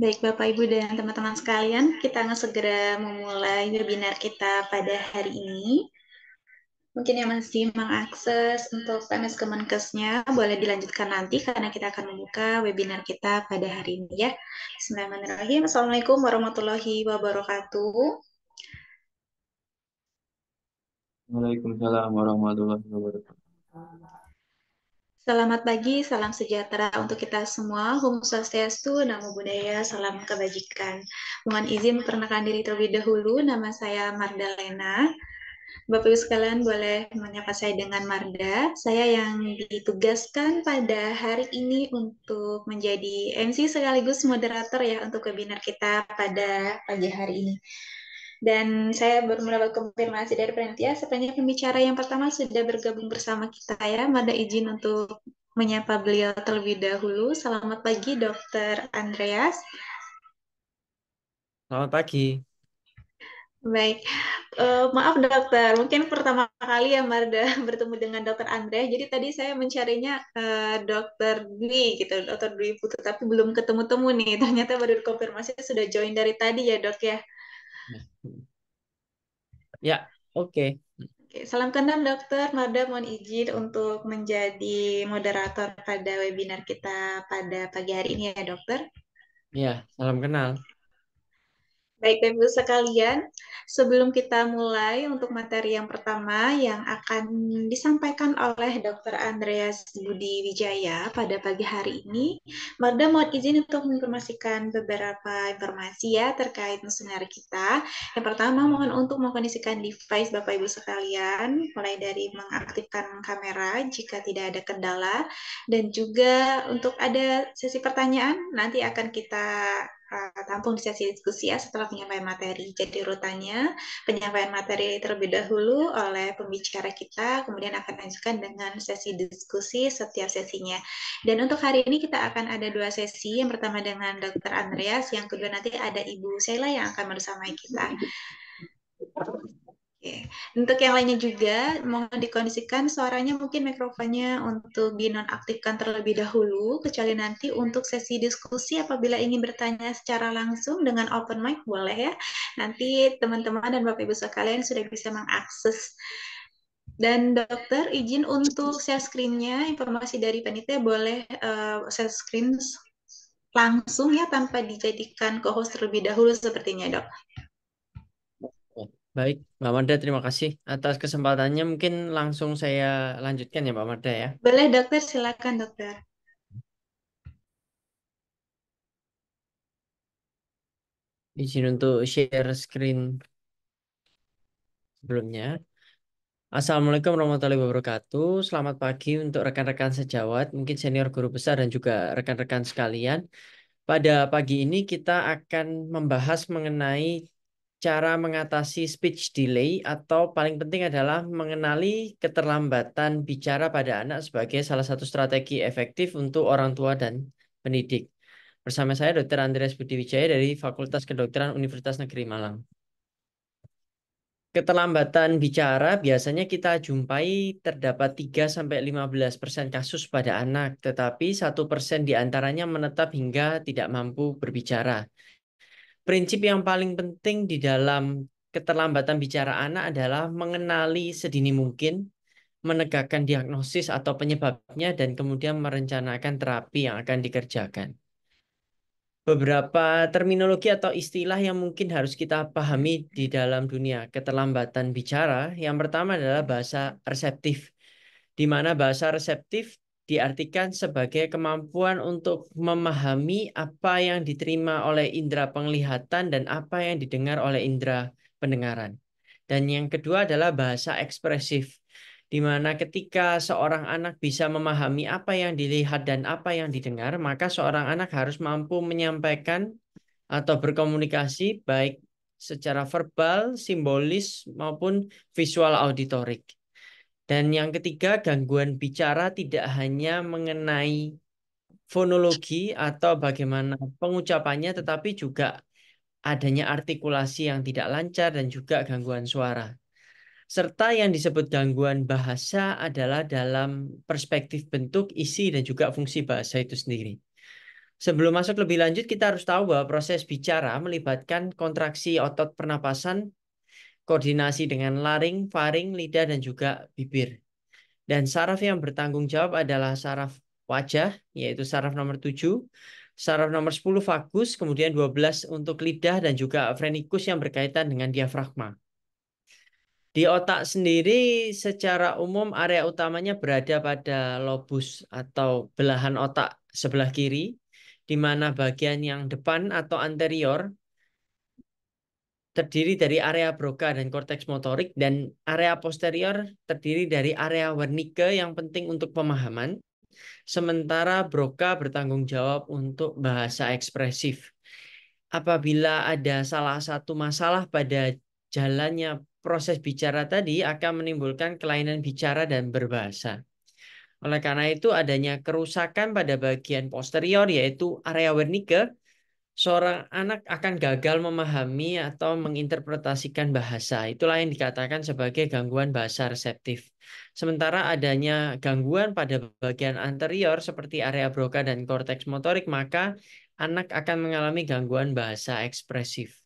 Baik Bapak Ibu dan teman-teman sekalian, kita akan segera memulai webinar kita pada hari ini. Mungkin yang masih mengakses untuk PMS Kemenkesnya boleh dilanjutkan nanti karena kita akan membuka webinar kita pada hari ini ya. Bismillahirrahmanirrahim. Assalamualaikum warahmatullahi wabarakatuh. Waalaikumsalam warahmatullahi wabarakatuh. Selamat pagi, salam sejahtera untuk kita semua. Hum Swastiastu, Namo Buddhaya, salam kebajikan. Mohon izin perkenalkan diri terlebih dahulu, nama saya Mardalena. Bapak Ibu sekalian boleh menyapa saya dengan Marda. Saya yang ditugaskan pada hari ini untuk menjadi MC sekaligus moderator ya untuk webinar kita pada pagi hari ini. Dan saya baru mendapat konfirmasi dari panitia, sepertinya pembicara yang pertama sudah bergabung bersama kita ya. Mada izin untuk menyapa beliau terlebih dahulu. Selamat pagi, Dokter Andreas. Selamat pagi. Baik, uh, maaf dokter, mungkin pertama kali ya Marda bertemu dengan dokter Andre. Jadi tadi saya mencarinya uh, dokter Dwi gitu, dokter Dwi Putu, tapi belum ketemu-temu nih. Ternyata baru konfirmasi sudah join dari tadi ya dok ya. Hmm. Ya, oke. Okay. salam kenal dokter. Mada mohon izin untuk menjadi moderator pada webinar kita pada pagi hari ini ya dokter. Ya, salam kenal. Baik, Bapak-Ibu sekalian, sebelum kita mulai untuk materi yang pertama yang akan disampaikan oleh Dr. Andreas Budi Wijaya pada pagi hari ini, Marda mohon izin untuk menginformasikan beberapa informasi ya terkait seminar kita. Yang pertama, mohon untuk mengkondisikan device Bapak-Ibu sekalian, mulai dari mengaktifkan kamera jika tidak ada kendala, dan juga untuk ada sesi pertanyaan, nanti akan kita Ah, tampung di sesi diskusi ya setelah penyampaian materi. Jadi urutannya penyampaian materi terlebih dahulu oleh pembicara kita, kemudian akan lanjutkan dengan sesi diskusi setiap sesinya. Dan untuk hari ini kita akan ada dua sesi, yang pertama dengan Dr. Andreas, yang kedua nanti ada Ibu Sheila yang akan bersama kita. Okay. Untuk yang lainnya juga, mohon dikondisikan suaranya mungkin mikrofonnya untuk dinonaktifkan terlebih dahulu, kecuali nanti untuk sesi diskusi apabila ingin bertanya secara langsung dengan open mic boleh ya. Nanti teman-teman dan Bapak-Ibu sekalian sudah bisa mengakses. Dan dokter, izin untuk share screen-nya, informasi dari panitia boleh uh, share screen langsung ya tanpa dijadikan co-host terlebih dahulu sepertinya dok. Baik, Mbak Marda, terima kasih atas kesempatannya. Mungkin langsung saya lanjutkan ya, Mbak Marda ya. Boleh, dokter. Silakan, dokter. Izin untuk share screen sebelumnya. Assalamualaikum warahmatullahi wabarakatuh. Selamat pagi untuk rekan-rekan sejawat, mungkin senior guru besar dan juga rekan-rekan sekalian. Pada pagi ini kita akan membahas mengenai cara mengatasi speech delay atau paling penting adalah mengenali keterlambatan bicara pada anak sebagai salah satu strategi efektif untuk orang tua dan pendidik. Bersama saya Dr. Andreas Budi Wijaya dari Fakultas Kedokteran Universitas Negeri Malang. Keterlambatan bicara biasanya kita jumpai terdapat 3 sampai 15% kasus pada anak, tetapi 1% di antaranya menetap hingga tidak mampu berbicara prinsip yang paling penting di dalam keterlambatan bicara anak adalah mengenali sedini mungkin, menegakkan diagnosis atau penyebabnya, dan kemudian merencanakan terapi yang akan dikerjakan. Beberapa terminologi atau istilah yang mungkin harus kita pahami di dalam dunia keterlambatan bicara, yang pertama adalah bahasa reseptif, di mana bahasa reseptif diartikan sebagai kemampuan untuk memahami apa yang diterima oleh indera penglihatan dan apa yang didengar oleh indera pendengaran. Dan yang kedua adalah bahasa ekspresif, di mana ketika seorang anak bisa memahami apa yang dilihat dan apa yang didengar, maka seorang anak harus mampu menyampaikan atau berkomunikasi baik secara verbal, simbolis maupun visual auditorik. Dan yang ketiga, gangguan bicara tidak hanya mengenai fonologi atau bagaimana pengucapannya, tetapi juga adanya artikulasi yang tidak lancar dan juga gangguan suara. Serta yang disebut gangguan bahasa adalah dalam perspektif bentuk, isi, dan juga fungsi bahasa itu sendiri. Sebelum masuk lebih lanjut, kita harus tahu bahwa proses bicara melibatkan kontraksi otot pernapasan koordinasi dengan laring, faring, lidah, dan juga bibir. Dan saraf yang bertanggung jawab adalah saraf wajah, yaitu saraf nomor 7, saraf nomor 10 vagus, kemudian 12 untuk lidah dan juga frenikus yang berkaitan dengan diafragma. Di otak sendiri secara umum area utamanya berada pada lobus atau belahan otak sebelah kiri, di mana bagian yang depan atau anterior terdiri dari area Broca dan korteks motorik dan area posterior terdiri dari area Wernicke yang penting untuk pemahaman. Sementara Broca bertanggung jawab untuk bahasa ekspresif. Apabila ada salah satu masalah pada jalannya proses bicara tadi akan menimbulkan kelainan bicara dan berbahasa. Oleh karena itu adanya kerusakan pada bagian posterior yaitu area Wernicke seorang anak akan gagal memahami atau menginterpretasikan bahasa. Itulah yang dikatakan sebagai gangguan bahasa reseptif. Sementara adanya gangguan pada bagian anterior seperti area broca dan korteks motorik, maka anak akan mengalami gangguan bahasa ekspresif.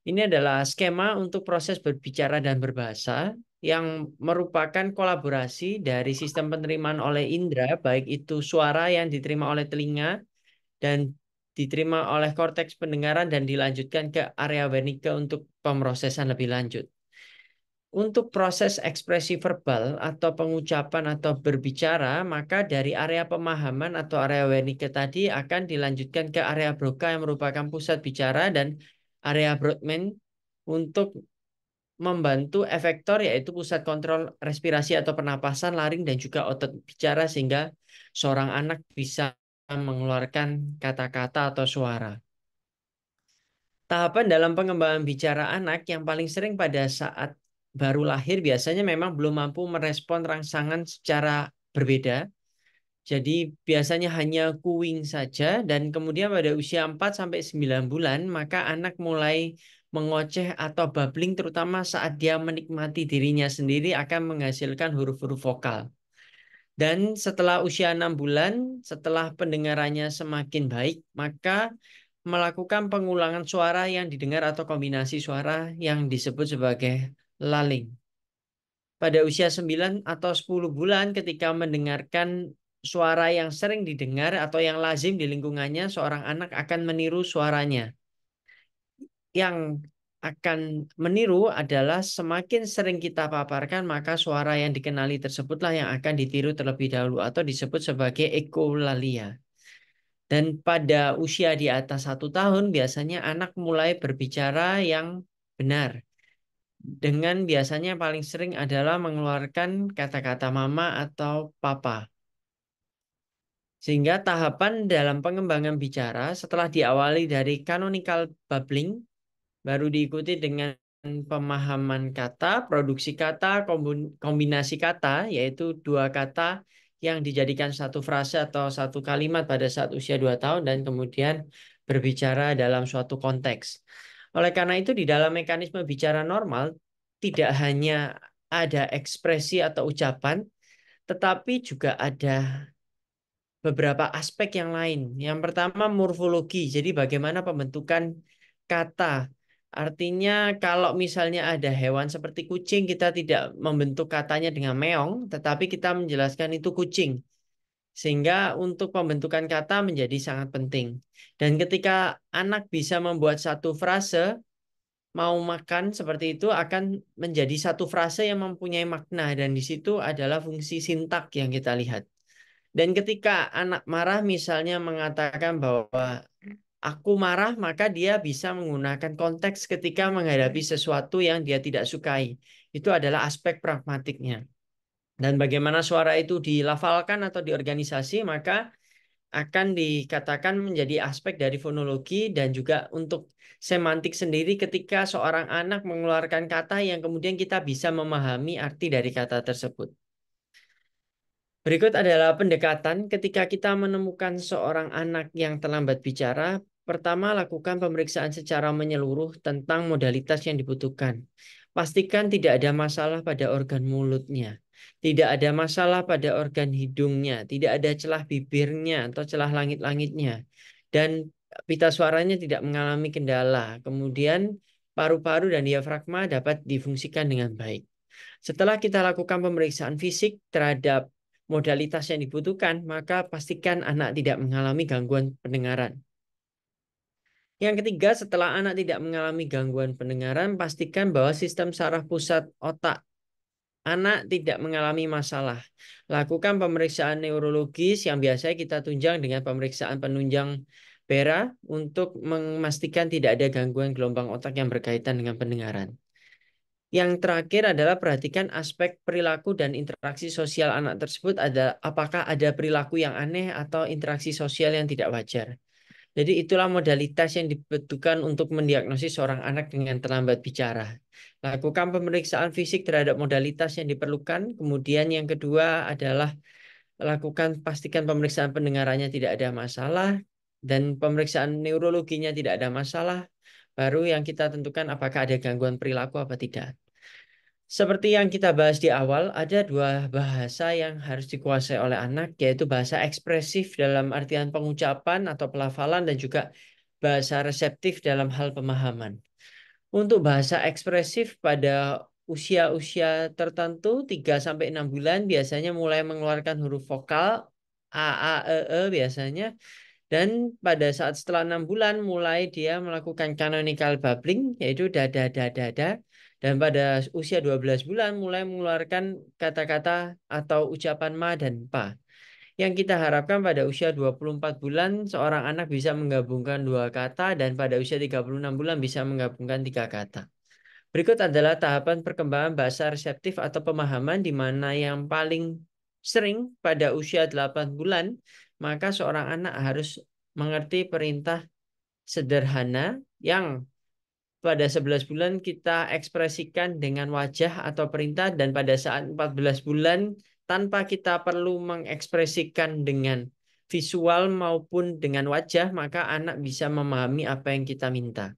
Ini adalah skema untuk proses berbicara dan berbahasa yang merupakan kolaborasi dari sistem penerimaan oleh indera, baik itu suara yang diterima oleh telinga dan diterima oleh korteks pendengaran dan dilanjutkan ke area vernika untuk pemrosesan lebih lanjut. Untuk proses ekspresi verbal atau pengucapan atau berbicara, maka dari area pemahaman atau area wernicke tadi akan dilanjutkan ke area Broca yang merupakan pusat bicara dan area Brodmann untuk membantu efektor yaitu pusat kontrol respirasi atau pernapasan, laring dan juga otot bicara sehingga seorang anak bisa mengeluarkan kata-kata atau suara. Tahapan dalam pengembangan bicara anak yang paling sering pada saat baru lahir biasanya memang belum mampu merespon rangsangan secara berbeda. Jadi biasanya hanya kuing saja dan kemudian pada usia 4 sampai 9 bulan maka anak mulai mengoceh atau babbling terutama saat dia menikmati dirinya sendiri akan menghasilkan huruf-huruf vokal. Dan setelah usia enam bulan, setelah pendengarannya semakin baik, maka melakukan pengulangan suara yang didengar atau kombinasi suara yang disebut sebagai laling. Pada usia sembilan atau sepuluh bulan ketika mendengarkan suara yang sering didengar atau yang lazim di lingkungannya, seorang anak akan meniru suaranya. Yang akan meniru adalah semakin sering kita paparkan maka suara yang dikenali tersebutlah yang akan ditiru terlebih dahulu atau disebut sebagai ekolalia. Dan pada usia di atas satu tahun biasanya anak mulai berbicara yang benar. Dengan biasanya paling sering adalah mengeluarkan kata-kata mama atau papa. Sehingga tahapan dalam pengembangan bicara setelah diawali dari canonical babbling baru diikuti dengan pemahaman kata, produksi kata, kombinasi kata, yaitu dua kata yang dijadikan satu frase atau satu kalimat pada saat usia dua tahun dan kemudian berbicara dalam suatu konteks. Oleh karena itu di dalam mekanisme bicara normal tidak hanya ada ekspresi atau ucapan, tetapi juga ada beberapa aspek yang lain. Yang pertama morfologi, jadi bagaimana pembentukan kata Artinya kalau misalnya ada hewan seperti kucing kita tidak membentuk katanya dengan meong tetapi kita menjelaskan itu kucing. Sehingga untuk pembentukan kata menjadi sangat penting. Dan ketika anak bisa membuat satu frase mau makan seperti itu akan menjadi satu frase yang mempunyai makna dan di situ adalah fungsi sintak yang kita lihat. Dan ketika anak marah misalnya mengatakan bahwa aku marah maka dia bisa menggunakan konteks ketika menghadapi sesuatu yang dia tidak sukai. Itu adalah aspek pragmatiknya. Dan bagaimana suara itu dilafalkan atau diorganisasi maka akan dikatakan menjadi aspek dari fonologi dan juga untuk semantik sendiri ketika seorang anak mengeluarkan kata yang kemudian kita bisa memahami arti dari kata tersebut. Berikut adalah pendekatan ketika kita menemukan seorang anak yang terlambat bicara, Pertama, lakukan pemeriksaan secara menyeluruh tentang modalitas yang dibutuhkan. Pastikan tidak ada masalah pada organ mulutnya, tidak ada masalah pada organ hidungnya, tidak ada celah bibirnya atau celah langit-langitnya, dan pita suaranya tidak mengalami kendala. Kemudian, paru-paru dan diafragma dapat difungsikan dengan baik. Setelah kita lakukan pemeriksaan fisik terhadap modalitas yang dibutuhkan, maka pastikan anak tidak mengalami gangguan pendengaran. Yang ketiga, setelah anak tidak mengalami gangguan pendengaran, pastikan bahwa sistem saraf pusat otak anak tidak mengalami masalah. Lakukan pemeriksaan neurologis yang biasa kita tunjang dengan pemeriksaan penunjang pera untuk memastikan tidak ada gangguan gelombang otak yang berkaitan dengan pendengaran. Yang terakhir adalah perhatikan aspek perilaku dan interaksi sosial anak tersebut ada apakah ada perilaku yang aneh atau interaksi sosial yang tidak wajar. Jadi itulah modalitas yang dibutuhkan untuk mendiagnosis seorang anak dengan terlambat bicara. Lakukan pemeriksaan fisik terhadap modalitas yang diperlukan. Kemudian yang kedua adalah lakukan pastikan pemeriksaan pendengarannya tidak ada masalah dan pemeriksaan neurologinya tidak ada masalah. Baru yang kita tentukan apakah ada gangguan perilaku apa tidak. Seperti yang kita bahas di awal, ada dua bahasa yang harus dikuasai oleh anak, yaitu bahasa ekspresif dalam artian pengucapan atau pelafalan dan juga bahasa reseptif dalam hal pemahaman. Untuk bahasa ekspresif pada usia-usia tertentu 3 6 bulan biasanya mulai mengeluarkan huruf vokal a a e e biasanya dan pada saat setelah enam bulan mulai dia melakukan canonical babbling yaitu dada dada dada dan pada usia 12 bulan mulai mengeluarkan kata-kata atau ucapan ma dan pa. Yang kita harapkan pada usia 24 bulan seorang anak bisa menggabungkan dua kata dan pada usia 36 bulan bisa menggabungkan tiga kata. Berikut adalah tahapan perkembangan bahasa reseptif atau pemahaman di mana yang paling sering pada usia 8 bulan, maka seorang anak harus mengerti perintah sederhana yang pada 11 bulan kita ekspresikan dengan wajah atau perintah dan pada saat 14 bulan tanpa kita perlu mengekspresikan dengan visual maupun dengan wajah maka anak bisa memahami apa yang kita minta.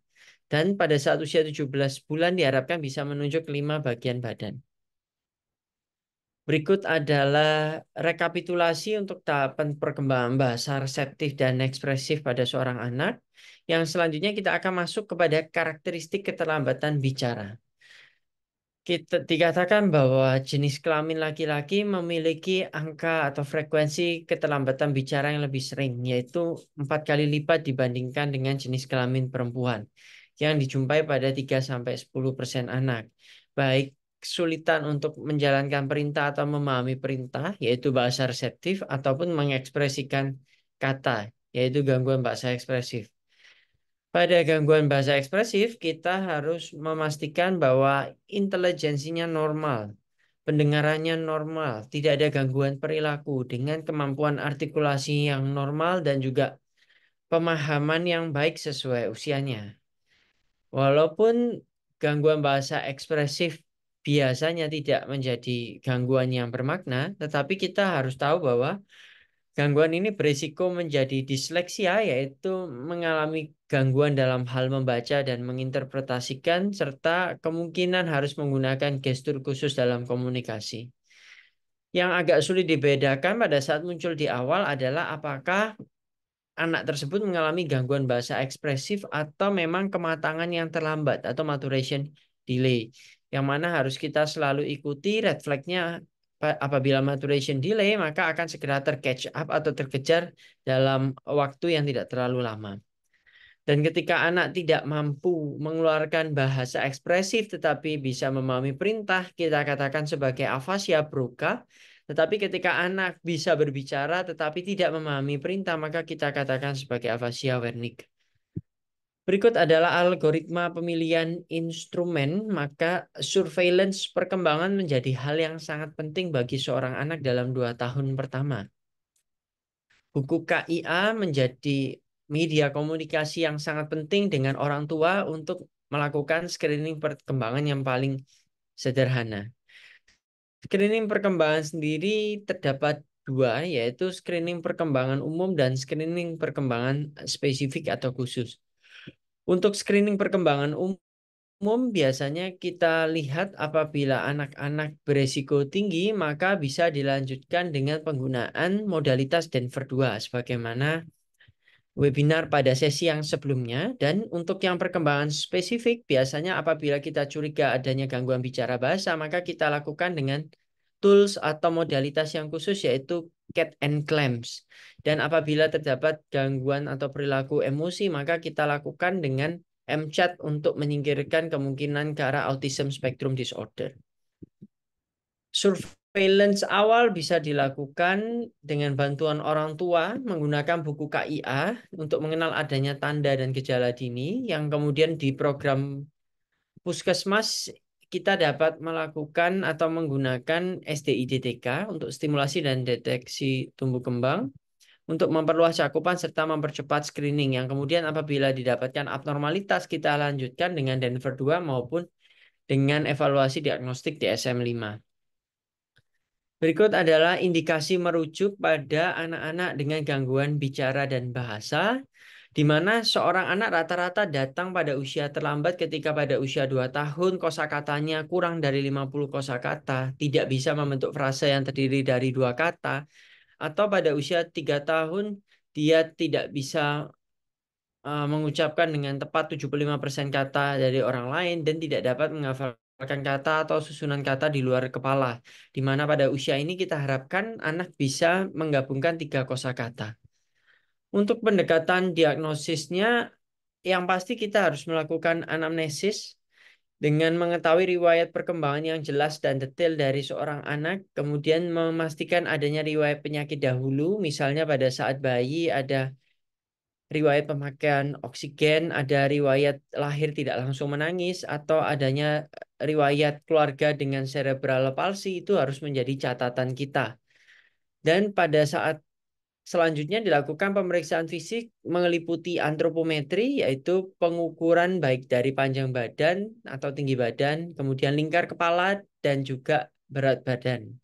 Dan pada saat usia 17 bulan diharapkan bisa menunjuk lima bagian badan. Berikut adalah rekapitulasi untuk tahapan perkembangan bahasa reseptif dan ekspresif pada seorang anak yang selanjutnya kita akan masuk kepada karakteristik keterlambatan bicara. Kita dikatakan bahwa jenis kelamin laki-laki memiliki angka atau frekuensi keterlambatan bicara yang lebih sering, yaitu empat kali lipat dibandingkan dengan jenis kelamin perempuan yang dijumpai pada 3-10% anak. Baik kesulitan untuk menjalankan perintah atau memahami perintah, yaitu bahasa reseptif, ataupun mengekspresikan kata, yaitu gangguan bahasa ekspresif. Pada gangguan bahasa ekspresif, kita harus memastikan bahwa intelijensinya normal, pendengarannya normal, tidak ada gangguan perilaku dengan kemampuan artikulasi yang normal dan juga pemahaman yang baik sesuai usianya. Walaupun gangguan bahasa ekspresif biasanya tidak menjadi gangguan yang bermakna, tetapi kita harus tahu bahwa gangguan ini berisiko menjadi disleksia yaitu mengalami gangguan dalam hal membaca dan menginterpretasikan, serta kemungkinan harus menggunakan gestur khusus dalam komunikasi. Yang agak sulit dibedakan pada saat muncul di awal adalah apakah anak tersebut mengalami gangguan bahasa ekspresif atau memang kematangan yang terlambat atau maturation delay. Yang mana harus kita selalu ikuti red flag-nya apabila maturation delay maka akan segera tercatch up atau terkejar dalam waktu yang tidak terlalu lama. Dan ketika anak tidak mampu mengeluarkan bahasa ekspresif tetapi bisa memahami perintah, kita katakan sebagai afasia bruka. Tetapi ketika anak bisa berbicara tetapi tidak memahami perintah, maka kita katakan sebagai afasia wernik. Berikut adalah algoritma pemilihan instrumen, maka surveillance perkembangan menjadi hal yang sangat penting bagi seorang anak dalam dua tahun pertama. Buku KIA menjadi media komunikasi yang sangat penting dengan orang tua untuk melakukan screening perkembangan yang paling sederhana. Screening perkembangan sendiri terdapat dua, yaitu screening perkembangan umum dan screening perkembangan spesifik atau khusus. Untuk screening perkembangan umum, biasanya kita lihat apabila anak-anak beresiko tinggi maka bisa dilanjutkan dengan penggunaan modalitas Denver 2 sebagaimana webinar pada sesi yang sebelumnya dan untuk yang perkembangan spesifik biasanya apabila kita curiga adanya gangguan bicara bahasa maka kita lakukan dengan tools atau modalitas yang khusus yaitu cat and clams dan apabila terdapat gangguan atau perilaku emosi maka kita lakukan dengan MChat untuk menyingkirkan kemungkinan ke arah autism spectrum disorder. Survei Balance awal bisa dilakukan dengan bantuan orang tua menggunakan buku KIA untuk mengenal adanya tanda dan gejala dini yang kemudian di program puskesmas kita dapat melakukan atau menggunakan SDIDTK untuk stimulasi dan deteksi tumbuh kembang untuk memperluas cakupan serta mempercepat screening yang kemudian apabila didapatkan abnormalitas kita lanjutkan dengan Denver 2 maupun dengan evaluasi diagnostik di SM5. Berikut adalah indikasi merujuk pada anak-anak dengan gangguan bicara dan bahasa, di mana seorang anak rata-rata datang pada usia terlambat ketika pada usia 2 tahun kosakatanya kurang dari 50 kosakata, tidak bisa membentuk frasa yang terdiri dari dua kata, atau pada usia 3 tahun dia tidak bisa eh, mengucapkan dengan tepat 75% kata dari orang lain dan tidak dapat menghafal mengeluarkan kata atau susunan kata di luar kepala, di mana pada usia ini kita harapkan anak bisa menggabungkan tiga kosa kata. Untuk pendekatan diagnosisnya, yang pasti kita harus melakukan anamnesis dengan mengetahui riwayat perkembangan yang jelas dan detail dari seorang anak, kemudian memastikan adanya riwayat penyakit dahulu, misalnya pada saat bayi ada riwayat pemakaian oksigen, ada riwayat lahir tidak langsung menangis, atau adanya riwayat keluarga dengan cerebral palsy itu harus menjadi catatan kita. Dan pada saat Selanjutnya dilakukan pemeriksaan fisik mengeliputi antropometri yaitu pengukuran baik dari panjang badan atau tinggi badan, kemudian lingkar kepala dan juga berat badan.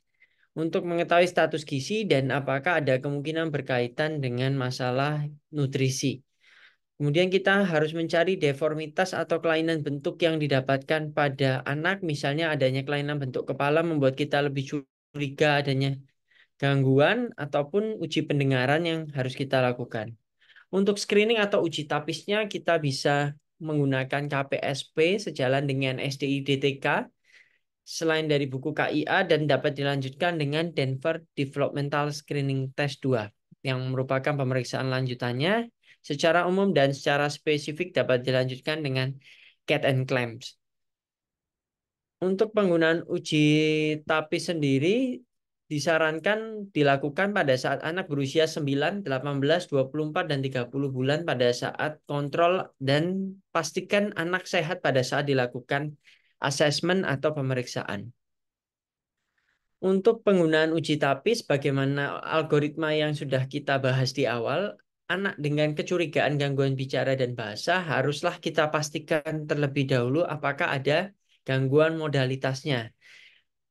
Untuk mengetahui status gizi dan apakah ada kemungkinan berkaitan dengan masalah nutrisi. Kemudian kita harus mencari deformitas atau kelainan bentuk yang didapatkan pada anak. Misalnya adanya kelainan bentuk kepala membuat kita lebih curiga adanya gangguan ataupun uji pendengaran yang harus kita lakukan. Untuk screening atau uji tapisnya kita bisa menggunakan KPSP sejalan dengan SDI DTK selain dari buku KIA dan dapat dilanjutkan dengan Denver Developmental Screening Test 2 yang merupakan pemeriksaan lanjutannya secara umum dan secara spesifik dapat dilanjutkan dengan cat and claims. Untuk penggunaan uji tapis sendiri disarankan dilakukan pada saat anak berusia 9, 18, 24, dan 30 bulan pada saat kontrol dan pastikan anak sehat pada saat dilakukan asesmen atau pemeriksaan. Untuk penggunaan uji tapis, bagaimana algoritma yang sudah kita bahas di awal, anak dengan kecurigaan gangguan bicara dan bahasa, haruslah kita pastikan terlebih dahulu apakah ada gangguan modalitasnya.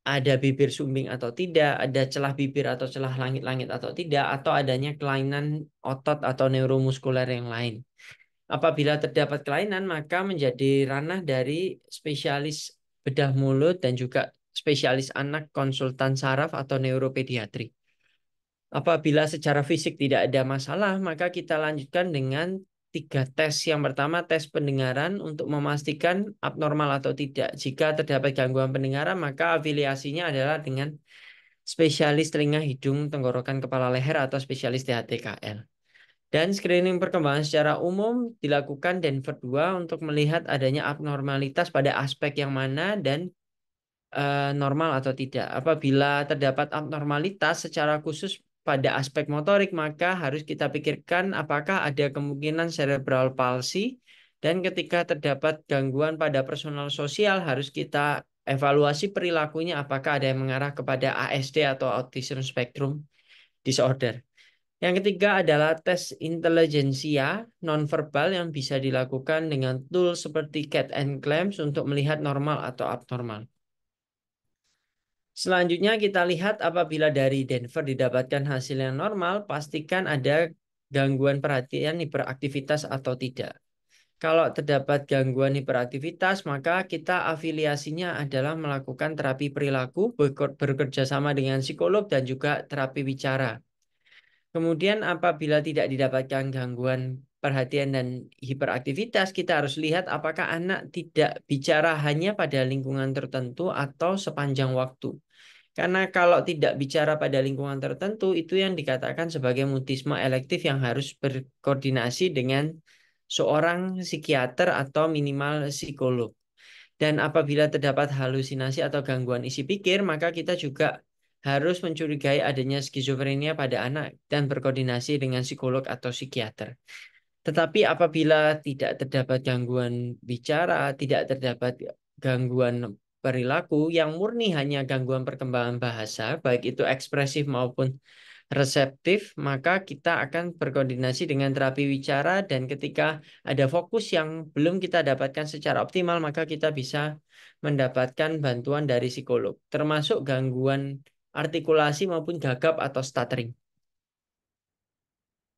Ada bibir sumbing atau tidak, ada celah bibir atau celah langit-langit atau tidak, atau adanya kelainan otot atau neuromuskuler yang lain. Apabila terdapat kelainan, maka menjadi ranah dari spesialis bedah mulut dan juga spesialis anak konsultan saraf atau neuropediatri. Apabila secara fisik tidak ada masalah, maka kita lanjutkan dengan tiga tes. Yang pertama, tes pendengaran untuk memastikan abnormal atau tidak. Jika terdapat gangguan pendengaran, maka afiliasinya adalah dengan spesialis telinga, hidung, tenggorokan, kepala leher, atau spesialis THTKL. Dan screening perkembangan secara umum dilakukan Denver 2 untuk melihat adanya abnormalitas pada aspek yang mana dan eh, normal atau tidak. Apabila terdapat abnormalitas secara khusus pada aspek motorik, maka harus kita pikirkan apakah ada kemungkinan cerebral palsy dan ketika terdapat gangguan pada personal sosial harus kita evaluasi perilakunya apakah ada yang mengarah kepada ASD atau autism spectrum disorder. Yang ketiga adalah tes intelijensia nonverbal yang bisa dilakukan dengan tool seperti cat and clamps untuk melihat normal atau abnormal. Selanjutnya kita lihat apabila dari Denver didapatkan hasil yang normal, pastikan ada gangguan perhatian hiperaktivitas atau tidak. Kalau terdapat gangguan hiperaktivitas, maka kita afiliasinya adalah melakukan terapi perilaku, bekerja sama dengan psikolog, dan juga terapi bicara. Kemudian apabila tidak didapatkan gangguan perhatian dan hiperaktivitas, kita harus lihat apakah anak tidak bicara hanya pada lingkungan tertentu atau sepanjang waktu. Karena kalau tidak bicara pada lingkungan tertentu, itu yang dikatakan sebagai mutisme elektif yang harus berkoordinasi dengan seorang psikiater atau minimal psikolog. Dan apabila terdapat halusinasi atau gangguan isi pikir, maka kita juga harus mencurigai adanya skizofrenia pada anak dan berkoordinasi dengan psikolog atau psikiater. Tetapi apabila tidak terdapat gangguan bicara, tidak terdapat gangguan perilaku yang murni hanya gangguan perkembangan bahasa, baik itu ekspresif maupun reseptif, maka kita akan berkoordinasi dengan terapi wicara dan ketika ada fokus yang belum kita dapatkan secara optimal, maka kita bisa mendapatkan bantuan dari psikolog, termasuk gangguan artikulasi maupun gagap atau stuttering.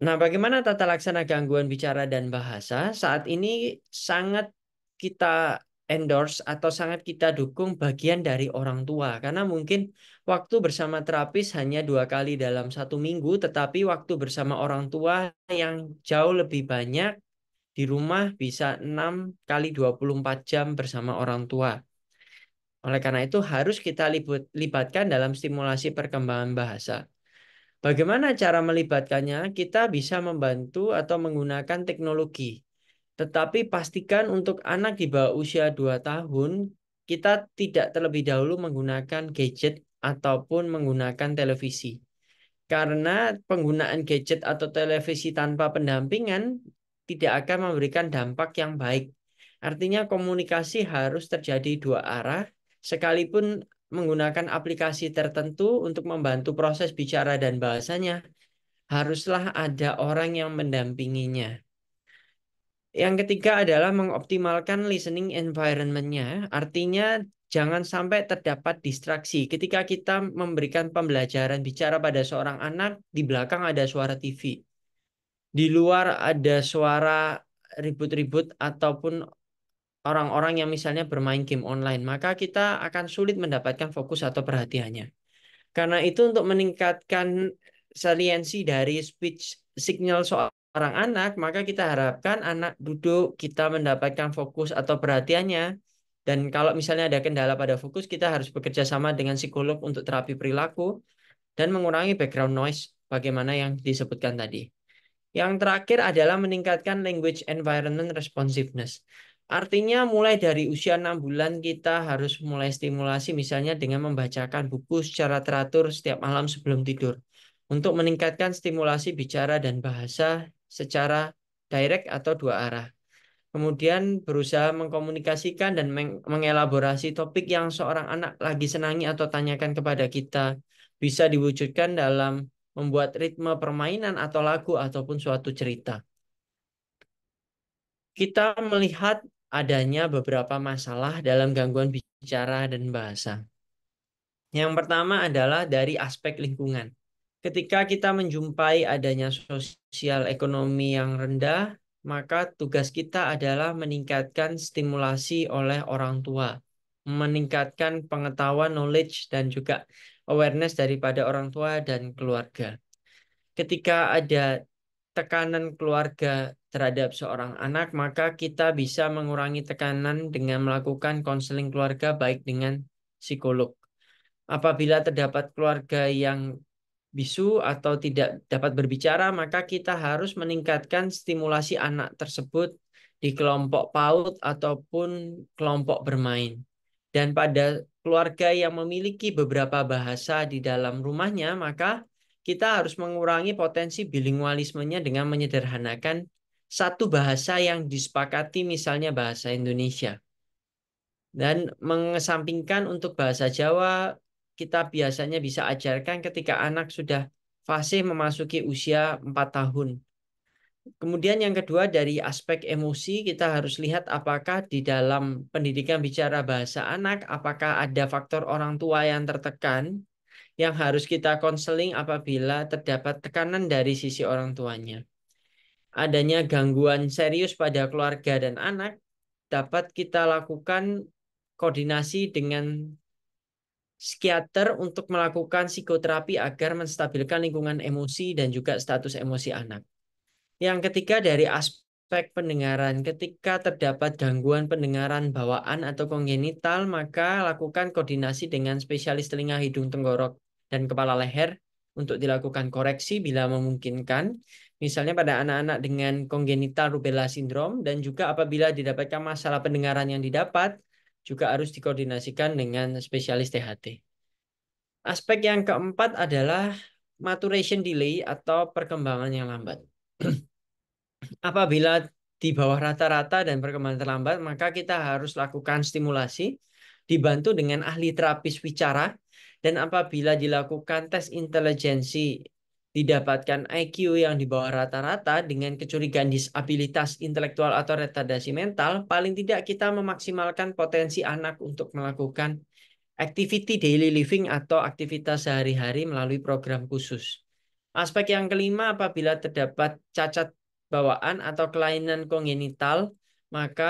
Nah, bagaimana tata laksana gangguan bicara dan bahasa? Saat ini sangat kita endorse atau sangat kita dukung bagian dari orang tua karena mungkin waktu bersama terapis hanya dua kali dalam satu minggu tetapi waktu bersama orang tua yang jauh lebih banyak di rumah bisa 6 kali 24 jam bersama orang tua. Oleh karena itu harus kita libatkan dalam stimulasi perkembangan bahasa. Bagaimana cara melibatkannya? Kita bisa membantu atau menggunakan teknologi tetapi pastikan untuk anak di bawah usia 2 tahun, kita tidak terlebih dahulu menggunakan gadget ataupun menggunakan televisi. Karena penggunaan gadget atau televisi tanpa pendampingan tidak akan memberikan dampak yang baik. Artinya komunikasi harus terjadi dua arah, sekalipun menggunakan aplikasi tertentu untuk membantu proses bicara dan bahasanya, haruslah ada orang yang mendampinginya. Yang ketiga adalah mengoptimalkan listening environment-nya. Artinya jangan sampai terdapat distraksi. Ketika kita memberikan pembelajaran bicara pada seorang anak, di belakang ada suara TV. Di luar ada suara ribut-ribut ataupun orang-orang yang misalnya bermain game online, maka kita akan sulit mendapatkan fokus atau perhatiannya. Karena itu untuk meningkatkan saliensi dari speech signal soal seorang anak, maka kita harapkan anak duduk, kita mendapatkan fokus atau perhatiannya. Dan kalau misalnya ada kendala pada fokus, kita harus bekerja sama dengan psikolog untuk terapi perilaku dan mengurangi background noise bagaimana yang disebutkan tadi. Yang terakhir adalah meningkatkan language environment responsiveness. Artinya mulai dari usia 6 bulan kita harus mulai stimulasi misalnya dengan membacakan buku secara teratur setiap malam sebelum tidur untuk meningkatkan stimulasi bicara dan bahasa secara direct atau dua arah. Kemudian berusaha mengkomunikasikan dan meng mengelaborasi topik yang seorang anak lagi senangi atau tanyakan kepada kita. Bisa diwujudkan dalam membuat ritme permainan atau lagu ataupun suatu cerita. Kita melihat adanya beberapa masalah dalam gangguan bicara dan bahasa. Yang pertama adalah dari aspek lingkungan. Ketika kita menjumpai adanya sosial ekonomi yang rendah, maka tugas kita adalah meningkatkan stimulasi oleh orang tua, meningkatkan pengetahuan knowledge dan juga awareness daripada orang tua dan keluarga. Ketika ada tekanan keluarga terhadap seorang anak, maka kita bisa mengurangi tekanan dengan melakukan konseling keluarga baik dengan psikolog. Apabila terdapat keluarga yang bisu atau tidak dapat berbicara, maka kita harus meningkatkan stimulasi anak tersebut di kelompok PAUD ataupun kelompok bermain. Dan pada keluarga yang memiliki beberapa bahasa di dalam rumahnya, maka kita harus mengurangi potensi bilingualismenya dengan menyederhanakan satu bahasa yang disepakati misalnya bahasa Indonesia. Dan mengesampingkan untuk bahasa Jawa, kita biasanya bisa ajarkan ketika anak sudah fase memasuki usia 4 tahun. Kemudian yang kedua dari aspek emosi kita harus lihat apakah di dalam pendidikan bicara bahasa anak apakah ada faktor orang tua yang tertekan yang harus kita konseling apabila terdapat tekanan dari sisi orang tuanya. Adanya gangguan serius pada keluarga dan anak dapat kita lakukan koordinasi dengan psikiater untuk melakukan psikoterapi agar menstabilkan lingkungan emosi dan juga status emosi anak. Yang ketiga dari aspek pendengaran, ketika terdapat gangguan pendengaran bawaan atau kongenital, maka lakukan koordinasi dengan spesialis telinga, hidung, tenggorok, dan kepala leher untuk dilakukan koreksi bila memungkinkan. Misalnya pada anak-anak dengan kongenital rubella sindrom dan juga apabila didapatkan masalah pendengaran yang didapat, juga harus dikoordinasikan dengan spesialis THT. Aspek yang keempat adalah maturation delay atau perkembangan yang lambat. Apabila di bawah rata-rata dan perkembangan terlambat, maka kita harus lakukan stimulasi dibantu dengan ahli terapis bicara, dan apabila dilakukan tes intelijensi didapatkan IQ yang di bawah rata-rata dengan kecurigaan disabilitas intelektual atau retardasi mental, paling tidak kita memaksimalkan potensi anak untuk melakukan activity daily living atau aktivitas sehari-hari melalui program khusus. Aspek yang kelima, apabila terdapat cacat bawaan atau kelainan kongenital maka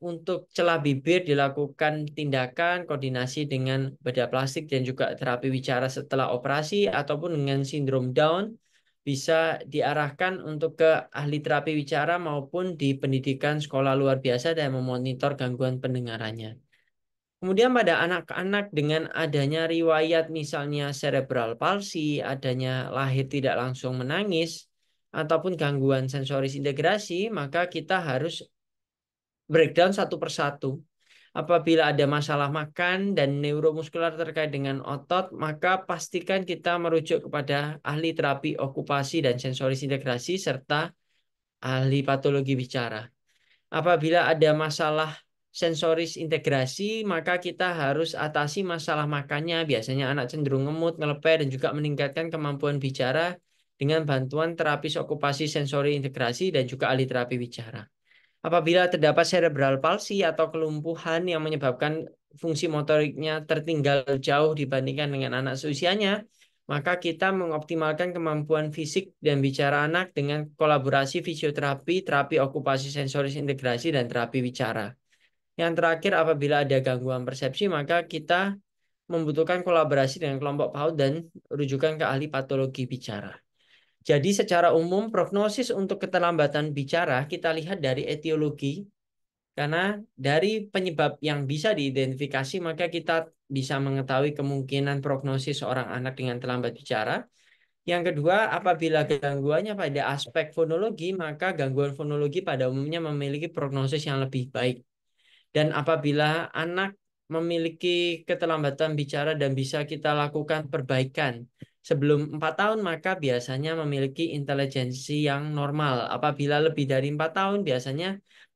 untuk celah bibir dilakukan tindakan koordinasi dengan bedah plastik dan juga terapi bicara setelah operasi ataupun dengan sindrom Down bisa diarahkan untuk ke ahli terapi bicara maupun di pendidikan sekolah luar biasa dan memonitor gangguan pendengarannya. Kemudian pada anak-anak dengan adanya riwayat misalnya cerebral palsy, adanya lahir tidak langsung menangis, ataupun gangguan sensoris integrasi, maka kita harus breakdown satu persatu. Apabila ada masalah makan dan neuromuskular terkait dengan otot, maka pastikan kita merujuk kepada ahli terapi okupasi dan sensoris integrasi serta ahli patologi bicara. Apabila ada masalah sensoris integrasi, maka kita harus atasi masalah makannya. Biasanya anak cenderung ngemut, ngeleper, dan juga meningkatkan kemampuan bicara dengan bantuan terapis okupasi sensori integrasi dan juga ahli terapi bicara. Apabila terdapat cerebral palsy atau kelumpuhan yang menyebabkan fungsi motoriknya tertinggal jauh dibandingkan dengan anak seusianya, maka kita mengoptimalkan kemampuan fisik dan bicara anak dengan kolaborasi fisioterapi, terapi okupasi sensoris integrasi, dan terapi bicara. Yang terakhir, apabila ada gangguan persepsi, maka kita membutuhkan kolaborasi dengan kelompok PAUD dan rujukan ke ahli patologi bicara. Jadi secara umum prognosis untuk keterlambatan bicara kita lihat dari etiologi karena dari penyebab yang bisa diidentifikasi maka kita bisa mengetahui kemungkinan prognosis seorang anak dengan terlambat bicara. Yang kedua, apabila gangguannya pada aspek fonologi, maka gangguan fonologi pada umumnya memiliki prognosis yang lebih baik. Dan apabila anak memiliki keterlambatan bicara dan bisa kita lakukan perbaikan Sebelum 4 tahun maka biasanya memiliki intelijensi yang normal. Apabila lebih dari 4 tahun biasanya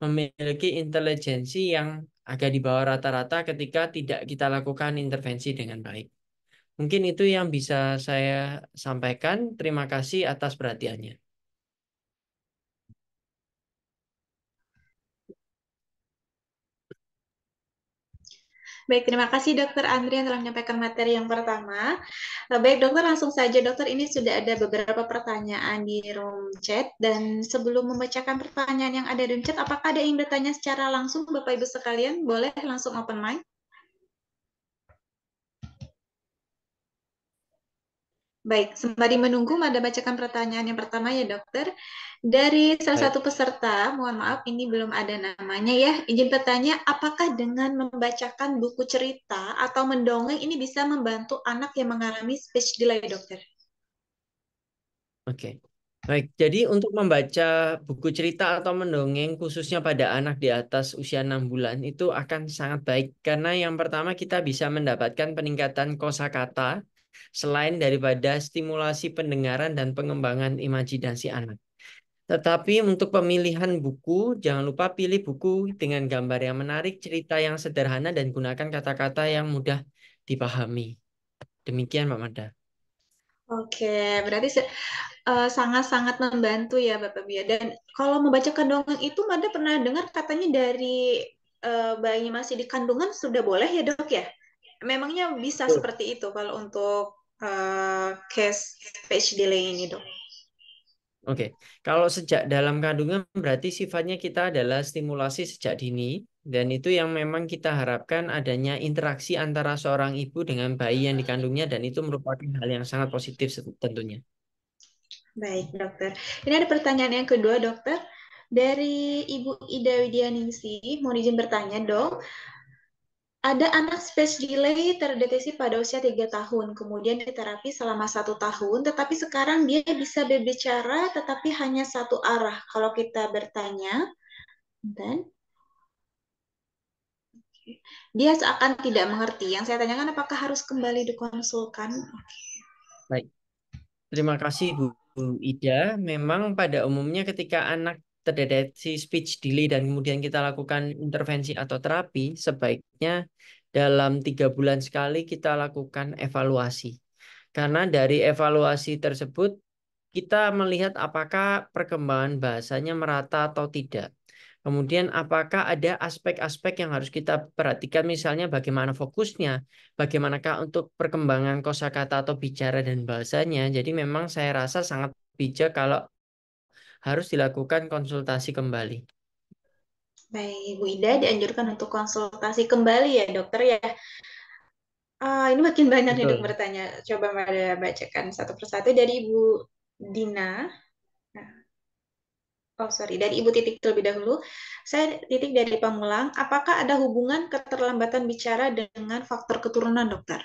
memiliki intelijensi yang agak di bawah rata-rata ketika tidak kita lakukan intervensi dengan baik. Mungkin itu yang bisa saya sampaikan. Terima kasih atas perhatiannya. Baik, terima kasih Dokter Andri yang telah menyampaikan materi yang pertama. Eh, baik dokter, langsung saja dokter ini sudah ada beberapa pertanyaan di room chat dan sebelum membacakan pertanyaan yang ada di room chat, apakah ada yang bertanya secara langsung Bapak Ibu sekalian? Boleh langsung open mic? Baik, sembari menunggu, Mada bacakan pertanyaan yang pertama ya dokter. Dari salah satu peserta, mohon maaf ini belum ada namanya ya, izin bertanya, apakah dengan membacakan buku cerita atau mendongeng ini bisa membantu anak yang mengalami speech delay dokter? Oke, okay. Baik, jadi untuk membaca buku cerita atau mendongeng khususnya pada anak di atas usia 6 bulan itu akan sangat baik karena yang pertama kita bisa mendapatkan peningkatan kosakata selain daripada stimulasi pendengaran dan pengembangan imajinasi anak. Tetapi untuk pemilihan buku, jangan lupa pilih buku dengan gambar yang menarik, cerita yang sederhana, dan gunakan kata-kata yang mudah dipahami. Demikian, Mbak Manda. Oke, berarti eh, sangat-sangat uh, membantu ya Bapak Bia. Dan kalau membacakan dongeng itu, Manda pernah dengar katanya dari uh, eh, bayi masih di kandungan sudah boleh ya dok ya? memangnya bisa Betul. seperti itu kalau untuk uh, case page delay ini dok? Oke, okay. kalau sejak dalam kandungan berarti sifatnya kita adalah stimulasi sejak dini dan itu yang memang kita harapkan adanya interaksi antara seorang ibu dengan bayi yang dikandungnya dan itu merupakan hal yang sangat positif tentunya. Baik dokter, ini ada pertanyaan yang kedua dokter dari Ibu Ida Widyaningsi, mau izin bertanya dong, ada anak space delay terdeteksi pada usia 3 tahun, kemudian diterapi selama satu tahun, tetapi sekarang dia bisa berbicara tetapi hanya satu arah. Kalau kita bertanya, dan dia seakan tidak mengerti. Yang saya tanyakan apakah harus kembali dikonsulkan? Baik. Terima kasih Bu Ida. Memang pada umumnya ketika anak terdeteksi speech delay dan kemudian kita lakukan intervensi atau terapi, sebaiknya dalam tiga bulan sekali kita lakukan evaluasi. Karena dari evaluasi tersebut, kita melihat apakah perkembangan bahasanya merata atau tidak. Kemudian apakah ada aspek-aspek yang harus kita perhatikan misalnya bagaimana fokusnya, bagaimanakah untuk perkembangan kosakata atau bicara dan bahasanya. Jadi memang saya rasa sangat bijak kalau harus dilakukan konsultasi kembali. Baik, Bu Ida dianjurkan untuk konsultasi kembali ya dokter ya. Uh, ini makin banyak Betul. nih dok bertanya. Coba mari bacakan satu persatu dari Ibu Dina. Nah. Oh sorry, dari Ibu Titik terlebih dahulu. Saya Titik dari Pamulang. Apakah ada hubungan keterlambatan bicara dengan faktor keturunan dokter?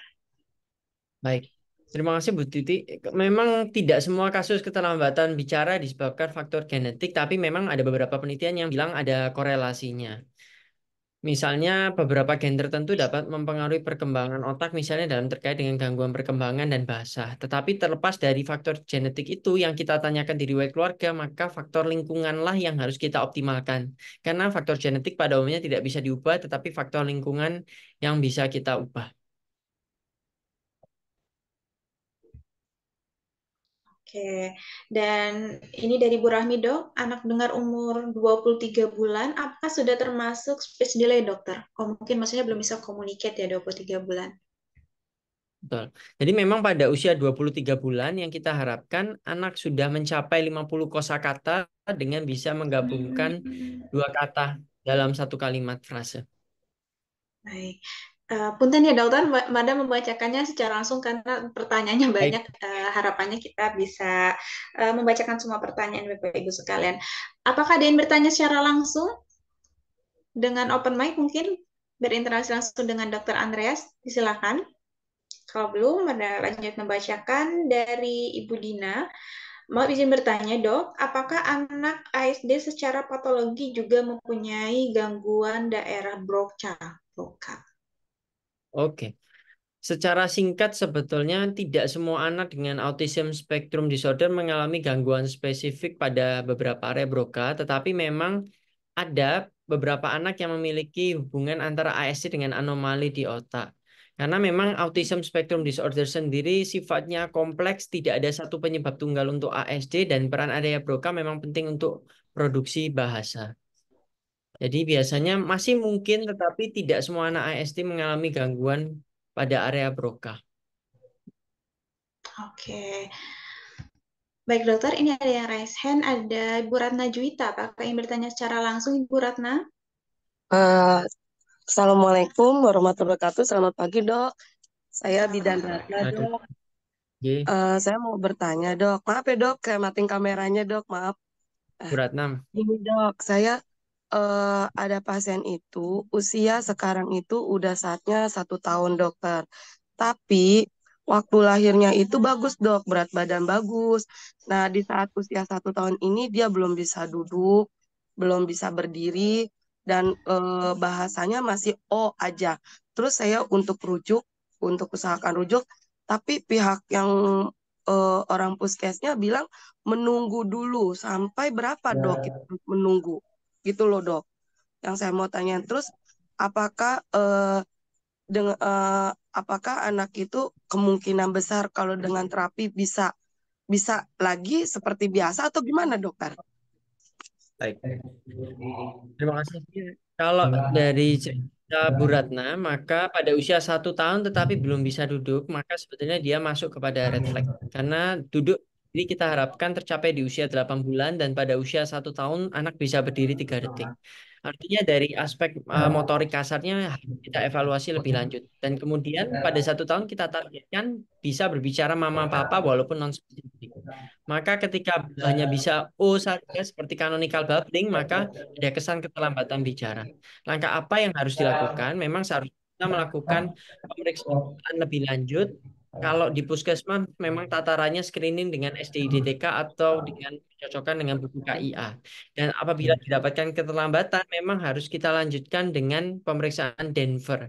Baik, Terima kasih Bu Titi. Memang tidak semua kasus keterlambatan bicara disebabkan faktor genetik, tapi memang ada beberapa penelitian yang bilang ada korelasinya. Misalnya beberapa gen tertentu dapat mempengaruhi perkembangan otak misalnya dalam terkait dengan gangguan perkembangan dan bahasa. Tetapi terlepas dari faktor genetik itu yang kita tanyakan di riwayat keluarga, maka faktor lingkunganlah yang harus kita optimalkan. Karena faktor genetik pada umumnya tidak bisa diubah, tetapi faktor lingkungan yang bisa kita ubah. Oke. Dan ini dari Bu Rahmi, Dok. Anak dengar umur 23 bulan apakah sudah termasuk speech delay, Dokter? Oh, mungkin maksudnya belum bisa communicate ya 23 bulan. Betul. Jadi memang pada usia 23 bulan yang kita harapkan anak sudah mencapai 50 kosakata dengan bisa menggabungkan hmm. dua kata dalam satu kalimat frase. Baik. Eh, punten ya dokter, Mada membacakannya secara langsung karena pertanyaannya banyak. Uh, harapannya kita bisa uh, membacakan semua pertanyaan Bapak Ibu sekalian. Apakah ada yang bertanya secara langsung dengan open mic mungkin berinteraksi langsung dengan Dokter Andreas? Silakan. Kalau belum, Mada lanjut membacakan dari Ibu Dina. Mau izin bertanya dok, apakah anak ASD secara patologi juga mempunyai gangguan daerah Broca? Broca. Oke. Secara singkat sebetulnya tidak semua anak dengan autism spectrum disorder mengalami gangguan spesifik pada beberapa area Broca, tetapi memang ada beberapa anak yang memiliki hubungan antara ASD dengan anomali di otak. Karena memang autism spectrum disorder sendiri sifatnya kompleks, tidak ada satu penyebab tunggal untuk ASD dan peran area Broca memang penting untuk produksi bahasa. Jadi biasanya masih mungkin tetapi tidak semua anak ASD mengalami gangguan pada area Broca. Oke. Baik dokter, ini ada yang raise hand, ada Ibu Ratna Juwita. Apakah ingin bertanya secara langsung Ibu Ratna? Uh, Assalamualaikum warahmatullahi wabarakatuh. Selamat pagi dok. Saya Bidan Ratna dok. Uh, saya mau bertanya dok, maaf ya dok, saya mati kameranya dok, maaf. Ibu Ratna. Ini dok, saya uh, ada pasien itu usia sekarang itu udah saatnya satu tahun dokter. Tapi waktu lahirnya itu bagus dok, berat badan bagus. Nah di saat usia satu tahun ini dia belum bisa duduk, belum bisa berdiri dan uh, bahasanya masih O aja. Terus saya untuk rujuk, untuk usahakan rujuk, tapi pihak yang uh, orang puskesnya bilang menunggu dulu sampai berapa dok ya. menunggu gitu loh dok. Yang saya mau tanya terus apakah eh, dengan eh, apakah anak itu kemungkinan besar kalau dengan terapi bisa bisa lagi seperti biasa atau gimana dokter? Baik. Terima kasih. Kalau dari cerita Bu Ratna, maka pada usia satu tahun tetapi belum bisa duduk, maka sebetulnya dia masuk kepada refleks. Karena duduk jadi kita harapkan tercapai di usia 8 bulan dan pada usia satu tahun anak bisa berdiri tiga detik. Artinya dari aspek uh, motorik kasarnya kita evaluasi lebih lanjut. Dan kemudian pada satu tahun kita targetkan bisa berbicara mama papa walaupun non spesifik. Maka ketika hanya bisa O oh, saja seperti canonical babbling maka ada kesan keterlambatan bicara. Langkah apa yang harus dilakukan? Memang seharusnya melakukan pemeriksaan lebih lanjut Iya. Kalau di puskesmas memang tatarannya screening dengan SDIDTK hmm. atau dengan cocokan dengan buku KIA. Hmm. Dan apabila didapatkan keterlambatan memang harus kita lanjutkan dengan pemeriksaan Denver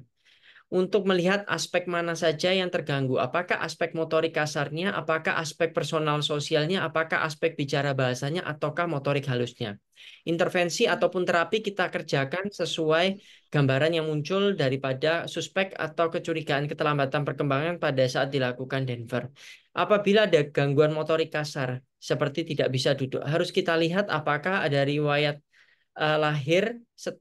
untuk melihat aspek mana saja yang terganggu. Apakah aspek motorik kasarnya, apakah aspek personal sosialnya, apakah aspek bicara bahasanya, ataukah motorik halusnya. Intervensi ataupun terapi kita kerjakan sesuai gambaran yang muncul daripada suspek atau kecurigaan keterlambatan perkembangan pada saat dilakukan Denver. Apabila ada gangguan motorik kasar, seperti tidak bisa duduk, harus kita lihat apakah ada riwayat uh, lahir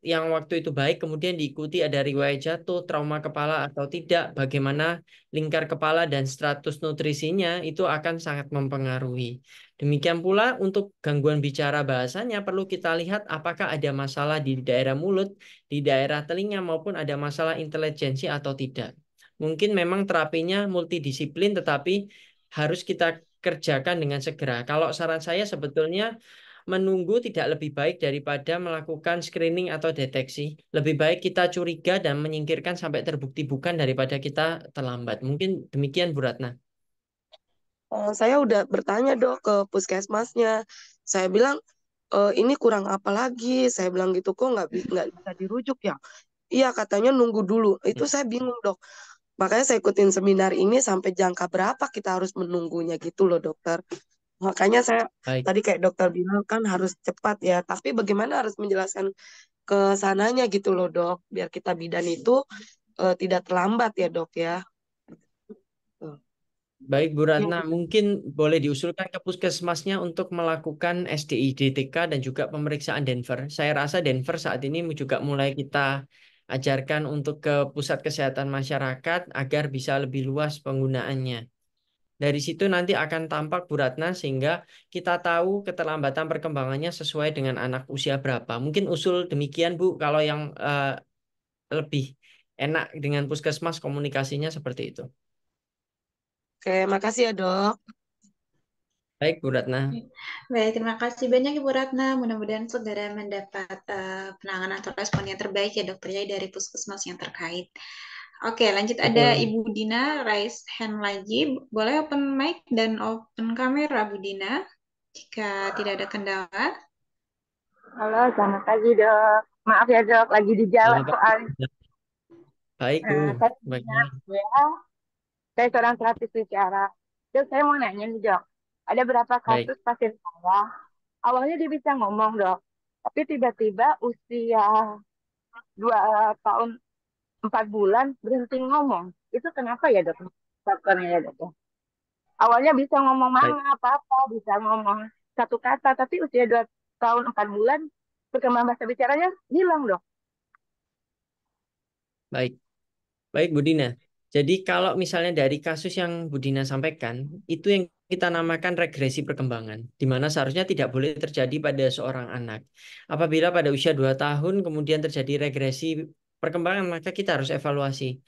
yang waktu itu baik kemudian diikuti ada riwayat jatuh, trauma kepala atau tidak, bagaimana lingkar kepala dan status nutrisinya itu akan sangat mempengaruhi. Demikian pula untuk gangguan bicara bahasanya perlu kita lihat apakah ada masalah di daerah mulut, di daerah telinga maupun ada masalah intelijensi atau tidak. Mungkin memang terapinya multidisiplin tetapi harus kita kerjakan dengan segera. Kalau saran saya sebetulnya menunggu tidak lebih baik daripada melakukan screening atau deteksi. Lebih baik kita curiga dan menyingkirkan sampai terbukti bukan daripada kita terlambat. Mungkin demikian Bu Ratna. Oh, saya udah bertanya dok ke puskesmasnya. Saya bilang e, ini kurang apa lagi? Saya bilang gitu kok nggak nggak bisa dirujuk ya. Iya katanya nunggu dulu. Itu saya bingung dok. Makanya saya ikutin seminar ini sampai jangka berapa kita harus menunggunya gitu loh dokter. Makanya saya Baik. tadi kayak dokter bilang kan harus cepat ya, tapi bagaimana harus menjelaskan ke sananya gitu loh, Dok, biar kita bidan itu uh, tidak terlambat ya, Dok ya. Baik Bu Ratna, ya. mungkin boleh diusulkan ke puskesmasnya untuk melakukan SDI DTK dan juga pemeriksaan Denver. Saya rasa Denver saat ini juga mulai kita ajarkan untuk ke pusat kesehatan masyarakat agar bisa lebih luas penggunaannya. Dari situ nanti akan tampak Bu Ratna sehingga kita tahu keterlambatan perkembangannya sesuai dengan anak usia berapa. Mungkin usul demikian Bu kalau yang uh, lebih enak dengan puskesmas komunikasinya seperti itu. Oke, makasih ya dok. Baik, Bu Ratna. Baik, terima kasih banyak Bu Ratna. Mudah-mudahan segera mendapat uh, penanganan atau respon yang terbaik ya dokternya dari puskesmas yang terkait. Oke, lanjut ada Ibu Dina raise hand lagi. Boleh open mic dan open kamera Bu Dina jika tidak ada kendala. Halo, selamat pagi dok. Maaf ya dok, lagi di jalan soalnya. Baik, nah, saya, Baik. saya seorang terapis bicara. Dok, saya mau nanya nih dok. Ada berapa kasus Baik. pasien saya? Awalnya dia bisa ngomong dok, tapi tiba-tiba usia dua eh, tahun empat bulan berhenti ngomong. Itu kenapa ya dok? Faktornya ya dok. Awalnya bisa ngomong mana apa-apa, bisa ngomong satu kata, tapi usia dua tahun empat bulan perkembangan bahasa bicaranya hilang dok. Baik, baik Budina. Jadi kalau misalnya dari kasus yang Budina sampaikan, itu yang kita namakan regresi perkembangan, di mana seharusnya tidak boleh terjadi pada seorang anak. Apabila pada usia 2 tahun kemudian terjadi regresi perkembangan, maka kita harus evaluasi.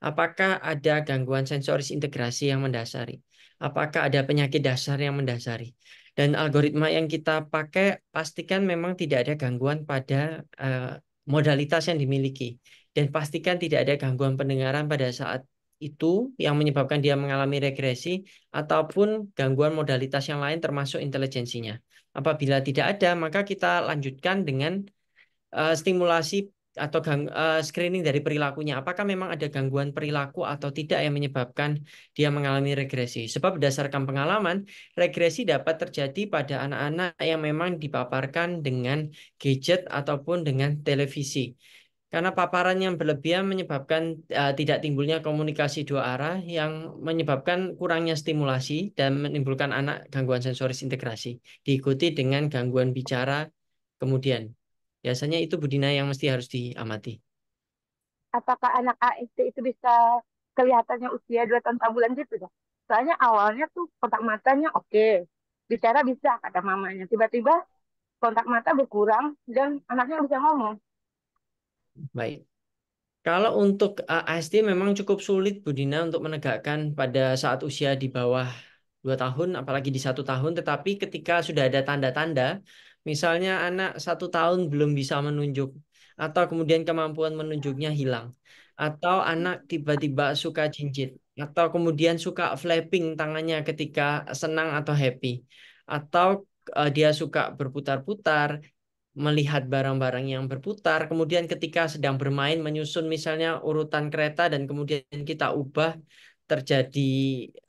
Apakah ada gangguan sensoris integrasi yang mendasari? Apakah ada penyakit dasar yang mendasari? Dan algoritma yang kita pakai pastikan memang tidak ada gangguan pada uh, modalitas yang dimiliki dan pastikan tidak ada gangguan pendengaran pada saat itu yang menyebabkan dia mengalami regresi ataupun gangguan modalitas yang lain termasuk intelijensinya. Apabila tidak ada, maka kita lanjutkan dengan uh, stimulasi atau gang, uh, screening dari perilakunya apakah memang ada gangguan perilaku atau tidak yang menyebabkan dia mengalami regresi sebab berdasarkan pengalaman regresi dapat terjadi pada anak-anak yang memang dipaparkan dengan gadget ataupun dengan televisi karena paparan yang berlebihan menyebabkan uh, tidak timbulnya komunikasi dua arah yang menyebabkan kurangnya stimulasi dan menimbulkan anak gangguan sensoris integrasi diikuti dengan gangguan bicara kemudian Biasanya itu Budina yang mesti harus diamati. Apakah anak AST itu bisa kelihatannya usia dua tahun enam bulan gitu Soalnya awalnya tuh kontak matanya oke, okay. bicara bisa kata mamanya. Tiba-tiba kontak mata berkurang dan anaknya bisa ngomong. Baik. Kalau untuk e, ASD memang cukup sulit Budina untuk menegakkan pada saat usia di bawah 2 tahun apalagi di satu tahun tetapi ketika sudah ada tanda-tanda Misalnya anak satu tahun belum bisa menunjuk atau kemudian kemampuan menunjuknya hilang. Atau anak hmm. tiba-tiba suka cincin atau kemudian suka flapping tangannya ketika senang atau happy. Atau uh, dia suka berputar-putar, melihat barang-barang yang berputar, kemudian ketika sedang bermain menyusun misalnya urutan kereta dan kemudian kita ubah terjadi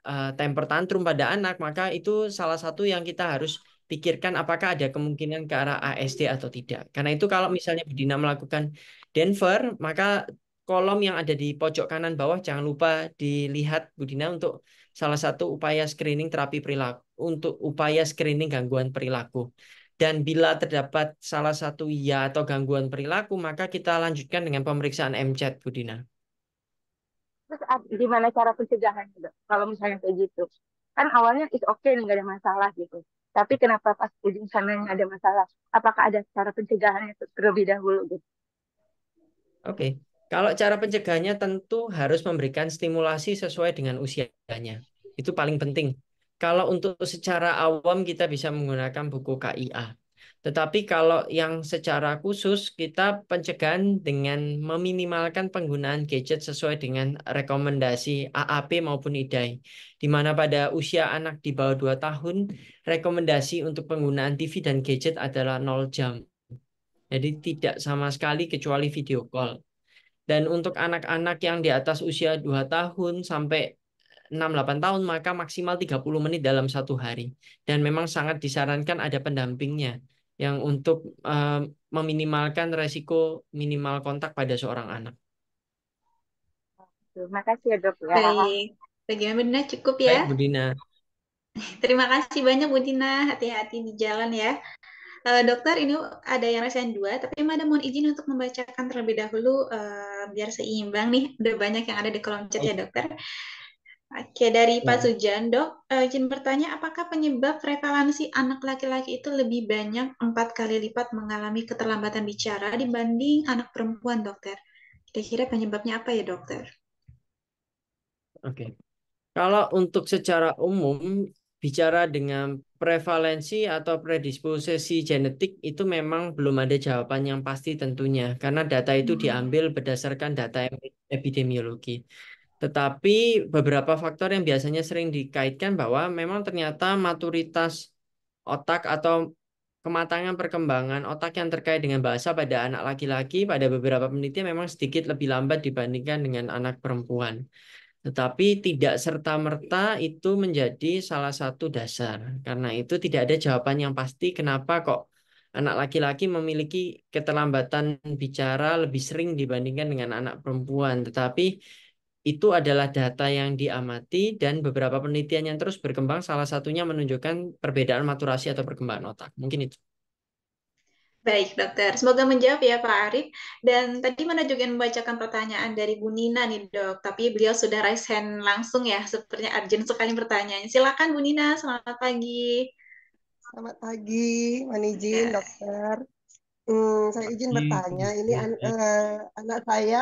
uh, temper tantrum pada anak, maka itu salah satu yang kita harus pikirkan apakah ada kemungkinan ke arah ASD atau tidak. Karena itu kalau misalnya Budina melakukan Denver, maka kolom yang ada di pojok kanan bawah jangan lupa dilihat Budina untuk salah satu upaya screening terapi perilaku untuk upaya screening gangguan perilaku. Dan bila terdapat salah satu ya atau gangguan perilaku, maka kita lanjutkan dengan pemeriksaan MCAT, Budina. Terus gimana cara pencegahan kalau misalnya kayak gitu? Kan awalnya is okay nih, nggak ada masalah gitu. Tapi kenapa pas ujung sana yang ada masalah? Apakah ada cara pencegahannya terlebih dahulu? Gitu? Oke, okay. kalau cara pencegahannya tentu harus memberikan stimulasi sesuai dengan usianya. Itu paling penting. Kalau untuk secara awam kita bisa menggunakan buku KIA tetapi kalau yang secara khusus kita pencegahan dengan meminimalkan penggunaan gadget sesuai dengan rekomendasi AAP maupun IDAI. Di mana pada usia anak di bawah 2 tahun rekomendasi untuk penggunaan TV dan gadget adalah 0 jam. Jadi tidak sama sekali kecuali video call. Dan untuk anak-anak yang di atas usia 2 tahun sampai 6-8 tahun maka maksimal 30 menit dalam satu hari. Dan memang sangat disarankan ada pendampingnya yang untuk uh, meminimalkan resiko minimal kontak pada seorang anak. Terima kasih ya dok ya. Baik, bagaimana Dina cukup ya? Baik, Dina. Terima kasih banyak Budina, hati-hati di jalan ya. Uh, dokter, ini ada yang resen dua, tapi ada mohon izin untuk membacakan terlebih dahulu uh, biar seimbang nih. Udah banyak yang ada di kolom chat ya dokter. Oke, dari Pak ya. Sujan, dok, eh, izin bertanya, apakah penyebab prevalensi anak laki-laki itu lebih banyak empat kali lipat mengalami keterlambatan bicara dibanding anak perempuan, dokter? Kira-kira penyebabnya apa ya, dokter? Oke, kalau untuk secara umum bicara dengan prevalensi atau predisposisi genetik itu memang belum ada jawaban yang pasti tentunya, karena data itu hmm. diambil berdasarkan data epidemiologi. Tetapi beberapa faktor yang biasanya sering dikaitkan bahwa memang ternyata maturitas otak atau kematangan perkembangan otak yang terkait dengan bahasa pada anak laki-laki pada beberapa penelitian memang sedikit lebih lambat dibandingkan dengan anak perempuan. Tetapi tidak serta-merta itu menjadi salah satu dasar. Karena itu tidak ada jawaban yang pasti kenapa kok anak laki-laki memiliki keterlambatan bicara lebih sering dibandingkan dengan anak perempuan. Tetapi itu adalah data yang diamati dan beberapa penelitian yang terus berkembang salah satunya menunjukkan perbedaan maturasi atau perkembangan otak. Mungkin itu. Baik, dokter. Semoga menjawab ya Pak Arif. Dan tadi mana juga yang membacakan pertanyaan dari Bu Nina nih, dok. Tapi beliau sudah raise hand langsung ya. Sepertinya urgent sekali pertanyaannya. Silakan Bu Nina, selamat pagi. Selamat pagi, Manijin, iya. dokter. Hmm, saya izin bertanya, ini iya, an uh, anak saya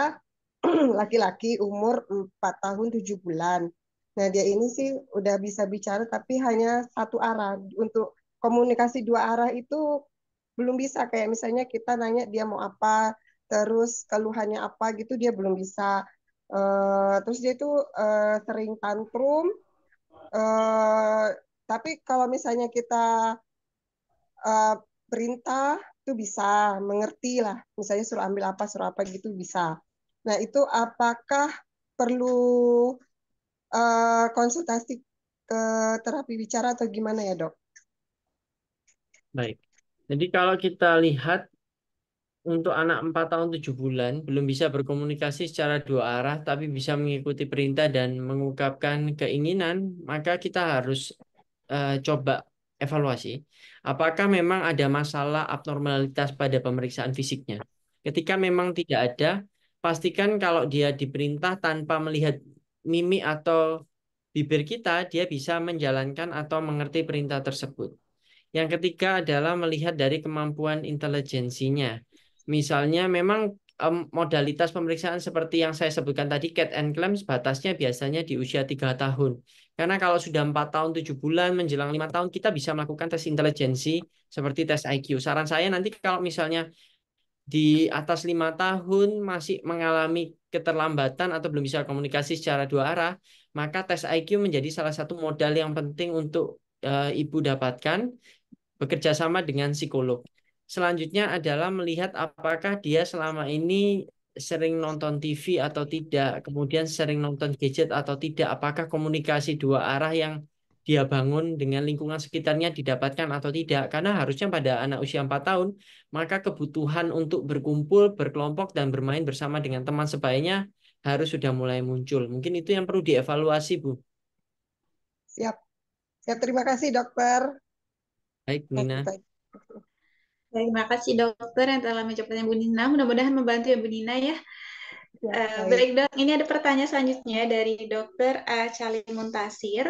laki-laki umur 4 tahun 7 bulan. Nah, dia ini sih udah bisa bicara tapi hanya satu arah. Untuk komunikasi dua arah itu belum bisa kayak misalnya kita nanya dia mau apa, terus keluhannya apa gitu dia belum bisa. Uh, terus dia itu uh, eh, sering tantrum. Uh, tapi kalau misalnya kita uh, perintah itu bisa mengerti lah. Misalnya suruh ambil apa, suruh apa gitu bisa. Nah, itu apakah perlu uh, konsultasi ke terapi bicara atau gimana ya, Dok? Baik. Jadi kalau kita lihat untuk anak 4 tahun 7 bulan belum bisa berkomunikasi secara dua arah tapi bisa mengikuti perintah dan mengungkapkan keinginan, maka kita harus uh, coba evaluasi apakah memang ada masalah abnormalitas pada pemeriksaan fisiknya. Ketika memang tidak ada, pastikan kalau dia diperintah tanpa melihat mimik atau bibir kita, dia bisa menjalankan atau mengerti perintah tersebut. Yang ketiga adalah melihat dari kemampuan intelijensinya. Misalnya memang modalitas pemeriksaan seperti yang saya sebutkan tadi cat and clams batasnya biasanya di usia 3 tahun. Karena kalau sudah 4 tahun 7 bulan menjelang 5 tahun kita bisa melakukan tes intelijensi seperti tes IQ. Saran saya nanti kalau misalnya di atas lima tahun masih mengalami keterlambatan atau belum bisa komunikasi secara dua arah, maka tes IQ menjadi salah satu modal yang penting untuk e, ibu dapatkan bekerja sama dengan psikolog. Selanjutnya adalah melihat apakah dia selama ini sering nonton TV atau tidak, kemudian sering nonton gadget atau tidak, apakah komunikasi dua arah yang dia bangun dengan lingkungan sekitarnya didapatkan atau tidak. Karena harusnya pada anak usia 4 tahun, maka kebutuhan untuk berkumpul, berkelompok, dan bermain bersama dengan teman sebayanya harus sudah mulai muncul. Mungkin itu yang perlu dievaluasi, Bu. Siap. Siap, ya, terima kasih dokter. Baik, Nina. Baik, baik. Terima kasih dokter yang telah menjawab Bu Nina. Mudah-mudahan membantu ya Bu Nina ya. Ya, uh, baik dok, ini ada pertanyaan selanjutnya dari Dokter A. Eh, Cali Muntasir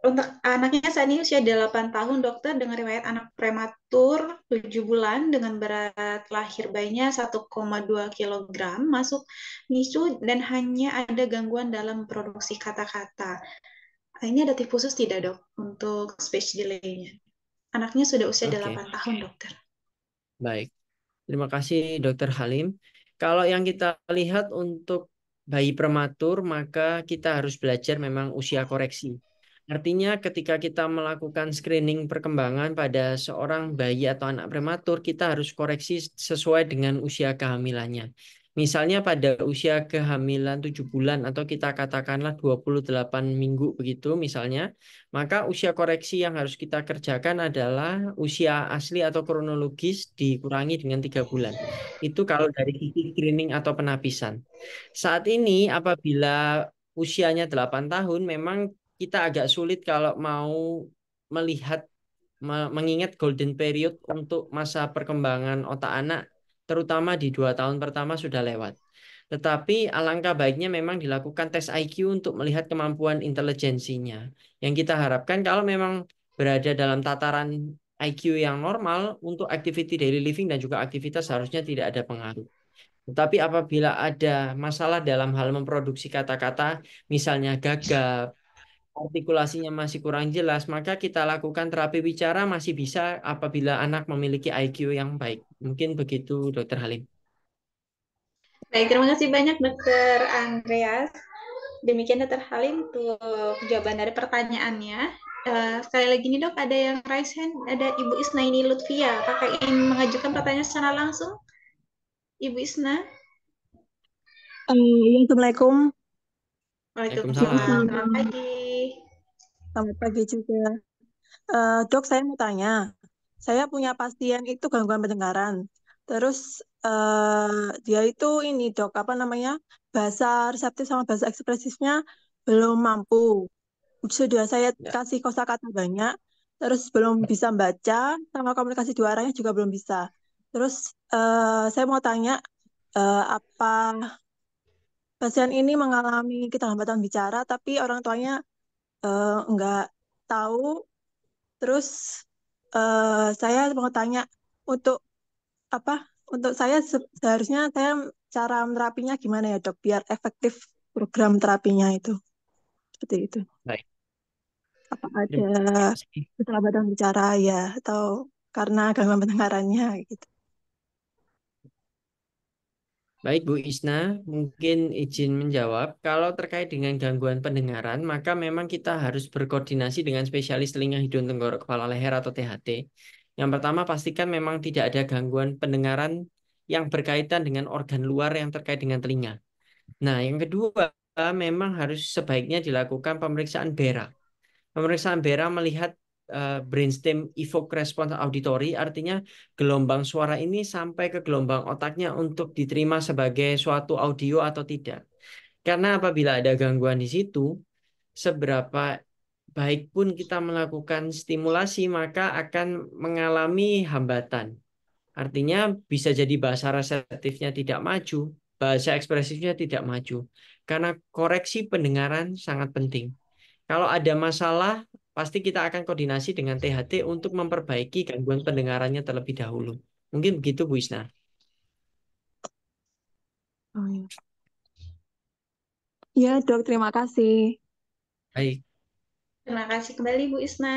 untuk anaknya saat ini usia 8 tahun dokter dengan riwayat anak prematur 7 bulan dengan berat lahir bayinya 1,2 kg masuk NICU dan hanya ada gangguan dalam produksi kata-kata. Ini ada tip khusus tidak dok untuk speech delay-nya? Anaknya sudah usia okay. 8 tahun dokter. Baik, terima kasih dokter Halim. Kalau yang kita lihat untuk bayi prematur maka kita harus belajar memang usia koreksi Artinya ketika kita melakukan screening perkembangan pada seorang bayi atau anak prematur, kita harus koreksi sesuai dengan usia kehamilannya. Misalnya pada usia kehamilan 7 bulan atau kita katakanlah 28 minggu begitu misalnya, maka usia koreksi yang harus kita kerjakan adalah usia asli atau kronologis dikurangi dengan tiga bulan. Itu kalau dari sisi screening atau penapisan. Saat ini apabila usianya 8 tahun memang kita agak sulit kalau mau melihat mengingat golden period untuk masa perkembangan otak anak terutama di dua tahun pertama sudah lewat. Tetapi alangkah baiknya memang dilakukan tes IQ untuk melihat kemampuan intelijensinya. Yang kita harapkan kalau memang berada dalam tataran IQ yang normal untuk activity daily living dan juga aktivitas harusnya tidak ada pengaruh. Tetapi apabila ada masalah dalam hal memproduksi kata-kata, misalnya gagap, artikulasinya masih kurang jelas, maka kita lakukan terapi bicara masih bisa apabila anak memiliki IQ yang baik. Mungkin begitu, Dokter Halim. Baik, terima kasih banyak Dokter Andreas. Demikian Dokter Halim untuk jawaban dari pertanyaannya. Uh, sekali lagi nih dok, ada yang raise hand, ada Ibu Isna ini Lutfia. Apakah ingin mengajukan pertanyaan secara langsung? Ibu Isna? Eh, Assalamualaikum. Waalaikumsalam. Selamat pagi. Selamat pagi juga. Uh, dok saya mau tanya, saya punya pasien itu gangguan pendengaran, terus, uh, dia itu ini dok, apa namanya, bahasa reseptif sama bahasa ekspresifnya belum mampu. Sudah saya Ya. kasih kosakata banyak, terus belum bisa baca, sama komunikasi dua arahnya juga belum bisa. Terus, uh, saya mau tanya, uh, apa pasien ini mengalami keterlambatan bicara tapi orang tuanya uh, tahu terus uh, saya mau tanya untuk apa untuk saya seharusnya saya cara terapinya gimana ya dok biar efektif program terapinya itu seperti itu baik apa ada kesalahan bicara ya atau karena gangguan pendengarannya gitu Baik Bu Isna, mungkin izin menjawab. Kalau terkait dengan gangguan pendengaran, maka memang kita harus berkoordinasi dengan spesialis telinga hidung tenggorok kepala leher atau THT. Yang pertama pastikan memang tidak ada gangguan pendengaran yang berkaitan dengan organ luar yang terkait dengan telinga. Nah, yang kedua memang harus sebaiknya dilakukan pemeriksaan berak. Pemeriksaan berak melihat Eh, brainstem evoke response auditory artinya gelombang suara ini sampai ke gelombang otaknya untuk diterima sebagai suatu audio atau tidak. Karena apabila ada gangguan di situ, seberapa baik pun kita melakukan stimulasi maka akan mengalami hambatan. Artinya bisa jadi bahasa reseptifnya tidak maju, bahasa ekspresifnya tidak maju. Karena koreksi pendengaran sangat penting. Kalau ada masalah pasti kita akan koordinasi dengan THT untuk memperbaiki gangguan pendengarannya terlebih dahulu. Mungkin begitu Bu Isna. Oh, iya. ya. dok, terima kasih. Baik. Terima kasih kembali Bu Isna.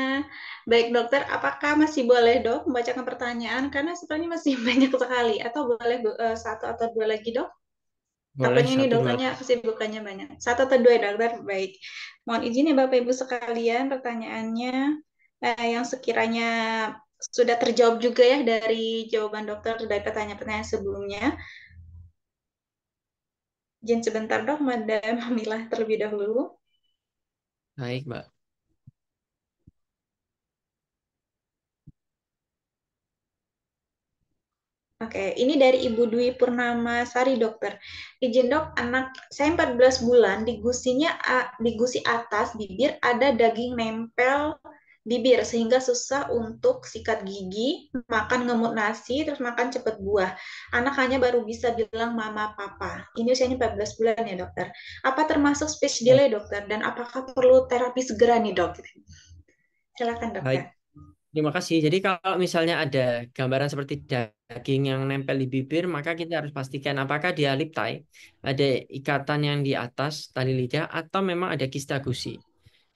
Baik dokter, apakah masih boleh dok membacakan pertanyaan? Karena sepertinya masih banyak sekali. Atau boleh eh, satu atau dua lagi dok? Boleh, ini dokternya kesibukannya banyak. Satu atau dua ya, dokter? Baik. Mohon izin ya Bapak Ibu sekalian pertanyaannya eh, yang sekiranya sudah terjawab juga ya dari jawaban dokter dari pertanyaan-pertanyaan sebelumnya. Izin sebentar dok, Madam Milah terlebih dahulu. Baik, Mbak. Oke, ini dari Ibu Dwi Purnama Sari dokter. Izin dok, anak saya 14 bulan di gusinya di gusi atas bibir ada daging nempel bibir sehingga susah untuk sikat gigi, makan ngemut nasi, terus makan cepet buah. Anak hanya baru bisa bilang mama papa. Ini usianya 14 bulan ya dokter. Apa termasuk speech delay dokter dan apakah perlu terapi segera nih dok? Silakan dokter. Baik. Terima kasih. Jadi kalau misalnya ada gambaran seperti daging daging yang nempel di bibir, maka kita harus pastikan apakah dia lip tie, ada ikatan yang di atas tali lidah, atau memang ada kista gusi.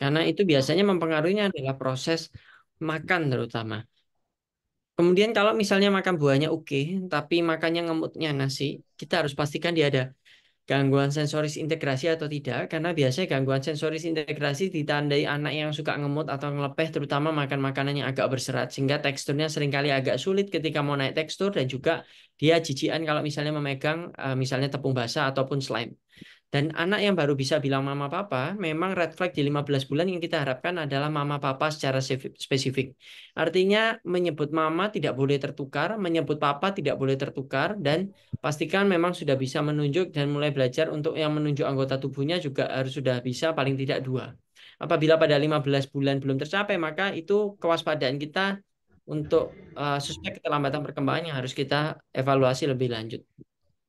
Karena itu biasanya mempengaruhinya adalah proses makan terutama. Kemudian kalau misalnya makan buahnya oke, okay, tapi makannya ngemutnya nasi, kita harus pastikan dia ada gangguan sensoris integrasi atau tidak karena biasanya gangguan sensoris integrasi ditandai anak yang suka ngemut atau ngelepeh terutama makan makanan yang agak berserat sehingga teksturnya seringkali agak sulit ketika mau naik tekstur dan juga dia jijian kalau misalnya memegang eh, misalnya tepung basah ataupun slime. Dan anak yang baru bisa bilang mama papa, memang red flag di 15 bulan yang kita harapkan adalah mama papa secara spesifik. Artinya menyebut mama tidak boleh tertukar, menyebut papa tidak boleh tertukar, dan pastikan memang sudah bisa menunjuk dan mulai belajar untuk yang menunjuk anggota tubuhnya juga harus sudah bisa paling tidak dua. Apabila pada 15 bulan belum tercapai, maka itu kewaspadaan kita untuk uh, eh, suspek keterlambatan perkembangan yang harus kita evaluasi lebih lanjut.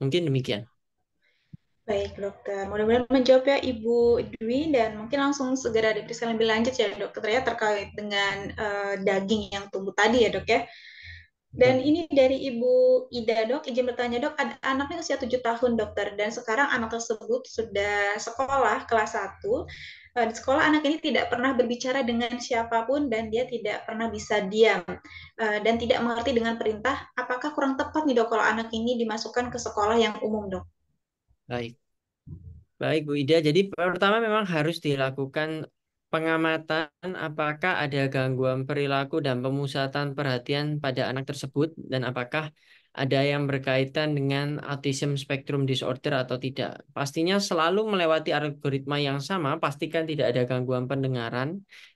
Mungkin demikian. Baik dokter, mudah-mudahan menjawab ya Ibu Dwi dan mungkin langsung segera diperiksa lebih lanjut ya dokter ya terkait dengan uh, daging yang tumbuh tadi ya dok ya. Dan iya. ini dari Ibu Ida dok, izin bertanya dok, ada anaknya usia 7 tahun dokter dan sekarang anak tersebut sudah sekolah kelas 1. Eh, di sekolah anak ini tidak pernah berbicara dengan siapapun dan dia tidak pernah bisa diam eh, dan tidak mengerti dengan perintah. Apakah kurang tepat nih dok kalau anak ini dimasukkan ke sekolah yang umum dok? Baik. Baik Bu Ida, jadi pertama memang harus dilakukan pengamatan apakah ada gangguan perilaku dan pemusatan perhatian pada anak tersebut dan apakah ada yang berkaitan dengan autism spectrum disorder atau tidak. Pastinya selalu melewati algoritma yang sama, pastikan tidak ada gangguan pendengaran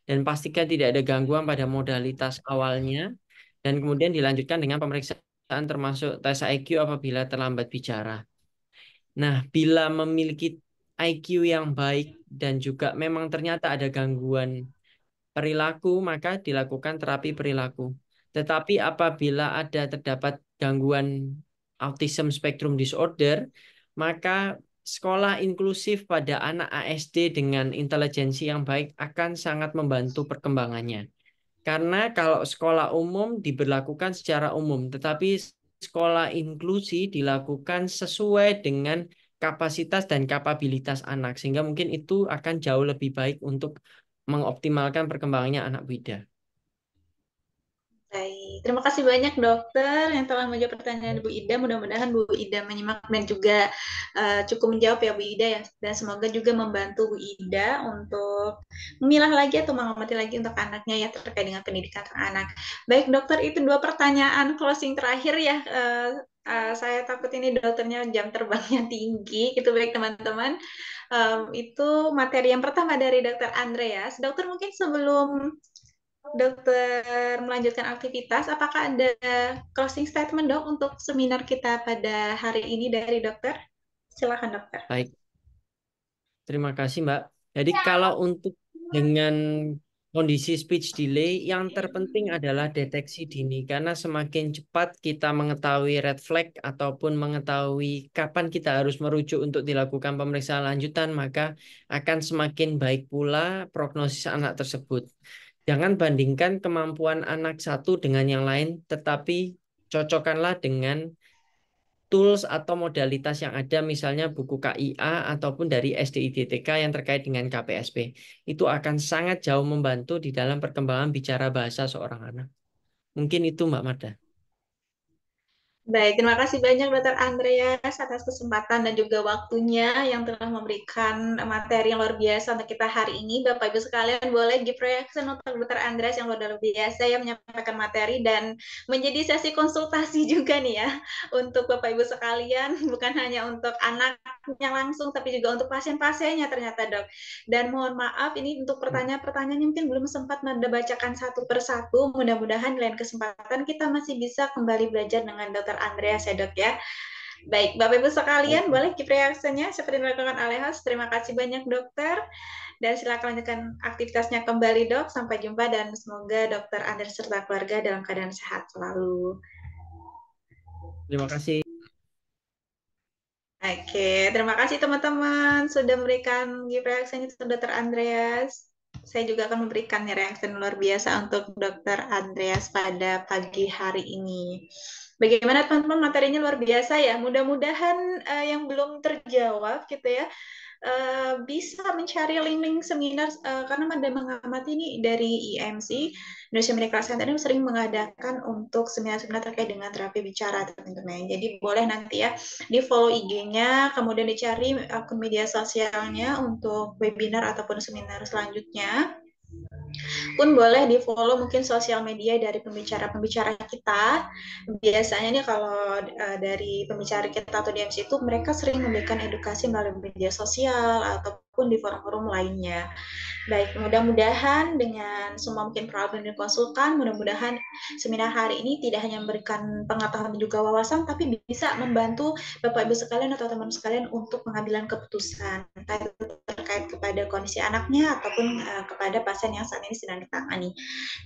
dan pastikan tidak ada gangguan pada modalitas awalnya dan kemudian dilanjutkan dengan pemeriksaan termasuk tes IQ apabila terlambat bicara. Nah, bila memiliki IQ yang baik dan juga memang ternyata ada gangguan perilaku, maka dilakukan terapi perilaku. Tetapi apabila ada terdapat gangguan autism spectrum disorder, maka sekolah inklusif pada anak ASD dengan intelijensi yang baik akan sangat membantu perkembangannya. Karena kalau sekolah umum diberlakukan secara umum, tetapi sekolah inklusi dilakukan sesuai dengan kapasitas dan kapabilitas anak sehingga mungkin itu akan jauh lebih baik untuk mengoptimalkan perkembangannya anak Wida. Baik, terima kasih banyak dokter yang telah menjawab pertanyaan Bu Ida. Mudah-mudahan Bu Ida menyimak dan juga uh, cukup menjawab ya Bu Ida ya. Dan semoga juga membantu Bu Ida untuk memilah lagi atau mengamati lagi untuk anaknya ya terkait dengan pendidikan anak. Baik dokter, itu dua pertanyaan closing terakhir ya. Uh, uh, saya takut ini dokternya jam terbangnya tinggi gitu baik teman-teman um, itu materi yang pertama dari dokter Andreas dokter mungkin sebelum dokter melanjutkan aktivitas, apakah ada closing statement dok untuk seminar kita pada hari ini dari dokter? Silakan dokter. Baik. Terima kasih Mbak. Jadi ya. kalau untuk dengan kondisi speech delay, yang terpenting adalah deteksi dini karena semakin cepat kita mengetahui red flag ataupun mengetahui kapan kita harus merujuk untuk dilakukan pemeriksaan lanjutan, maka akan semakin baik pula prognosis anak tersebut. Jangan bandingkan kemampuan anak satu dengan yang lain, tetapi cocokkanlah dengan tools atau modalitas yang ada misalnya buku KIA ataupun dari SDIDTK yang terkait dengan KPSB. Itu akan sangat jauh membantu di dalam perkembangan bicara bahasa seorang anak. Mungkin itu Mbak Mada. Baik, terima kasih banyak Dr. Andreas atas kesempatan dan juga waktunya yang telah memberikan materi yang luar biasa untuk kita hari ini. Bapak Ibu sekalian boleh give reaction untuk Dr. Andreas yang luar biasa yang menyampaikan materi dan menjadi sesi konsultasi juga nih ya untuk Bapak Ibu sekalian, bukan hanya untuk anaknya langsung tapi juga untuk pasien-pasiennya ternyata, Dok. Dan mohon maaf ini untuk pertanyaan pertanyaannya mungkin belum sempat Anda bacakan satu persatu. Mudah-mudahan lain kesempatan kita masih bisa kembali belajar dengan Dr. Dr. Andrea Sedok ya. Baik, Bapak Ibu sekalian, boleh keep reaksinya seperti dilakukan Alehas. Terima kasih banyak dokter dan silakan lanjutkan aktivitasnya kembali dok. Sampai jumpa dan semoga dokter Andrea serta keluarga dalam keadaan sehat selalu. Terima kasih. Oke, terima kasih teman-teman sudah memberikan give reaction untuk Dr. Andreas. Saya juga akan memberikan reaksi luar biasa untuk Dr. Andreas pada pagi hari ini. Bagaimana teman-teman materinya luar biasa ya. Mudah-mudahan uh, yang belum terjawab gitu ya uh, bisa mencari link-link seminar uh, karena ada mengamati ini dari IMC Indonesia Medical Center ini sering mengadakan untuk seminar-seminar terkait dengan terapi bicara teman-teman. Jadi boleh nanti ya di follow IG-nya, kemudian dicari akun media sosialnya untuk webinar ataupun seminar selanjutnya pun boleh di follow mungkin sosial media dari pembicara-pembicara kita. Biasanya nih kalau uh, dari pembicara kita atau DMC itu mereka sering memberikan edukasi melalui media sosial atau maupun di forum-forum lainnya. Baik, mudah-mudahan dengan semua mungkin problem yang dikonsulkan, mudah-mudahan seminar hari ini tidak hanya memberikan pengetahuan dan juga wawasan, tapi bisa membantu Bapak-Ibu sekalian atau teman teman sekalian untuk pengambilan keputusan terkait kepada kondisi anaknya ataupun uh, kepada pasien yang saat ini sedang ditangani.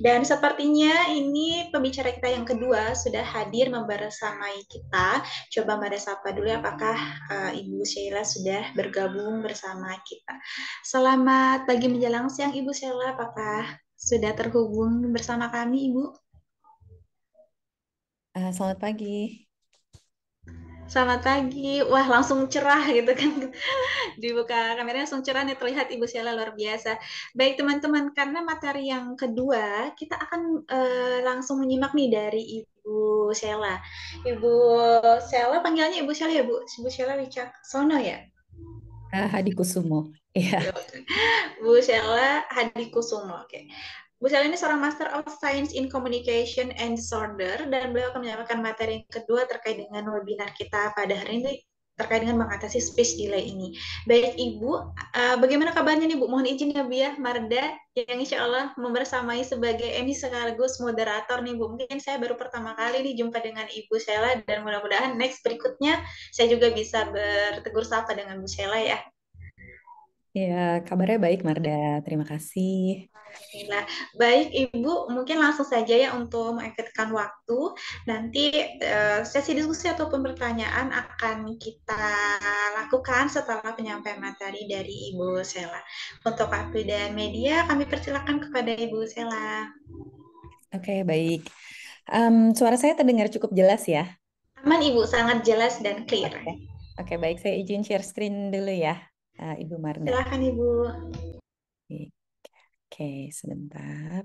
Dan sepertinya ini pembicara kita yang kedua sudah hadir membersamai kita. Coba Mbak sapa dulu apakah uh, Ibu Sheila sudah bergabung bersama kita kita. Selamat pagi menjelang siang Ibu Sheila, apakah sudah terhubung bersama kami Ibu? Uh, selamat pagi. Selamat pagi. Wah, langsung cerah gitu kan. Dibuka kameranya langsung cerah nih terlihat Ibu Sheila luar biasa. Baik teman-teman, karena materi yang kedua, kita akan uh, langsung menyimak nih dari Ibu Ibu Sheila. Ibu Sheila panggilannya Ibu Sheila ya Bu? Ibu Sheila Wicaksono ya? Hadi Kusumo. Iya. Yeah. Bu Sheila Hadi Kusumo. Oke. Okay. Bu Sheila ini seorang Master of Science in Communication and Disorder dan beliau akan menyampaikan materi yang kedua terkait dengan webinar kita pada hari ini terkait dengan mengatasi speech delay ini. Baik Ibu, uh, bagaimana kabarnya nih Bu? Mohon izin ya Bu ya, Marda yang insya Allah membersamai sebagai ini sekaligus moderator nih Bu. Mungkin saya baru pertama kali nih jumpa dengan Ibu Sheila dan mudah-mudahan next berikutnya saya juga bisa bertegur sapa dengan Bu Sheila ya. Ya, kabarnya baik Marda. Terima kasih. Nah, Baik Ibu, mungkin langsung saja ya untuk mengikatkan waktu. Nanti uh, sesi diskusi ataupun pertanyaan akan kita lakukan setelah penyampaian materi dari Ibu Sela. Untuk Pak dan Media, kami persilakan kepada Ibu Sela. Oke, baik. Um, suara saya terdengar cukup jelas ya? Aman Ibu, sangat jelas dan clear. Oke, okay. baik. Saya izin share screen dulu ya uh, Ibu Marna. Silakan Ibu. Oke, okay, sebentar.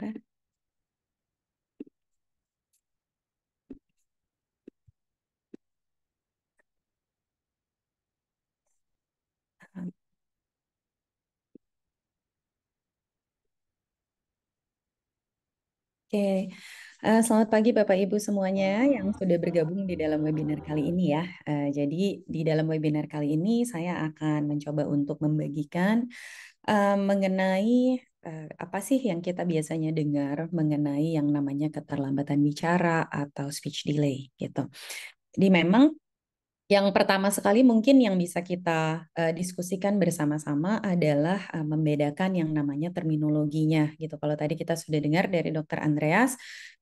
Oke, okay. Eh, selamat pagi Bapak Ibu semuanya yang sudah bergabung di dalam webinar kali ini ya. Eh, jadi di dalam webinar kali ini saya akan mencoba untuk membagikan eh, mengenai apa sih yang kita biasanya dengar mengenai yang namanya keterlambatan bicara atau speech delay gitu. Jadi memang yang pertama sekali mungkin yang bisa kita uh, diskusikan bersama-sama adalah uh, membedakan yang namanya terminologinya gitu. Kalau tadi kita sudah dengar dari Dokter Andreas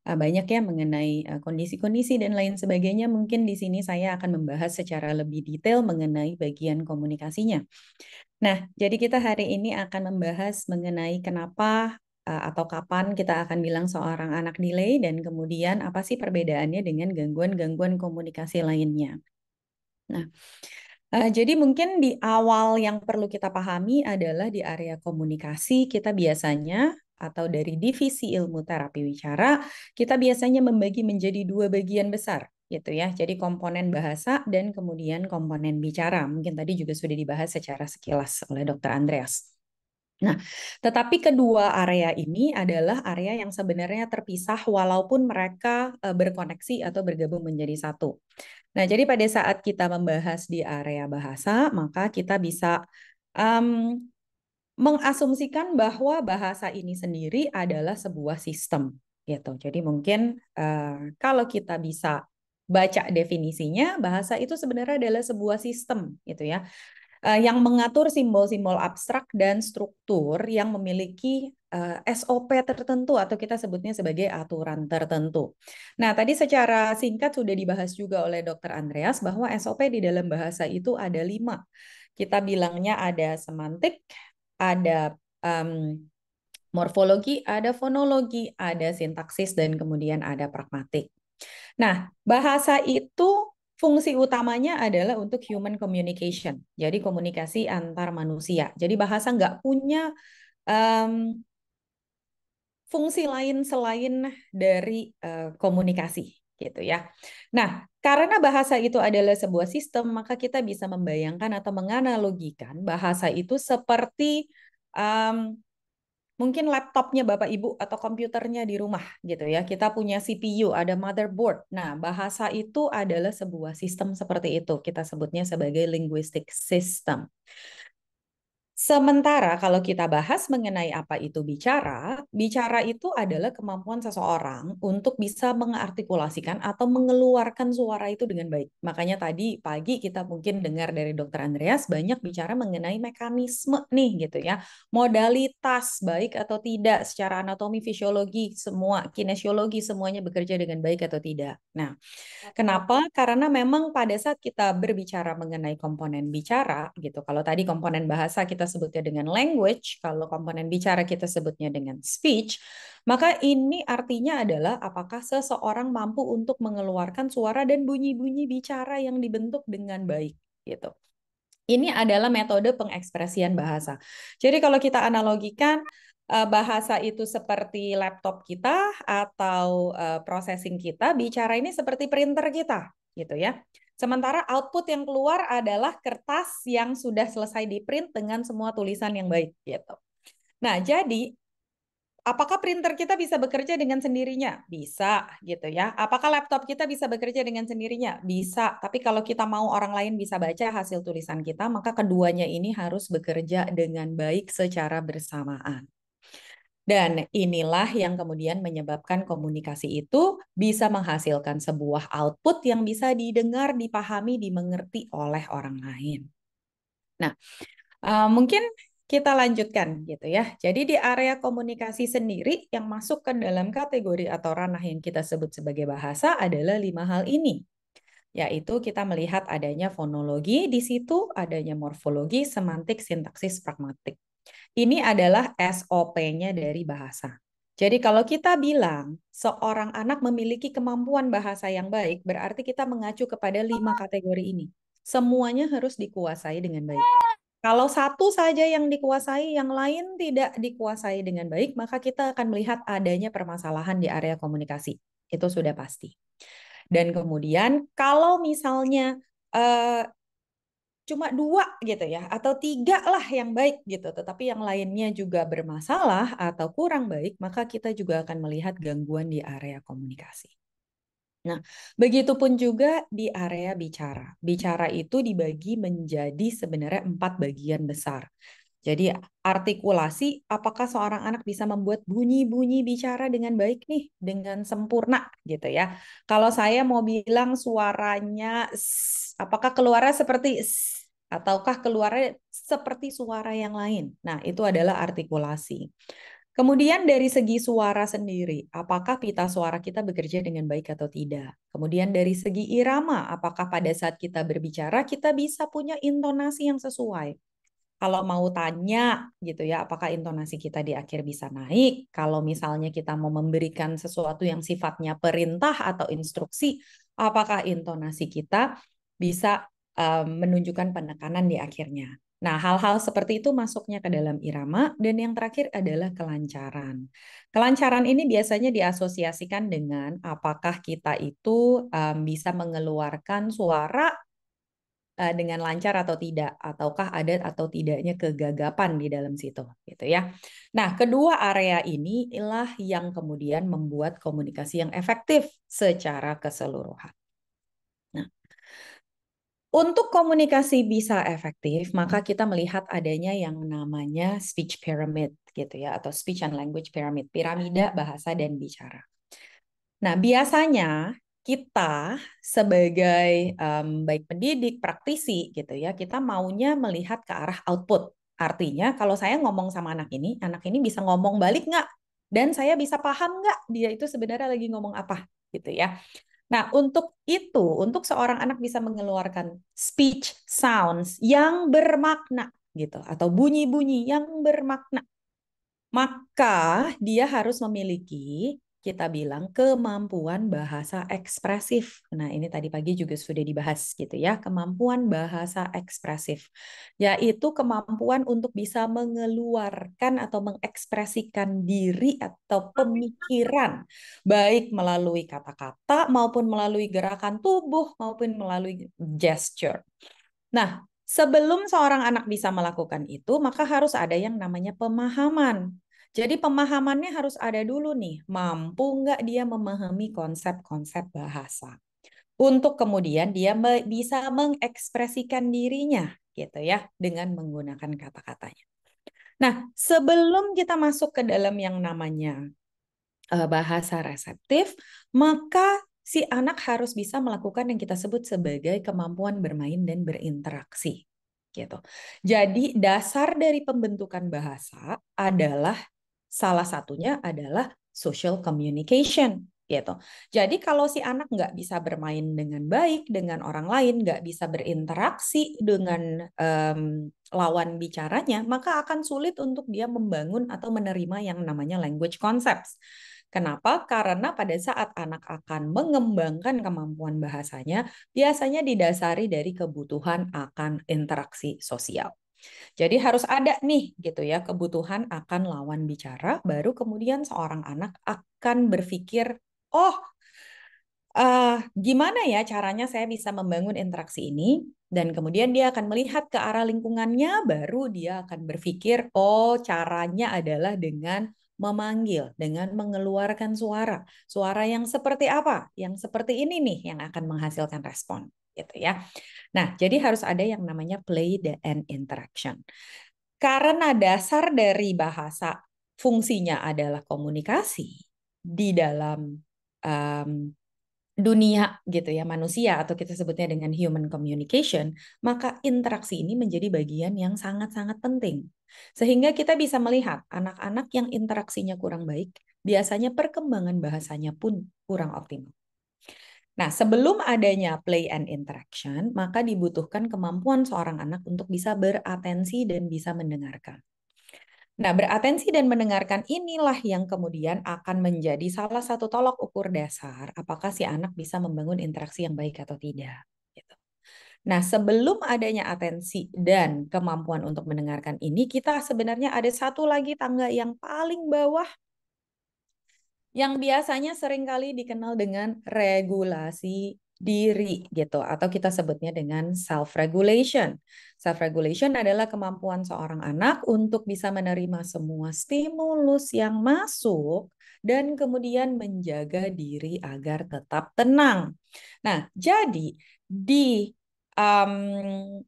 uh, banyak ya mengenai kondisi kondisi-kondisi dan lain sebagainya. Mungkin di sini saya akan membahas secara lebih detail mengenai bagian komunikasinya. Nah, jadi kita hari ini akan membahas mengenai kenapa atau kapan kita akan bilang seorang anak delay dan kemudian apa sih perbedaannya dengan gangguan-gangguan komunikasi lainnya. Nah, Uh, jadi mungkin di awal yang perlu kita pahami adalah di area komunikasi kita biasanya atau dari divisi ilmu terapi wicara kita biasanya membagi menjadi dua bagian besar gitu ya. Jadi komponen bahasa dan kemudian komponen bicara. Mungkin tadi juga sudah dibahas secara sekilas oleh Dr. Andreas. Nah, tetapi kedua area ini adalah area yang sebenarnya terpisah walaupun mereka eh, berkoneksi atau bergabung menjadi satu. Nah, jadi pada saat kita membahas di area bahasa, maka kita bisa um, mengasumsikan bahwa bahasa ini sendiri adalah sebuah sistem, gitu. Jadi mungkin uh, kalau kita bisa baca definisinya, bahasa itu sebenarnya adalah sebuah sistem, gitu ya. Eh, yang mengatur simbol-simbol abstrak dan struktur yang memiliki eh, SOP tertentu atau kita sebutnya sebagai aturan tertentu. Nah, tadi secara singkat sudah dibahas juga oleh Dr. Andreas bahwa SOP di dalam bahasa itu ada lima. Kita bilangnya ada semantik, ada um, morfologi, ada fonologi, ada sintaksis, dan kemudian ada pragmatik. Nah, bahasa itu fungsi utamanya adalah untuk human communication, jadi komunikasi antar manusia. Jadi bahasa nggak punya um, fungsi lain selain dari uh, komunikasi gitu ya. Nah, karena bahasa itu adalah sebuah sistem, maka kita bisa membayangkan atau menganalogikan bahasa itu seperti um, mungkin laptopnya Bapak Ibu atau komputernya di rumah gitu ya. Kita punya CPU, ada motherboard. Nah, bahasa itu adalah sebuah sistem seperti itu. Kita sebutnya sebagai linguistic system. Sementara kalau kita bahas mengenai apa itu bicara, bicara itu adalah kemampuan seseorang untuk bisa mengartikulasikan atau mengeluarkan suara itu dengan baik. Makanya tadi pagi kita mungkin dengar dari Dokter Andreas banyak bicara mengenai mekanisme nih gitu ya. Modalitas baik atau tidak secara anatomi fisiologi semua kinesiologi semuanya bekerja dengan baik atau tidak. Nah, kenapa? Karena memang pada saat kita berbicara mengenai komponen bicara gitu. Kalau tadi komponen bahasa kita sebutnya dengan language, kalau komponen bicara kita sebutnya dengan speech, maka ini artinya adalah apakah seseorang mampu untuk mengeluarkan suara dan bunyi-bunyi bicara yang dibentuk dengan baik gitu. Ini adalah metode pengekspresian bahasa. Jadi kalau kita analogikan eh, bahasa itu seperti laptop kita atau eh, processing kita, bicara ini seperti printer kita, gitu ya. Sementara output yang keluar adalah kertas yang sudah selesai di-print dengan semua tulisan yang baik gitu. Nah, jadi apakah printer kita bisa bekerja dengan sendirinya? Bisa gitu ya. Apakah laptop kita bisa bekerja dengan sendirinya? Bisa. Tapi kalau kita mau orang lain bisa baca hasil tulisan kita, maka keduanya ini harus bekerja dengan baik secara bersamaan. Dan inilah yang kemudian menyebabkan komunikasi itu bisa menghasilkan sebuah output yang bisa didengar, dipahami, dimengerti oleh orang lain. Nah, eh, mungkin kita lanjutkan gitu ya. Jadi di area komunikasi sendiri yang masuk ke dalam kategori atau ranah yang kita sebut sebagai bahasa adalah lima hal ini yaitu kita melihat adanya fonologi di situ, adanya morfologi, semantik, sintaksis, pragmatik. Ini adalah SOP-nya dari bahasa. Jadi kalau kita bilang seorang anak memiliki kemampuan bahasa yang baik, berarti kita mengacu kepada lima kategori ini. Semuanya harus dikuasai dengan baik. Kalau satu saja yang dikuasai, yang lain tidak dikuasai dengan baik, maka kita akan melihat adanya permasalahan di area komunikasi. Itu sudah pasti. Dan kemudian kalau misalnya eh, cuma dua gitu ya atau tiga lah yang baik gitu tetapi yang lainnya juga bermasalah atau kurang baik maka kita juga akan melihat gangguan di area komunikasi. Nah, begitupun juga di area bicara. Bicara itu dibagi menjadi sebenarnya empat bagian besar. Jadi artikulasi, apakah seorang anak bisa membuat bunyi-bunyi bicara dengan baik nih, dengan sempurna gitu ya. Kalau saya mau bilang suaranya, apakah keluarnya seperti ataukah keluarnya seperti suara yang lain. Nah, itu adalah artikulasi. Kemudian dari segi suara sendiri, apakah pita suara kita bekerja dengan baik atau tidak? Kemudian dari segi irama, apakah pada saat kita berbicara kita bisa punya intonasi yang sesuai? Kalau mau tanya gitu ya, apakah intonasi kita di akhir bisa naik? Kalau misalnya kita mau memberikan sesuatu yang sifatnya perintah atau instruksi, apakah intonasi kita bisa Eh, menunjukkan penekanan di akhirnya. Nah, hal-hal seperti itu masuknya ke dalam irama dan yang terakhir adalah kelancaran. Kelancaran ini biasanya diasosiasikan dengan apakah kita itu um, bisa mengeluarkan suara eh, dengan lancar atau tidak ataukah ada atau tidaknya kegagapan di dalam situ gitu ya. Nah, kedua area ini ialah yang kemudian membuat komunikasi yang efektif secara keseluruhan. Untuk komunikasi bisa efektif, hmm. maka kita melihat adanya yang namanya speech pyramid gitu ya atau speech and language pyramid, piramida bahasa dan bicara. Nah, biasanya kita sebagai um, baik pendidik, praktisi gitu ya, kita maunya melihat ke arah output. Artinya kalau saya ngomong sama anak ini, anak ini bisa ngomong balik nggak? Dan saya bisa paham nggak dia itu sebenarnya lagi ngomong apa gitu ya. Nah, untuk itu, untuk seorang anak bisa mengeluarkan speech sounds yang bermakna gitu atau bunyi-bunyi yang bermakna, maka dia harus memiliki kita bilang kemampuan bahasa ekspresif. Nah, ini tadi pagi juga sudah dibahas gitu ya, kemampuan bahasa ekspresif yaitu kemampuan untuk bisa mengeluarkan atau mengekspresikan diri atau pemikiran baik melalui kata-kata maupun melalui gerakan tubuh maupun melalui gesture. Nah, Sebelum seorang anak bisa melakukan itu, maka harus ada yang namanya pemahaman jadi pemahamannya harus ada dulu nih, mampu nggak dia memahami konsep-konsep bahasa. Untuk kemudian dia bisa mengekspresikan dirinya gitu ya dengan menggunakan kata-katanya. Nah, sebelum kita masuk ke dalam yang namanya e, bahasa reseptif, maka si anak harus bisa melakukan yang kita sebut sebagai kemampuan bermain dan berinteraksi gitu. Jadi dasar dari pembentukan bahasa adalah Salah satunya adalah social communication gitu. Jadi kalau si anak nggak bisa bermain dengan baik dengan orang lain, nggak bisa berinteraksi dengan um, lawan bicaranya, maka akan sulit untuk dia membangun atau menerima yang namanya language concepts. Kenapa? Karena pada saat anak akan mengembangkan kemampuan bahasanya, biasanya didasari dari kebutuhan akan interaksi sosial. Jadi harus ada nih gitu ya kebutuhan akan lawan bicara baru kemudian seorang anak akan berpikir, "Oh, uh, gimana ya caranya saya bisa membangun interaksi ini?" dan kemudian dia akan melihat ke arah lingkungannya baru dia akan berpikir, "Oh, caranya adalah dengan memanggil dengan mengeluarkan suara. Suara yang seperti apa? Yang seperti ini nih yang akan menghasilkan respon gitu ya. Nah, jadi harus ada yang namanya play the end interaction. Karena dasar dari bahasa fungsinya adalah komunikasi di dalam um, dunia gitu ya manusia atau kita sebutnya dengan human communication, maka interaksi ini menjadi bagian yang sangat-sangat penting. Sehingga kita bisa melihat anak-anak yang interaksinya kurang baik, biasanya perkembangan bahasanya pun kurang optimal. Nah, sebelum adanya play and interaction, maka dibutuhkan kemampuan seorang anak untuk bisa beratensi dan bisa mendengarkan. Nah, beratensi dan mendengarkan inilah yang kemudian akan menjadi salah satu tolok ukur dasar apakah si anak bisa membangun interaksi yang baik atau tidak. Gitu. Nah, sebelum adanya atensi dan kemampuan untuk mendengarkan ini, kita sebenarnya ada satu lagi tangga yang paling bawah yang biasanya sering kali dikenal dengan regulasi diri gitu atau kita sebutnya dengan self regulation. Self regulation adalah kemampuan seorang anak untuk bisa menerima semua stimulus yang masuk dan kemudian menjaga diri agar tetap tenang. Nah, jadi di um,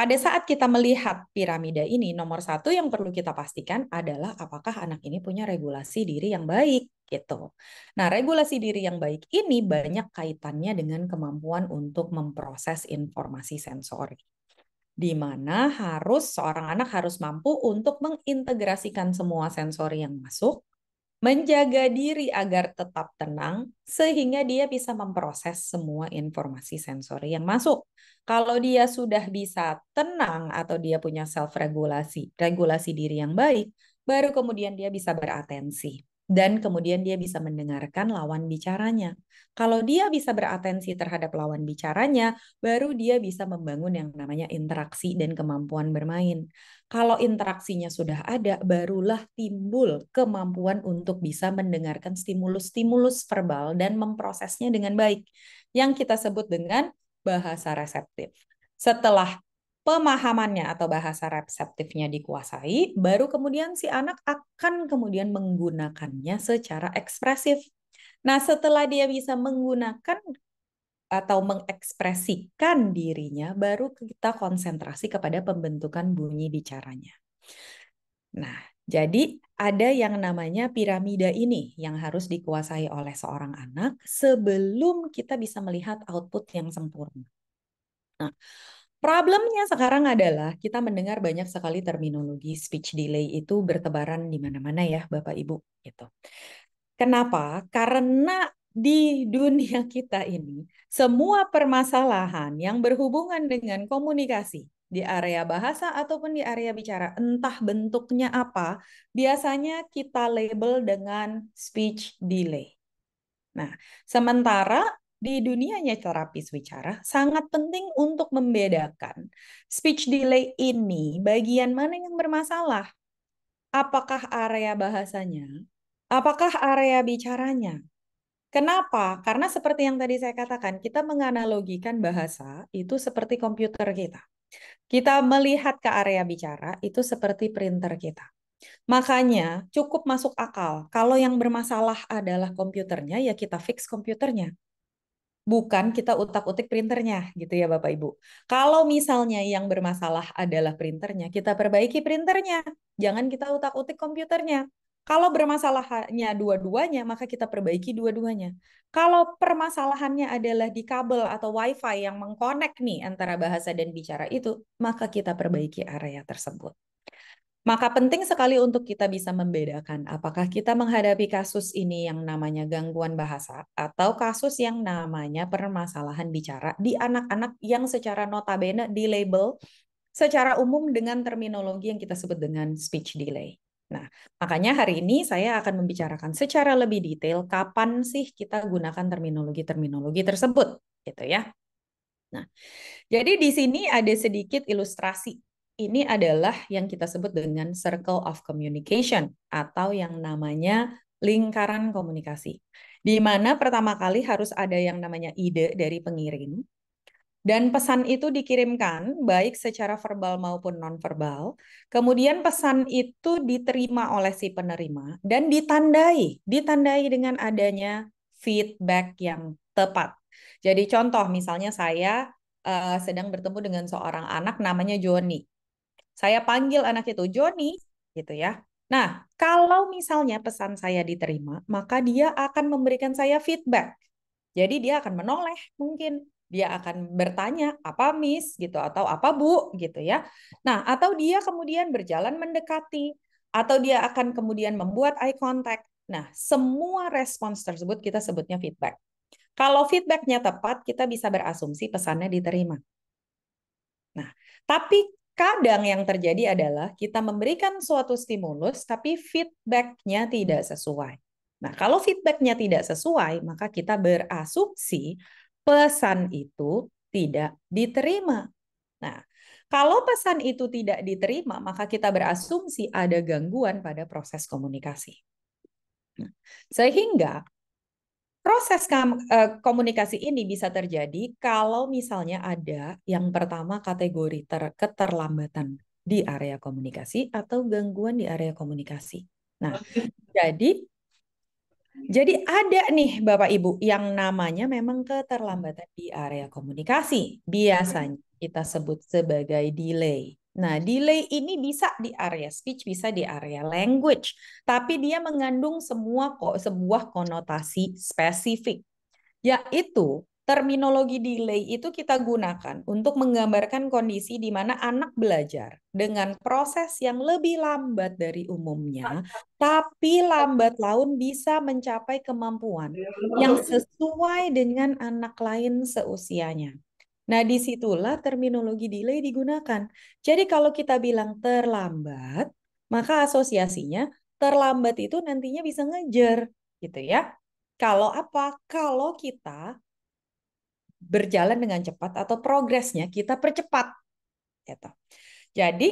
pada saat kita melihat piramida ini, nomor satu yang perlu kita pastikan adalah apakah anak ini punya regulasi diri yang baik gitu. Nah, regulasi diri yang baik ini banyak kaitannya dengan kemampuan untuk memproses informasi sensori. Di mana harus seorang anak harus mampu untuk mengintegrasikan semua sensori yang masuk menjaga diri agar tetap tenang sehingga dia bisa memproses semua informasi sensori yang masuk. Kalau dia sudah bisa tenang atau dia punya self regulasi, regulasi diri yang baik, baru kemudian dia bisa beratensi dan kemudian dia bisa mendengarkan lawan bicaranya. Kalau dia bisa beratensi terhadap lawan bicaranya, baru dia bisa membangun yang namanya interaksi dan kemampuan bermain. Kalau interaksinya sudah ada, barulah timbul kemampuan untuk bisa mendengarkan stimulus-stimulus verbal dan memprosesnya dengan baik, yang kita sebut dengan bahasa reseptif. Setelah pemahamannya atau bahasa reseptifnya dikuasai, baru kemudian si anak akan kemudian menggunakannya secara ekspresif. Nah, setelah dia bisa menggunakan atau mengekspresikan dirinya, baru kita konsentrasi kepada pembentukan bunyi bicaranya. Nah, jadi ada yang namanya piramida ini yang harus dikuasai oleh seorang anak sebelum kita bisa melihat output yang sempurna. Nah, Problemnya sekarang adalah kita mendengar banyak sekali terminologi speech delay itu bertebaran di mana-mana ya Bapak Ibu gitu. Kenapa? Karena di dunia kita ini semua permasalahan yang berhubungan dengan komunikasi di area bahasa ataupun di area bicara, entah bentuknya apa, biasanya kita label dengan speech delay. Nah, sementara di dunianya terapis bicara sangat penting untuk membedakan speech delay ini bagian mana yang bermasalah. Apakah area bahasanya? Apakah area bicaranya? Kenapa? Karena seperti yang tadi saya katakan, kita menganalogikan bahasa itu seperti komputer kita. Kita melihat ke area bicara itu seperti printer kita. Makanya cukup masuk akal kalau yang bermasalah adalah komputernya ya kita fix komputernya bukan kita utak-utik printernya gitu ya Bapak Ibu. Kalau misalnya yang bermasalah adalah printernya, kita perbaiki printernya. Jangan kita utak-utik komputernya. Kalau bermasalahnya dua-duanya, maka kita perbaiki dua-duanya. Kalau permasalahannya adalah di kabel atau wifi yang mengkonek nih antara bahasa dan bicara itu, maka kita perbaiki area tersebut. Maka penting sekali untuk kita bisa membedakan apakah kita menghadapi kasus ini yang namanya gangguan bahasa atau kasus yang namanya permasalahan bicara di anak-anak yang secara notabene dilabel secara umum dengan terminologi yang kita sebut dengan speech delay. Nah, makanya hari ini saya akan membicarakan secara lebih detail kapan sih kita gunakan terminologi-terminologi tersebut, gitu ya. Nah, jadi di sini ada sedikit ilustrasi ini adalah yang kita sebut dengan circle of communication atau yang namanya lingkaran komunikasi. Di mana pertama kali harus ada yang namanya ide dari pengirim dan pesan itu dikirimkan baik secara verbal maupun nonverbal. Kemudian pesan itu diterima oleh si penerima dan ditandai, ditandai dengan adanya feedback yang tepat. Jadi contoh misalnya saya uh, sedang bertemu dengan seorang anak namanya Joni. Saya panggil anak itu Joni, gitu ya. Nah, kalau misalnya pesan saya diterima, maka dia akan memberikan saya feedback. Jadi dia akan menoleh mungkin. Dia akan bertanya, apa miss gitu atau apa bu gitu ya. Nah, atau dia kemudian berjalan mendekati atau dia akan kemudian membuat eye contact. Nah, semua respons tersebut kita sebutnya feedback. Kalau feedbacknya tepat, kita bisa berasumsi pesannya diterima. Nah, tapi Kadang yang terjadi adalah kita memberikan suatu stimulus, tapi feedbacknya tidak sesuai. Nah, kalau feedbacknya tidak sesuai, maka kita berasumsi pesan itu tidak diterima. Nah, kalau pesan itu tidak diterima, maka kita berasumsi ada gangguan pada proses komunikasi. Nah, sehingga Proses eh, komunikasi ini bisa terjadi kalau misalnya ada yang pertama kategori ter keterlambatan di area komunikasi atau gangguan di area komunikasi. Nah, jadi jadi ada nih Bapak Ibu yang namanya memang keterlambatan di area komunikasi. Biasanya kita sebut sebagai delay. Nah, hmm. delay ini bisa di area speech, bisa di area language, tapi dia mengandung semua kok sebuah konotasi spesifik, yaitu terminologi delay itu kita gunakan untuk menggambarkan kondisi di mana anak belajar dengan proses yang lebih lambat dari umumnya, tapi lambat laun bisa mencapai kemampuan iya, yang sesuai dengan anak lain seusianya. Nah, disitulah terminologi delay digunakan. Jadi kalau kita bilang terlambat, maka asosiasinya terlambat itu nantinya bisa ngejar gitu ya. Kalau apa? Kalau kita berjalan dengan cepat atau progresnya kita percepat. Gitu. Jadi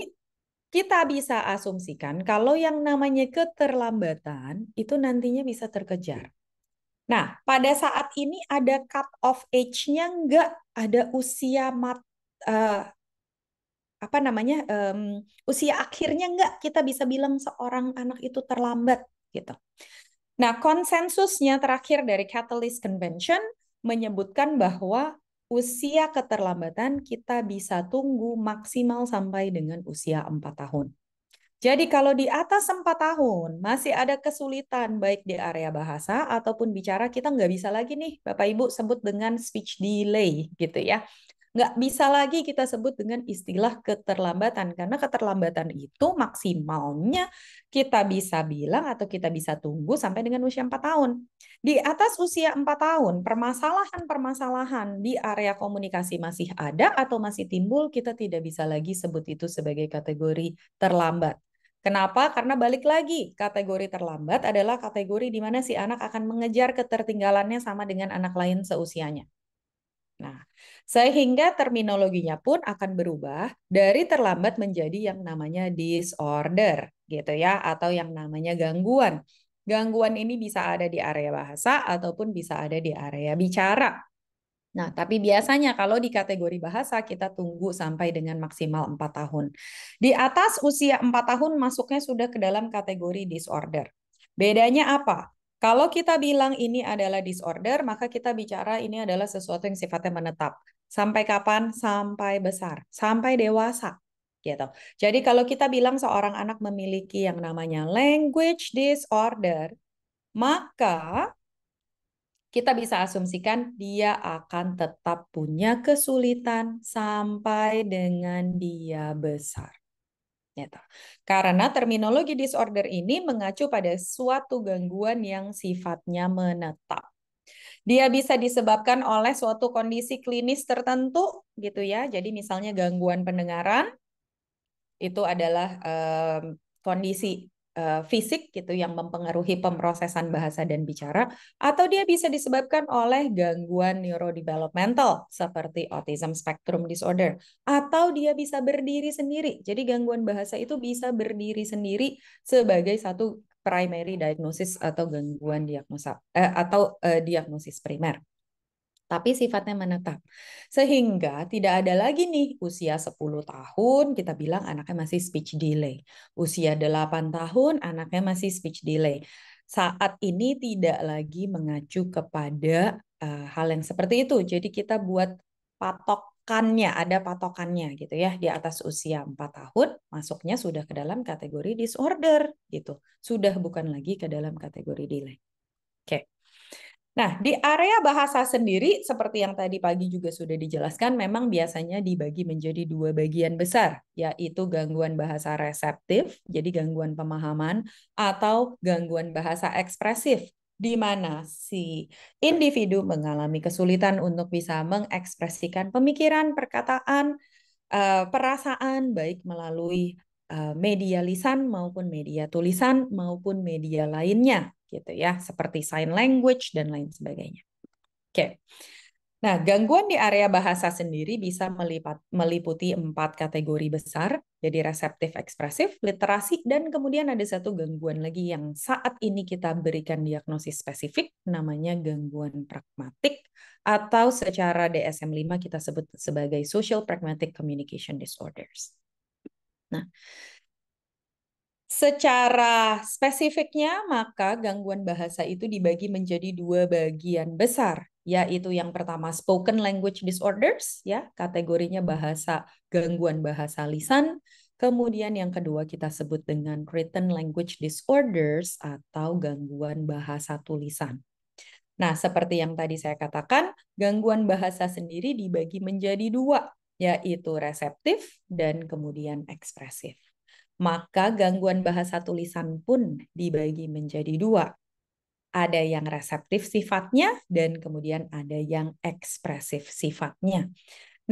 kita bisa asumsikan kalau yang namanya keterlambatan itu nantinya bisa terkejar. Nah, pada saat ini ada cut off age-nya enggak? Ada usia mat uh, apa namanya um, usia akhirnya enggak kita bisa bilang seorang anak itu terlambat gitu. Nah, konsensusnya terakhir dari Catalyst Convention menyebutkan bahwa usia keterlambatan kita bisa tunggu maksimal sampai dengan usia 4 tahun. Jadi kalau di atas 4 tahun masih ada kesulitan baik di area bahasa ataupun bicara, kita nggak bisa lagi nih Bapak Ibu sebut dengan speech delay gitu ya nggak bisa lagi kita sebut dengan istilah keterlambatan karena keterlambatan itu maksimalnya kita bisa bilang atau kita bisa tunggu sampai dengan usia 4 tahun. Di atas usia 4 tahun, permasalahan-permasalahan di area komunikasi masih ada atau masih timbul, kita tidak bisa lagi sebut itu sebagai kategori terlambat. Kenapa? Karena balik lagi, kategori terlambat adalah kategori di mana si anak akan mengejar ketertinggalannya sama dengan anak lain seusianya. Nah, sehingga terminologinya pun akan berubah dari terlambat menjadi yang namanya disorder gitu ya atau yang namanya gangguan. Gangguan ini bisa ada di area bahasa ataupun bisa ada di area bicara. Nah, tapi biasanya kalau di kategori bahasa kita tunggu sampai dengan maksimal 4 tahun. Di atas usia 4 tahun masuknya sudah ke dalam kategori disorder. Bedanya apa? Kalau kita bilang ini adalah disorder, maka kita bicara ini adalah sesuatu yang sifatnya menetap. Sampai kapan? Sampai besar, sampai dewasa. Gitu. Jadi kalau kita bilang seorang anak memiliki yang namanya language disorder, maka kita bisa asumsikan dia akan tetap punya kesulitan sampai dengan dia besar. Gitu. Karena terminologi disorder ini mengacu pada suatu gangguan yang sifatnya menetap. Dia bisa disebabkan oleh suatu kondisi klinis tertentu gitu ya. Jadi misalnya gangguan pendengaran itu adalah um, kondisi Eh, fisik gitu yang mempengaruhi pemrosesan bahasa dan bicara atau dia bisa disebabkan oleh gangguan neurodevelopmental seperti autism spectrum disorder atau dia bisa berdiri sendiri. Jadi gangguan bahasa itu bisa berdiri sendiri sebagai satu primary diagnosis atau gangguan diagnosa eh, atau eh, diagnosis primer tapi sifatnya menetap. Sehingga tidak ada lagi nih usia 10 tahun kita bilang anaknya masih speech delay. Usia 8 tahun anaknya masih speech delay. Saat ini tidak lagi mengacu kepada uh, hal yang seperti itu. Jadi kita buat patokannya, ada patokannya gitu ya. Di atas usia 4 tahun masuknya sudah ke dalam kategori disorder gitu. Sudah bukan lagi ke dalam kategori delay. Oke. Okay. Nah, di area bahasa sendiri, seperti yang tadi pagi juga sudah dijelaskan, memang biasanya dibagi menjadi dua bagian besar, yaitu gangguan bahasa reseptif, jadi gangguan pemahaman, atau gangguan bahasa ekspresif, di mana si individu mengalami kesulitan untuk bisa mengekspresikan pemikiran, perkataan, eh, perasaan, baik melalui Eh, media lisan maupun media tulisan maupun media lainnya gitu ya seperti sign language dan lain sebagainya. Oke. Nah, gangguan di area bahasa sendiri bisa melipat, meliputi empat kategori besar, jadi reseptif ekspresif, literasi, dan kemudian ada satu gangguan lagi yang saat ini kita berikan diagnosis spesifik, namanya gangguan pragmatik, atau secara DSM-5 kita sebut sebagai Social Pragmatic Communication Disorders. Nah, Secara spesifiknya, maka gangguan bahasa itu dibagi menjadi dua bagian besar, yaitu yang pertama spoken language disorders, ya kategorinya bahasa gangguan bahasa lisan. Kemudian yang kedua kita sebut dengan written language disorders atau gangguan bahasa tulisan. Nah, seperti yang tadi saya katakan, gangguan bahasa sendiri dibagi menjadi dua, yaitu reseptif dan kemudian ekspresif. Maka gangguan bahasa tulisan pun dibagi menjadi dua. Ada yang reseptif sifatnya dan kemudian ada yang ekspresif sifatnya.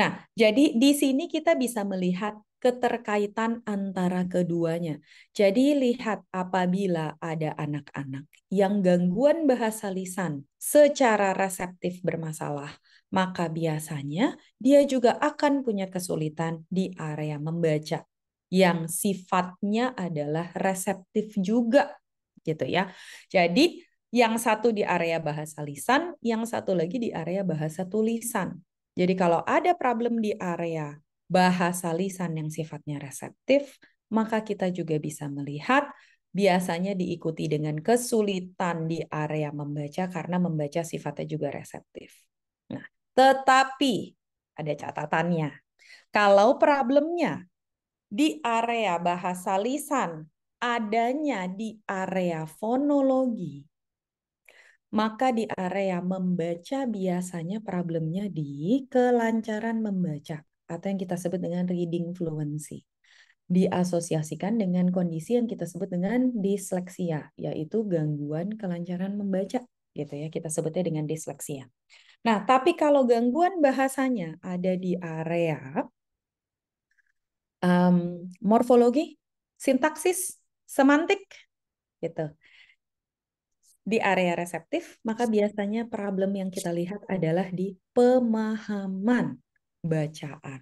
Nah, jadi di sini kita bisa melihat keterkaitan antara keduanya. Jadi lihat apabila ada anak-anak yang gangguan bahasa lisan secara reseptif bermasalah, maka biasanya dia juga akan punya kesulitan di area membaca yang sifatnya adalah reseptif juga gitu ya. Jadi yang satu di area bahasa lisan, yang satu lagi di area bahasa tulisan. Jadi kalau ada problem di area bahasa lisan yang sifatnya reseptif, maka kita juga bisa melihat biasanya diikuti dengan kesulitan di area membaca karena membaca sifatnya juga reseptif. Tetapi ada catatannya. Kalau problemnya di area bahasa lisan adanya di area fonologi, maka di area membaca biasanya problemnya di kelancaran membaca atau yang kita sebut dengan reading fluency. Diasosiasikan dengan kondisi yang kita sebut dengan disleksia, yaitu gangguan kelancaran membaca gitu ya, kita sebutnya dengan disleksia. Nah, tapi kalau gangguan bahasanya ada di area um, morfologi, sintaksis, semantik, gitu. Di area reseptif, maka biasanya problem yang kita lihat adalah di pemahaman bacaan.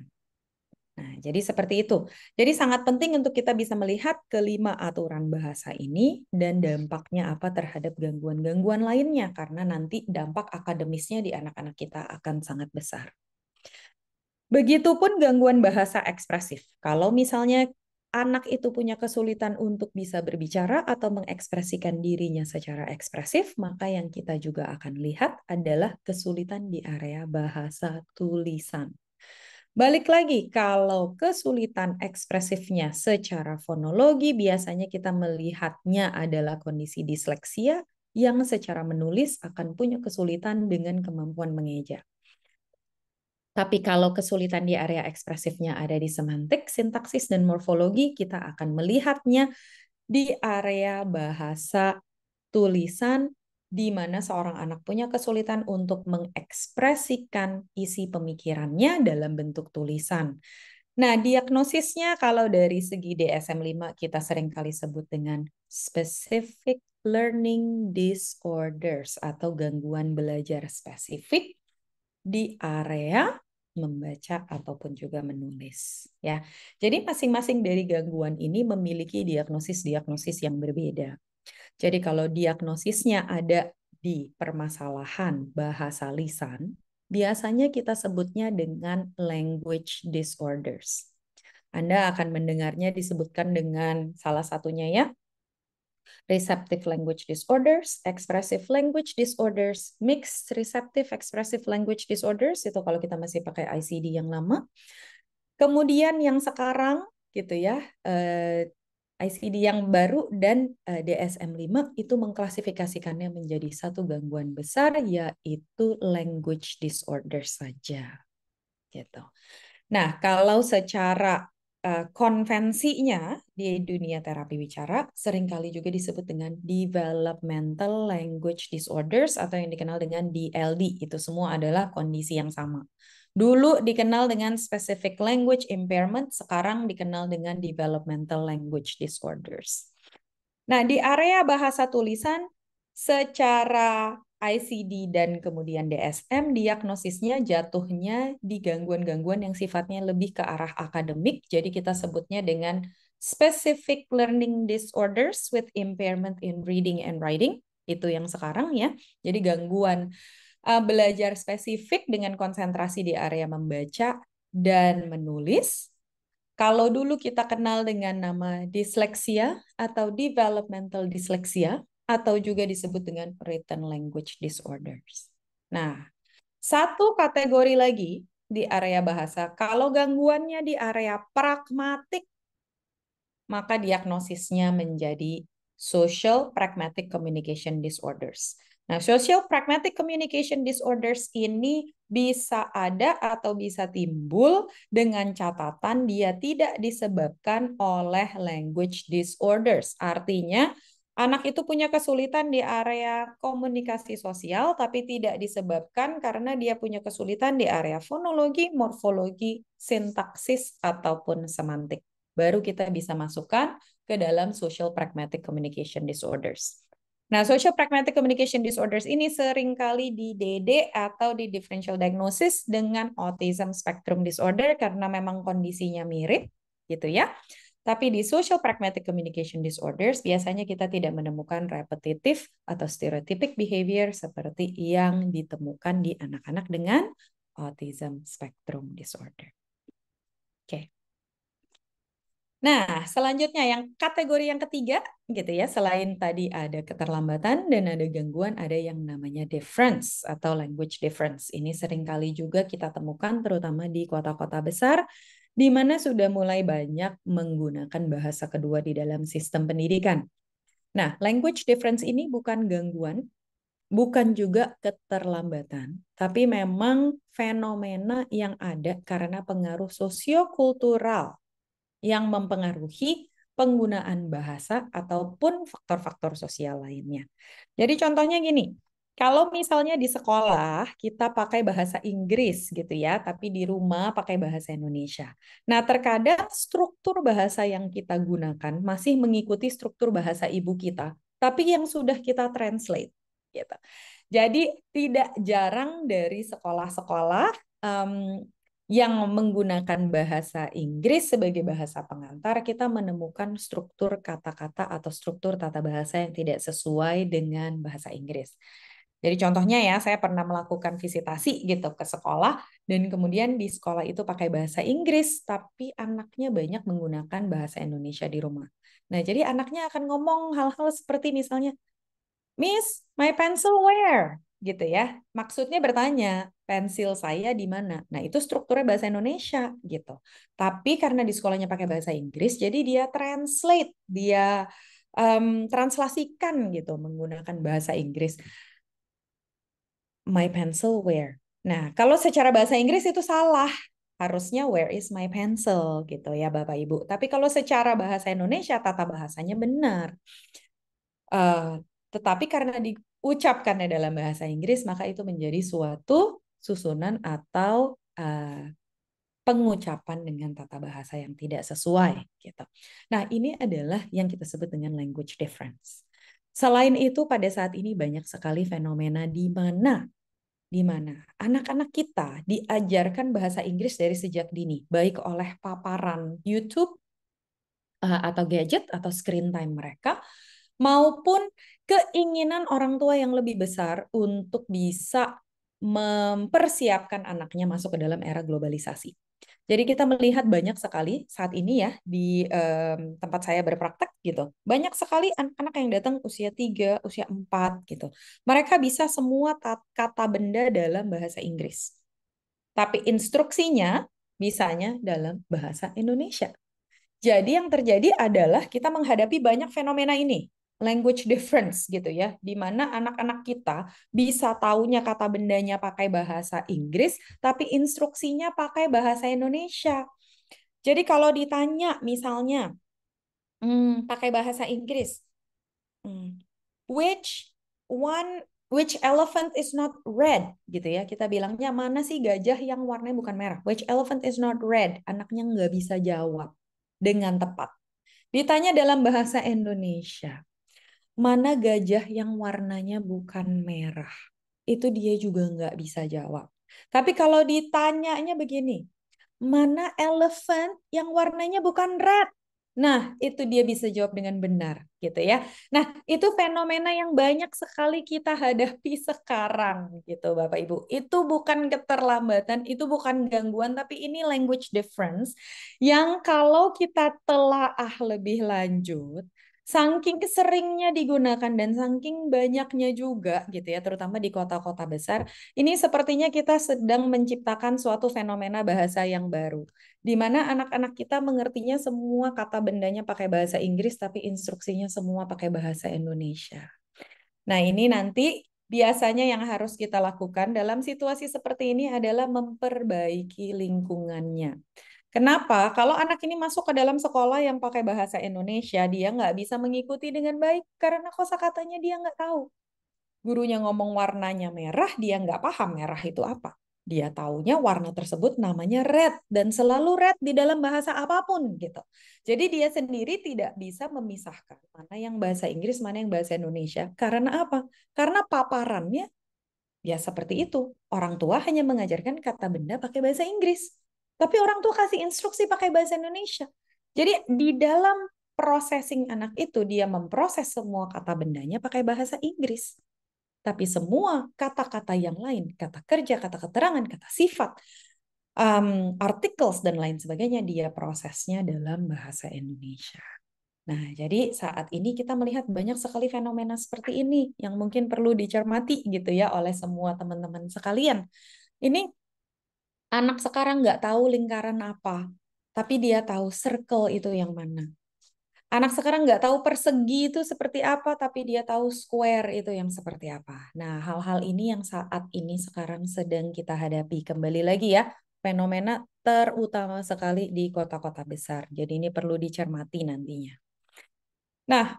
Nah, jadi seperti itu. Jadi sangat penting untuk kita bisa melihat kelima aturan bahasa ini dan dampaknya apa terhadap gangguan-gangguan lainnya karena nanti dampak akademisnya di anak-anak kita akan sangat besar. Begitupun gangguan bahasa ekspresif. Kalau misalnya anak itu punya kesulitan untuk bisa berbicara atau mengekspresikan dirinya secara ekspresif, maka yang kita juga akan lihat adalah kesulitan di area bahasa tulisan. Balik lagi, kalau kesulitan ekspresifnya secara fonologi, biasanya kita melihatnya adalah kondisi disleksia yang secara menulis akan punya kesulitan dengan kemampuan mengeja. Tapi kalau kesulitan di area ekspresifnya ada di semantik, sintaksis, dan morfologi, kita akan melihatnya di area bahasa tulisan di mana seorang anak punya kesulitan untuk mengekspresikan isi pemikirannya dalam bentuk tulisan. Nah, diagnosisnya kalau dari segi DSM-5 kita sering kali sebut dengan specific learning disorders atau gangguan belajar spesifik di area membaca ataupun juga menulis ya. Jadi masing-masing dari gangguan ini memiliki diagnosis-diagnosis yang berbeda. Jadi kalau diagnosisnya ada di permasalahan bahasa lisan, biasanya kita sebutnya dengan language disorders. Anda akan mendengarnya disebutkan dengan salah satunya ya, receptive language disorders, expressive language disorders, mixed receptive expressive language disorders itu kalau kita masih pakai ICD yang lama. Kemudian yang sekarang gitu ya, eh, ICD yang baru dan uh, eh, DSM-5 itu mengklasifikasikannya menjadi satu gangguan besar yaitu language disorder saja. Gitu. Nah, kalau secara eh, konvensinya di dunia terapi bicara seringkali juga disebut dengan developmental language disorders atau yang dikenal dengan DLD. Itu semua adalah kondisi yang sama Dulu dikenal dengan specific language impairment, sekarang dikenal dengan developmental language disorders. Nah, di area bahasa tulisan secara ICD dan kemudian DSM diagnosisnya jatuhnya di gangguan-gangguan yang sifatnya lebih ke arah akademik. Jadi kita sebutnya dengan specific learning disorders with impairment in reading and writing. Itu yang sekarang ya. Jadi gangguan uh, belajar spesifik dengan konsentrasi di area membaca dan menulis. Kalau dulu kita kenal dengan nama disleksia atau developmental dyslexia atau juga disebut dengan written language disorders. Nah, satu kategori lagi di area bahasa, kalau gangguannya di area pragmatik, maka diagnosisnya menjadi social pragmatic communication disorders Nah, social pragmatic communication disorders ini bisa ada atau bisa timbul dengan catatan dia tidak disebabkan oleh language disorders. Artinya, anak itu punya kesulitan di area komunikasi sosial tapi tidak disebabkan karena dia punya kesulitan di area fonologi, morfologi, sintaksis ataupun semantik. Baru kita bisa masukkan ke dalam social pragmatic communication disorders. Nah, social pragmatic communication disorders ini seringkali di DD atau di differential diagnosis dengan autism spectrum disorder karena memang kondisinya mirip gitu ya. Tapi di social pragmatic communication disorders biasanya kita tidak menemukan repetitif atau stereotypic behavior seperti yang ditemukan di anak-anak dengan autism spectrum disorder. Oke. Okay. Nah, selanjutnya yang kategori yang ketiga gitu ya, selain tadi ada keterlambatan dan ada gangguan, ada yang namanya difference atau language difference. Ini seringkali juga kita temukan terutama di kota-kota besar di mana sudah mulai banyak menggunakan bahasa kedua di dalam sistem pendidikan. Nah, language difference ini bukan gangguan, bukan juga keterlambatan, tapi memang fenomena yang ada karena pengaruh sosiokultural yang mempengaruhi penggunaan bahasa ataupun faktor-faktor sosial lainnya. Jadi contohnya gini, kalau misalnya di sekolah kita pakai bahasa Inggris gitu ya, tapi di rumah pakai bahasa Indonesia. Nah, terkadang struktur bahasa yang kita gunakan masih mengikuti struktur bahasa ibu kita, tapi yang sudah kita translate gitu. Jadi tidak jarang dari sekolah-sekolah um, yang menggunakan bahasa Inggris sebagai bahasa pengantar, kita menemukan struktur kata-kata atau struktur tata bahasa yang tidak sesuai dengan bahasa Inggris. Jadi contohnya ya, saya pernah melakukan visitasi gitu ke sekolah dan kemudian di sekolah itu pakai bahasa Inggris, tapi anaknya banyak menggunakan bahasa Indonesia di rumah. Nah, jadi anaknya akan ngomong hal-hal seperti misalnya, Miss, my pencil where? gitu ya. Maksudnya bertanya, pensil saya di mana? Nah, itu strukturnya bahasa Indonesia gitu. Tapi karena di sekolahnya pakai bahasa Inggris, jadi dia translate, dia um, translasikan gitu menggunakan bahasa Inggris. My pencil where? Nah, kalau secara bahasa Inggris itu salah. Harusnya where is my pencil gitu ya Bapak Ibu. Tapi kalau secara bahasa Indonesia tata bahasanya benar. Uh, tetapi karena di ucapkannya dalam bahasa Inggris, maka itu menjadi suatu susunan atau uh, pengucapan dengan tata bahasa yang tidak sesuai gitu. Nah, ini adalah yang kita sebut dengan language difference. Selain itu pada saat ini banyak sekali fenomena di mana di mana anak-anak kita diajarkan bahasa Inggris dari sejak dini, baik oleh paparan YouTube eh, atau gadget atau screen time mereka maupun keinginan orang tua yang lebih besar untuk bisa mempersiapkan anaknya masuk ke dalam era globalisasi. Jadi kita melihat banyak sekali saat ini ya di um, tempat saya berpraktek gitu. Banyak sekali anak-anak yang datang usia 3, usia 4 gitu. Mereka bisa semua kata benda dalam bahasa Inggris. Tapi instruksinya bisanya dalam bahasa Indonesia. Jadi yang terjadi adalah kita menghadapi banyak fenomena ini language difference gitu ya, di mana anak-anak kita bisa taunya kata bendanya pakai bahasa Inggris, tapi instruksinya pakai bahasa Indonesia. Jadi kalau ditanya misalnya, hmm, pakai bahasa Inggris, hmm, which one, which elephant is not red, gitu ya, kita bilangnya mana sih gajah yang warnanya bukan merah? Which elephant is not red? Anaknya nggak bisa jawab dengan tepat. Ditanya dalam bahasa Indonesia, Mana gajah yang warnanya bukan merah? Itu dia juga nggak bisa jawab. Tapi kalau ditanyanya begini, mana elephant yang warnanya bukan red? Nah, itu dia bisa jawab dengan benar, gitu ya. Nah, itu fenomena yang banyak sekali kita hadapi sekarang, gitu, Bapak Ibu. Itu bukan keterlambatan, itu bukan gangguan, tapi ini language difference yang kalau kita telaah lebih lanjut, saking keseringnya digunakan dan saking banyaknya juga gitu ya, terutama di kota-kota besar, ini sepertinya kita sedang menciptakan suatu fenomena bahasa yang baru, di mana anak-anak kita mengertinya semua kata bendanya pakai bahasa Inggris, tapi instruksinya semua pakai bahasa Indonesia. Nah ini nanti biasanya yang harus kita lakukan dalam situasi seperti ini adalah memperbaiki lingkungannya. Kenapa? Kalau anak ini masuk ke dalam sekolah yang pakai bahasa Indonesia, dia nggak bisa mengikuti dengan baik karena kosa katanya dia nggak tahu. Gurunya ngomong warnanya merah, dia nggak paham merah itu apa. Dia taunya warna tersebut namanya red dan selalu red di dalam bahasa apapun gitu. Jadi dia sendiri tidak bisa memisahkan mana yang bahasa Inggris, mana yang bahasa Indonesia. Karena apa? Karena paparannya ya seperti itu. Orang tua hanya mengajarkan kata benda pakai bahasa Inggris tapi orang tua kasih instruksi pakai bahasa Indonesia. Jadi di dalam processing anak itu dia memproses semua kata bendanya pakai bahasa Inggris. Tapi semua kata-kata yang lain, kata kerja, kata keterangan, kata sifat, um, articles dan lain sebagainya dia prosesnya dalam bahasa Indonesia. Nah, jadi saat ini kita melihat banyak sekali fenomena seperti ini yang mungkin perlu dicermati gitu ya oleh semua teman-teman sekalian. Ini Anak sekarang nggak tahu lingkaran apa, tapi dia tahu circle itu yang mana. Anak sekarang nggak tahu persegi itu seperti apa, tapi dia tahu square itu yang seperti apa. Nah, hal-hal ini yang saat ini sekarang sedang kita hadapi. Kembali lagi ya, fenomena terutama sekali di kota-kota besar. Jadi ini perlu dicermati nantinya. Nah,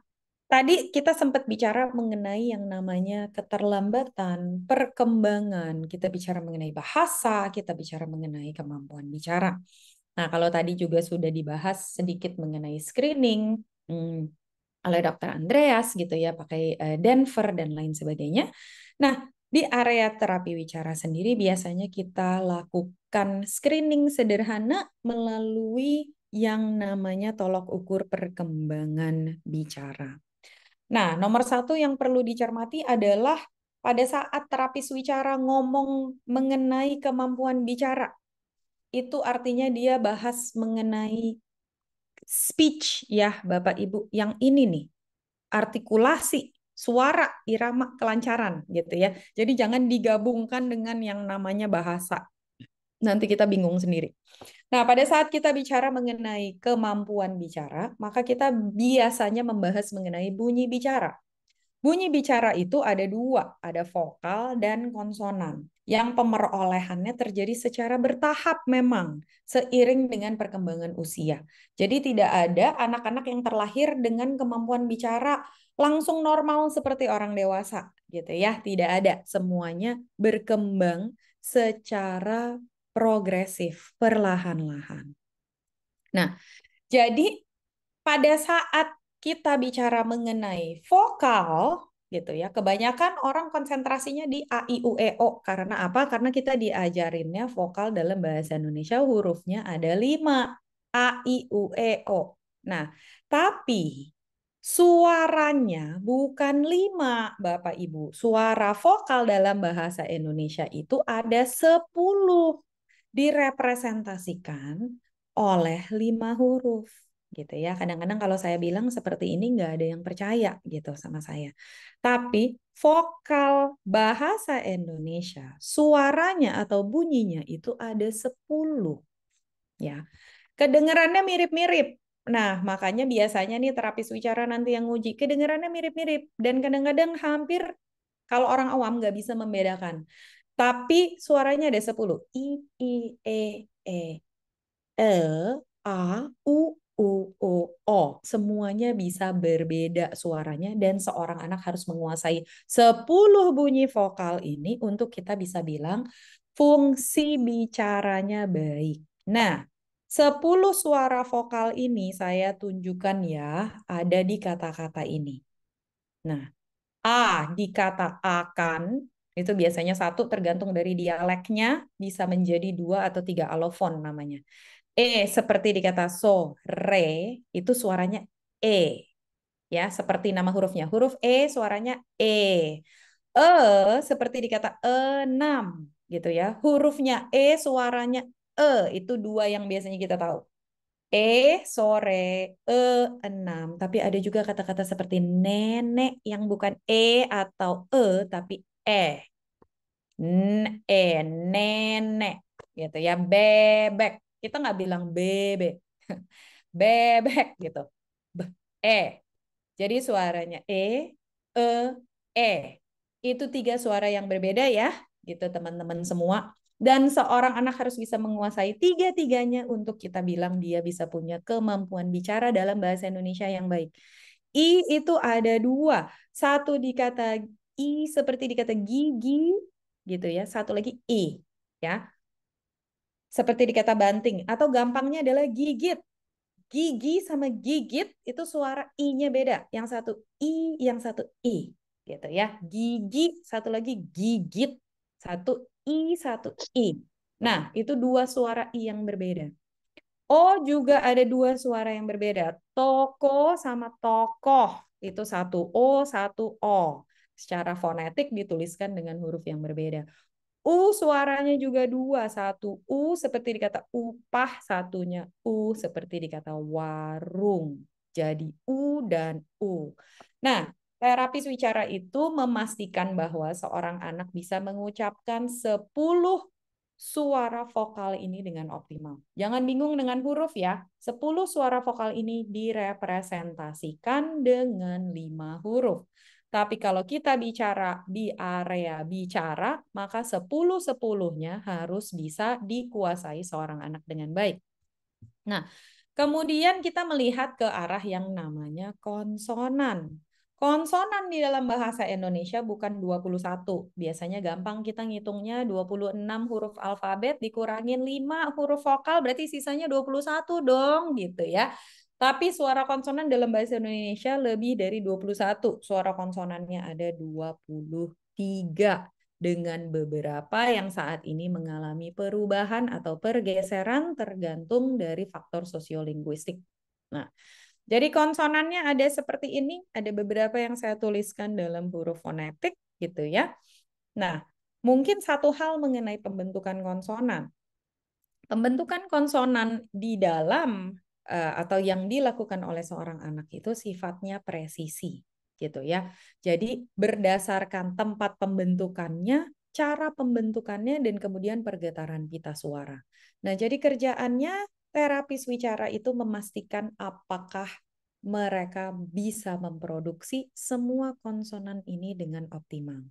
Tadi kita sempat bicara mengenai yang namanya keterlambatan, perkembangan. Kita bicara mengenai bahasa, kita bicara mengenai kemampuan bicara. Nah, kalau tadi juga sudah dibahas sedikit mengenai screening hmm, oleh Dokter Andreas gitu ya, pakai eh, Denver dan lain sebagainya. Nah, di area terapi bicara sendiri biasanya kita lakukan screening sederhana melalui yang namanya tolok ukur perkembangan bicara. Nah, nomor satu yang perlu dicermati adalah pada saat terapis wicara ngomong mengenai kemampuan bicara, itu artinya dia bahas mengenai speech ya Bapak Ibu yang ini nih, artikulasi, suara, irama, kelancaran gitu ya. Jadi jangan digabungkan dengan yang namanya bahasa nanti kita bingung sendiri. Nah, pada saat kita bicara mengenai kemampuan bicara, maka kita biasanya membahas mengenai bunyi bicara. Bunyi bicara itu ada dua, ada vokal dan konsonan, yang pemerolehannya terjadi secara bertahap memang, seiring dengan perkembangan usia. Jadi tidak ada anak-anak yang terlahir dengan kemampuan bicara langsung normal seperti orang dewasa, gitu ya, tidak ada. Semuanya berkembang secara progresif, perlahan-lahan. Nah, jadi pada saat kita bicara mengenai vokal gitu ya, kebanyakan orang konsentrasinya di a i u e o karena apa? Karena kita diajarinnya vokal dalam bahasa Indonesia hurufnya ada lima a i u e o. Nah, tapi suaranya bukan lima, Bapak Ibu. Suara vokal dalam bahasa Indonesia itu ada sepuluh direpresentasikan oleh lima huruf gitu ya. Kadang-kadang kalau saya bilang seperti ini nggak ada yang percaya gitu sama saya. Tapi vokal bahasa Indonesia, suaranya atau bunyinya itu ada sepuluh Ya. Kedengarannya mirip-mirip. Nah, makanya biasanya nih terapis wicara nanti yang uji kedengarannya mirip-mirip dan kadang-kadang hampir kalau orang awam nggak bisa membedakan tapi suaranya ada 10. I, I, E, E, E, A, U, U, U, O. Semuanya bisa berbeda suaranya dan seorang anak harus menguasai 10 bunyi vokal ini untuk kita bisa bilang fungsi bicaranya baik. Nah, 10 suara vokal ini saya tunjukkan ya ada di kata-kata ini. Nah, A di kata akan itu biasanya satu tergantung dari dialeknya bisa menjadi dua atau tiga alofon namanya. E seperti dikata kata so, re itu suaranya e. Ya, seperti nama hurufnya. Huruf e suaranya e. E seperti dikata kata enam gitu ya. Hurufnya e suaranya e itu dua yang biasanya kita tahu. E sore, E enam. Tapi ada juga kata-kata seperti nenek yang bukan E atau E tapi e, N e, nenek, gitu ya, bebek. Kita nggak bilang bebek, bebek gitu. B, e. Jadi suaranya e, e, e. Itu tiga suara yang berbeda ya, gitu teman-teman semua. Dan seorang anak harus bisa menguasai tiga-tiganya untuk kita bilang dia bisa punya kemampuan bicara dalam bahasa Indonesia yang baik. I itu ada dua. Satu dikata i seperti dikata gigi gitu ya. Satu lagi i ya. Seperti dikata banting atau gampangnya adalah gigit. Gigi sama gigit itu suara i-nya beda. Yang satu i, yang satu i gitu ya. Gigi satu lagi gigit, satu i, satu i. Nah, itu dua suara i yang berbeda. O juga ada dua suara yang berbeda. Toko sama tokoh itu satu O, satu O secara fonetik dituliskan dengan huruf yang berbeda. U suaranya juga dua, satu U seperti dikata upah, satunya U seperti dikata warung. Jadi U dan U. Nah, terapis wicara itu memastikan bahwa seorang anak bisa mengucapkan 10 suara vokal ini dengan optimal. Jangan bingung dengan huruf ya. 10 suara vokal ini direpresentasikan dengan lima huruf. Tapi kalau kita bicara di area bicara, maka 10-10-nya harus bisa dikuasai seorang anak dengan baik. Nah, kemudian kita melihat ke arah yang namanya konsonan. Konsonan di dalam bahasa Indonesia bukan 21. Biasanya gampang kita ngitungnya 26 huruf alfabet dikurangin 5 huruf vokal berarti sisanya 21 dong gitu ya. Tapi suara konsonan dalam bahasa Indonesia lebih dari 21. Suara konsonannya ada 23 dengan beberapa yang saat ini mengalami perubahan atau pergeseran tergantung dari faktor sosiolinguistik. Nah, jadi konsonannya ada seperti ini, ada beberapa yang saya tuliskan dalam huruf fonetik gitu ya. Nah, mungkin satu hal mengenai pembentukan konsonan. Pembentukan konsonan di dalam Eh, atau yang dilakukan oleh seorang anak itu sifatnya presisi gitu ya. Jadi berdasarkan tempat pembentukannya, cara pembentukannya dan kemudian pergetaran pita suara. Nah, jadi kerjaannya terapis bicara itu memastikan apakah mereka bisa memproduksi semua konsonan ini dengan optimal.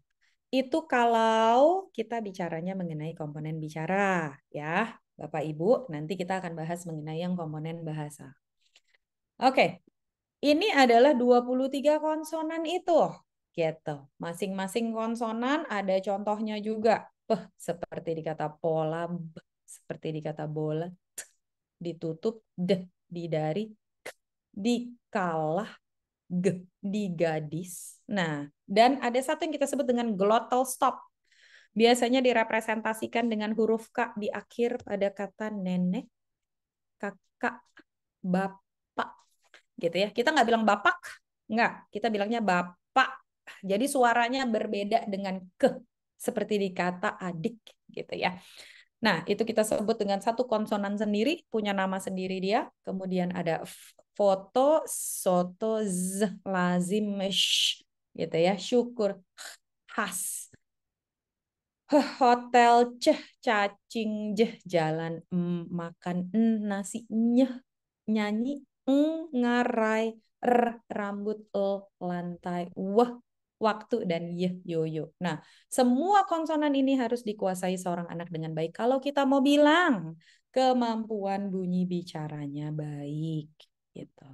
Itu kalau kita bicaranya mengenai komponen bicara ya. Bapak Ibu, nanti kita akan bahas mengenai yang komponen bahasa. Oke. Ini adalah 23 konsonan itu gitu. Masing-masing konsonan ada contohnya juga. Peh, seperti dikata pola, seperti di kata bola, t, ditutup, di didari, k, dikalah, g, digadis. Nah, dan ada satu yang kita sebut dengan glottal stop biasanya direpresentasikan dengan huruf K di akhir pada kata nenek, kakak, bapak. Gitu ya. Kita nggak bilang bapak, nggak. Kita bilangnya bapak. Jadi suaranya berbeda dengan ke seperti di kata adik gitu ya. Nah, itu kita sebut dengan satu konsonan sendiri, punya nama sendiri dia. Kemudian ada foto, soto, z, lazim, sh, gitu ya. Syukur, khas ke hotel, ceh, cacing, jeh, jalan, mm, makan, mm, nasi, nyeh, nyanyi, mm, ngarai, r er, rambut, l lantai, wah, waktu, dan yeh, yoyo. Nah, semua konsonan ini harus dikuasai seorang anak dengan baik. Kalau kita mau bilang kemampuan bunyi bicaranya baik. gitu.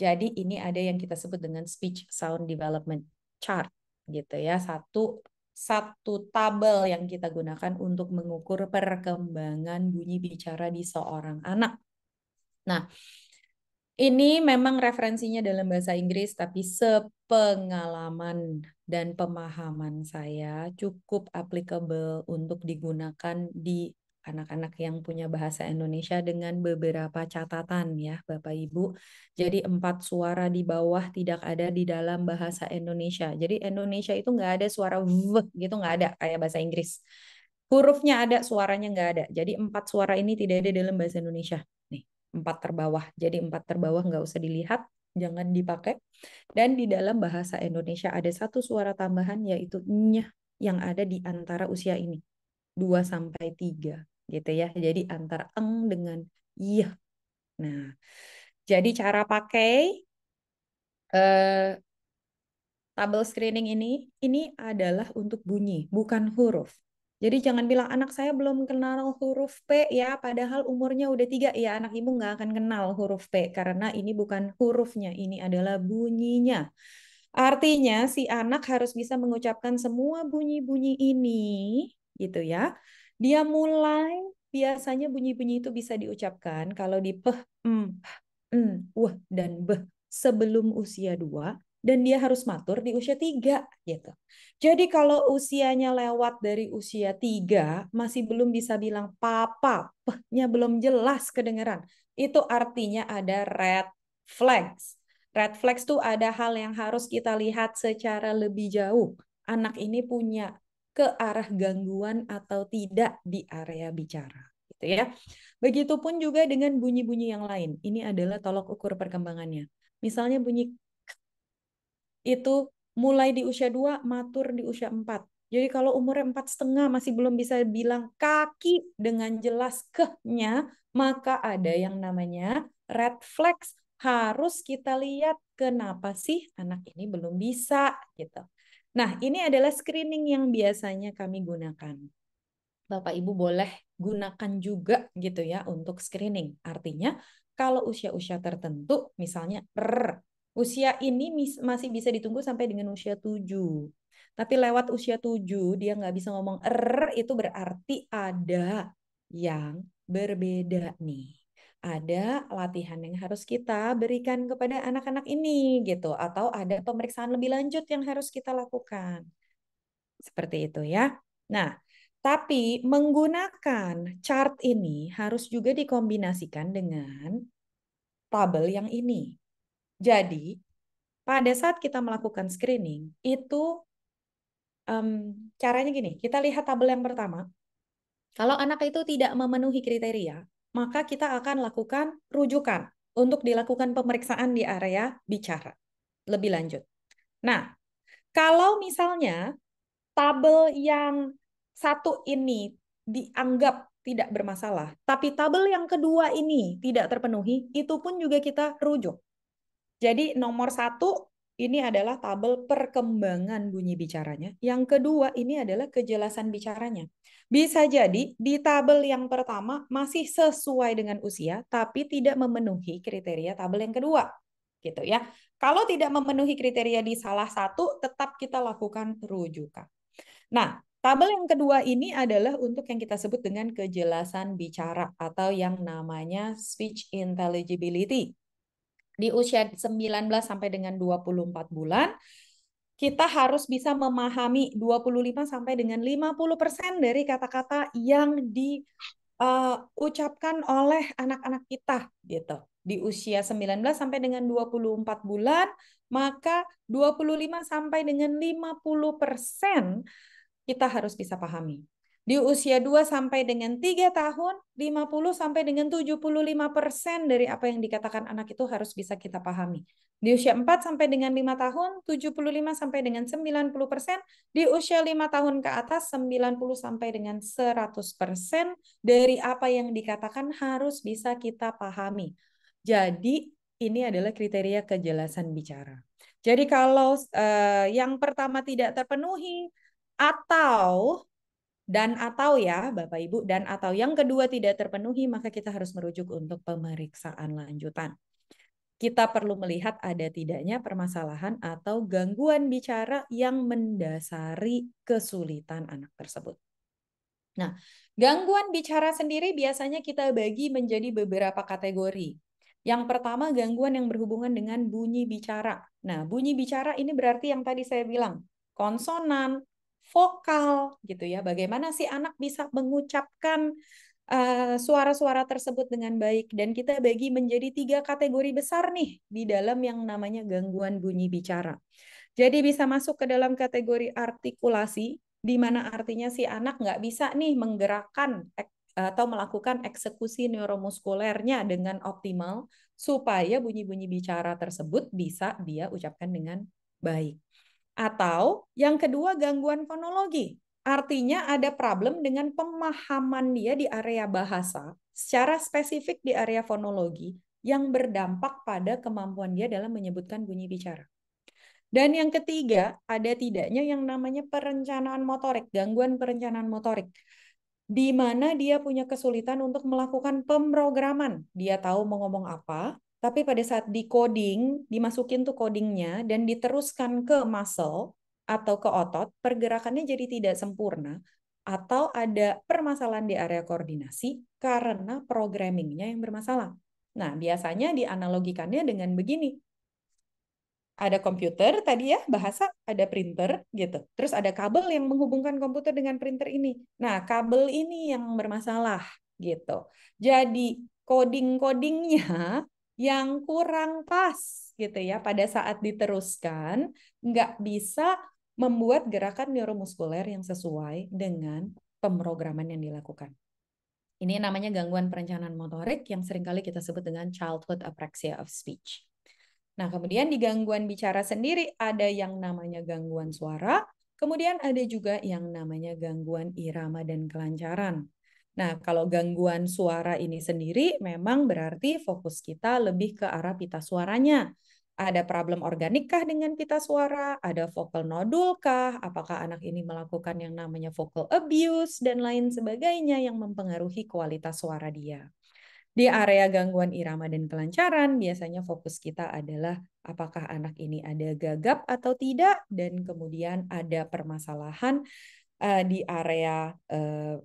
Jadi ini ada yang kita sebut dengan speech sound development chart gitu ya. Satu satu tabel yang kita gunakan untuk mengukur perkembangan bunyi bicara di seorang anak. Nah, ini memang referensinya dalam bahasa Inggris, tapi sepengalaman dan pemahaman saya cukup applicable untuk digunakan di anak-anak yang punya bahasa Indonesia dengan beberapa catatan ya Bapak Ibu. Jadi empat suara di bawah tidak ada di dalam bahasa Indonesia. Jadi Indonesia itu nggak ada suara v gitu nggak ada kayak bahasa Inggris. Hurufnya ada, suaranya nggak ada. Jadi empat suara ini tidak ada dalam bahasa Indonesia. Nih empat terbawah. Jadi empat terbawah nggak usah dilihat, jangan dipakai. Dan di dalam bahasa Indonesia ada satu suara tambahan yaitu nyah yang ada di antara usia ini. 2 sampai 3 gitu ya. Jadi antar eng dengan iya. Nah, jadi cara pakai eh, tabel screening ini, ini adalah untuk bunyi, bukan huruf. Jadi jangan bilang anak saya belum kenal huruf P ya, padahal umurnya udah tiga ya anak ibu nggak akan kenal huruf P karena ini bukan hurufnya, ini adalah bunyinya. Artinya si anak harus bisa mengucapkan semua bunyi-bunyi ini gitu ya. Dia mulai biasanya bunyi-bunyi itu bisa diucapkan kalau di peh, m, m, wah dan beh sebelum usia dua dan dia harus matur di usia tiga gitu. Jadi kalau usianya lewat dari usia tiga masih belum bisa bilang papa, pehnya belum jelas kedengeran. Itu artinya ada red flags. Red flags tuh ada hal yang harus kita lihat secara lebih jauh. Anak ini punya ke arah gangguan atau tidak di area bicara gitu ya. Begitupun juga dengan bunyi-bunyi yang lain. Ini adalah tolok ukur perkembangannya. Misalnya bunyi itu mulai di usia 2, matur di usia 4. Jadi kalau umurnya empat setengah masih belum bisa bilang kaki dengan jelas ke nya, maka ada yang namanya red flags harus kita lihat kenapa sih anak ini belum bisa gitu. Nah, ini adalah screening yang biasanya kami gunakan. Bapak Ibu boleh gunakan juga gitu ya untuk screening. Artinya kalau usia-usia tertentu misalnya R, usia ini masih bisa ditunggu sampai dengan usia 7. Tapi lewat usia 7 dia nggak bisa ngomong R itu berarti ada yang berbeda nih ada latihan yang harus kita berikan kepada anak-anak ini gitu atau ada pemeriksaan lebih lanjut yang harus kita lakukan. Seperti itu ya. Nah, tapi menggunakan chart ini harus juga dikombinasikan dengan tabel yang ini. Jadi, pada saat kita melakukan screening, itu um, caranya gini, kita lihat tabel yang pertama. Kalau anak itu tidak memenuhi kriteria, maka kita akan lakukan rujukan untuk dilakukan pemeriksaan di area bicara. Lebih lanjut. Nah, kalau misalnya tabel yang satu ini dianggap tidak bermasalah, tapi tabel yang kedua ini tidak terpenuhi, itu pun juga kita rujuk. Jadi nomor satu ini adalah tabel perkembangan bunyi bicaranya. Yang kedua, ini adalah kejelasan bicaranya. Bisa jadi di tabel yang pertama masih sesuai dengan usia, tapi tidak memenuhi kriteria tabel yang kedua. gitu ya. Kalau tidak memenuhi kriteria di salah satu, tetap kita lakukan rujukan. Nah, tabel yang kedua ini adalah untuk yang kita sebut dengan kejelasan bicara atau yang namanya speech intelligibility di usia 19 sampai dengan 24 bulan kita harus bisa memahami 25 sampai dengan 50% dari kata-kata yang diucapkan eh, uh, oleh anak-anak kita gitu. Di usia 19 sampai dengan 24 bulan, maka 25 sampai dengan 50% kita harus bisa pahami. Di usia 2 sampai dengan 3 tahun, 50 sampai dengan 75% dari apa yang dikatakan anak itu harus bisa kita pahami. Di usia 4 sampai dengan 5 tahun, 75 sampai dengan 90%. Di usia 5 tahun ke atas, 90 sampai dengan 100% dari apa yang dikatakan harus bisa kita pahami. Jadi ini adalah kriteria kejelasan bicara. Jadi kalau uh, yang pertama tidak terpenuhi atau dan atau ya Bapak Ibu dan atau yang kedua tidak terpenuhi maka kita harus merujuk untuk pemeriksaan lanjutan. Kita perlu melihat ada tidaknya permasalahan atau gangguan bicara yang mendasari kesulitan anak tersebut. Nah, gangguan bicara sendiri biasanya kita bagi menjadi beberapa kategori. Yang pertama gangguan yang berhubungan dengan bunyi bicara. Nah, bunyi bicara ini berarti yang tadi saya bilang, konsonan, vokal gitu ya. Bagaimana sih anak bisa mengucapkan eh, suara-suara uh, tersebut dengan baik dan kita bagi menjadi tiga kategori besar nih di dalam yang namanya gangguan bunyi bicara. Jadi bisa masuk ke dalam kategori artikulasi di mana artinya si anak nggak bisa nih menggerakkan atau melakukan eksekusi neuromuskulernya dengan optimal supaya bunyi-bunyi bicara tersebut bisa dia ucapkan dengan baik. Atau yang kedua gangguan fonologi. Artinya ada problem dengan pemahaman dia di area bahasa secara spesifik di area fonologi yang berdampak pada kemampuan dia dalam menyebutkan bunyi bicara. Dan yang ketiga, ada tidaknya yang namanya perencanaan motorik, gangguan perencanaan motorik di mana dia punya kesulitan untuk melakukan pemrograman. Dia tahu mau ngomong apa, tapi pada saat di coding, dimasukin tuh codingnya dan diteruskan ke muscle atau ke otot, pergerakannya jadi tidak sempurna atau ada permasalahan di area koordinasi karena programmingnya yang bermasalah. Nah, biasanya dianalogikannya dengan begini. Ada komputer tadi ya, bahasa, ada printer gitu. Terus ada kabel yang menghubungkan komputer dengan printer ini. Nah, kabel ini yang bermasalah gitu. Jadi, coding-codingnya yang kurang pas gitu ya pada saat diteruskan nggak bisa membuat gerakan neuromuskuler yang sesuai dengan pemrograman yang dilakukan. Ini namanya gangguan perencanaan motorik yang seringkali kita sebut dengan childhood apraxia of speech. Nah, kemudian di gangguan bicara sendiri ada yang namanya gangguan suara, kemudian ada juga yang namanya gangguan irama dan kelancaran. Nah, kalau gangguan suara ini sendiri memang berarti fokus kita lebih ke arah pita suaranya. Ada problem organik kah dengan pita suara? Ada vokal kah? Apakah anak ini melakukan yang namanya vocal abuse dan lain sebagainya yang mempengaruhi kualitas suara dia? Di area gangguan irama dan kelancaran, biasanya fokus kita adalah apakah anak ini ada gagap atau tidak, dan kemudian ada permasalahan uh, di area uh,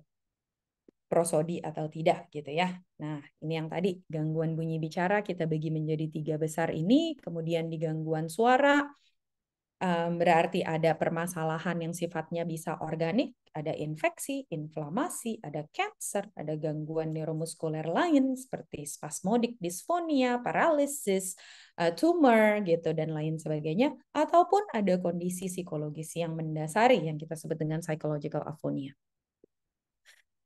prosodi atau tidak gitu ya. Nah, ini yang tadi gangguan bunyi bicara kita bagi menjadi tiga besar ini, kemudian di gangguan suara um, berarti ada permasalahan yang sifatnya bisa organik, ada infeksi, inflamasi, ada cancer, ada gangguan neuromuskuler lain seperti spasmodik disfonia, paralisis, uh, tumor gitu dan lain sebagainya, ataupun ada kondisi psikologis yang mendasari yang kita sebut dengan psychological aphonia.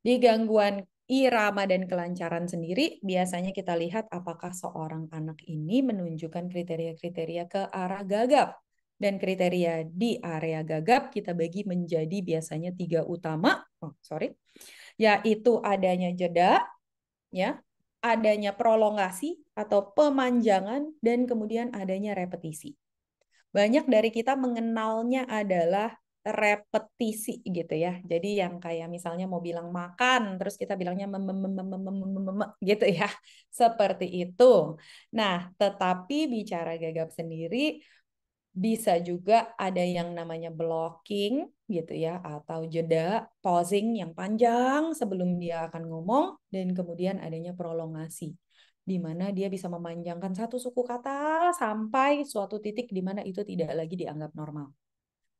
Di gangguan irama dan kelancaran sendiri, biasanya kita lihat apakah seorang anak ini menunjukkan kriteria-kriteria ke arah gagap. Dan kriteria di area gagap kita bagi menjadi biasanya tiga utama, oh, sorry, yaitu adanya jeda, ya, adanya prolongasi atau pemanjangan, dan kemudian adanya repetisi. Banyak dari kita mengenalnya adalah repetisi gitu ya. Jadi yang kayak misalnya mau bilang makan, terus kita bilangnya gitu ya. Seperti itu. Nah, tetapi bicara gagap sendiri bisa juga ada yang namanya blocking gitu ya atau jeda pausing yang panjang sebelum dia akan ngomong dan kemudian adanya prolongasi di mana dia bisa memanjangkan satu suku kata sampai suatu titik di mana itu tidak lagi dianggap normal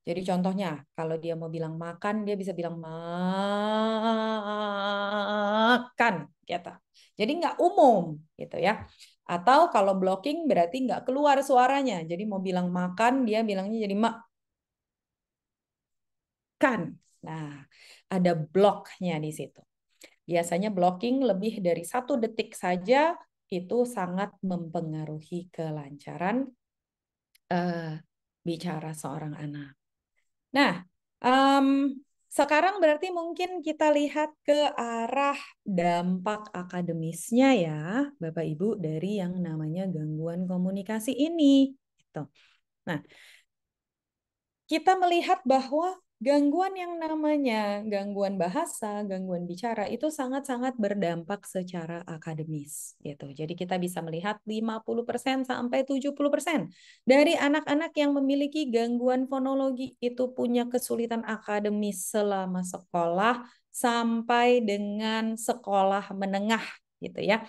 jadi contohnya, kalau dia mau bilang makan, dia bisa bilang makan, gitu. Jadi nggak umum, gitu ya. Atau kalau blocking berarti nggak keluar suaranya. Jadi mau bilang makan, dia bilangnya jadi mak kan. Nah, ada bloknya di situ. Biasanya blocking lebih dari satu detik saja itu sangat mempengaruhi kelancaran uh, bicara seorang anak. Nah, um, sekarang berarti mungkin kita lihat ke arah dampak akademisnya ya, Bapak Ibu, dari yang namanya gangguan komunikasi ini. Gitu. Nah, kita melihat bahwa gangguan yang namanya gangguan bahasa, gangguan bicara itu sangat-sangat berdampak secara akademis gitu. Jadi kita bisa melihat 50% sampai 70% dari anak-anak yang memiliki gangguan fonologi itu punya kesulitan akademis selama sekolah sampai dengan sekolah menengah gitu ya.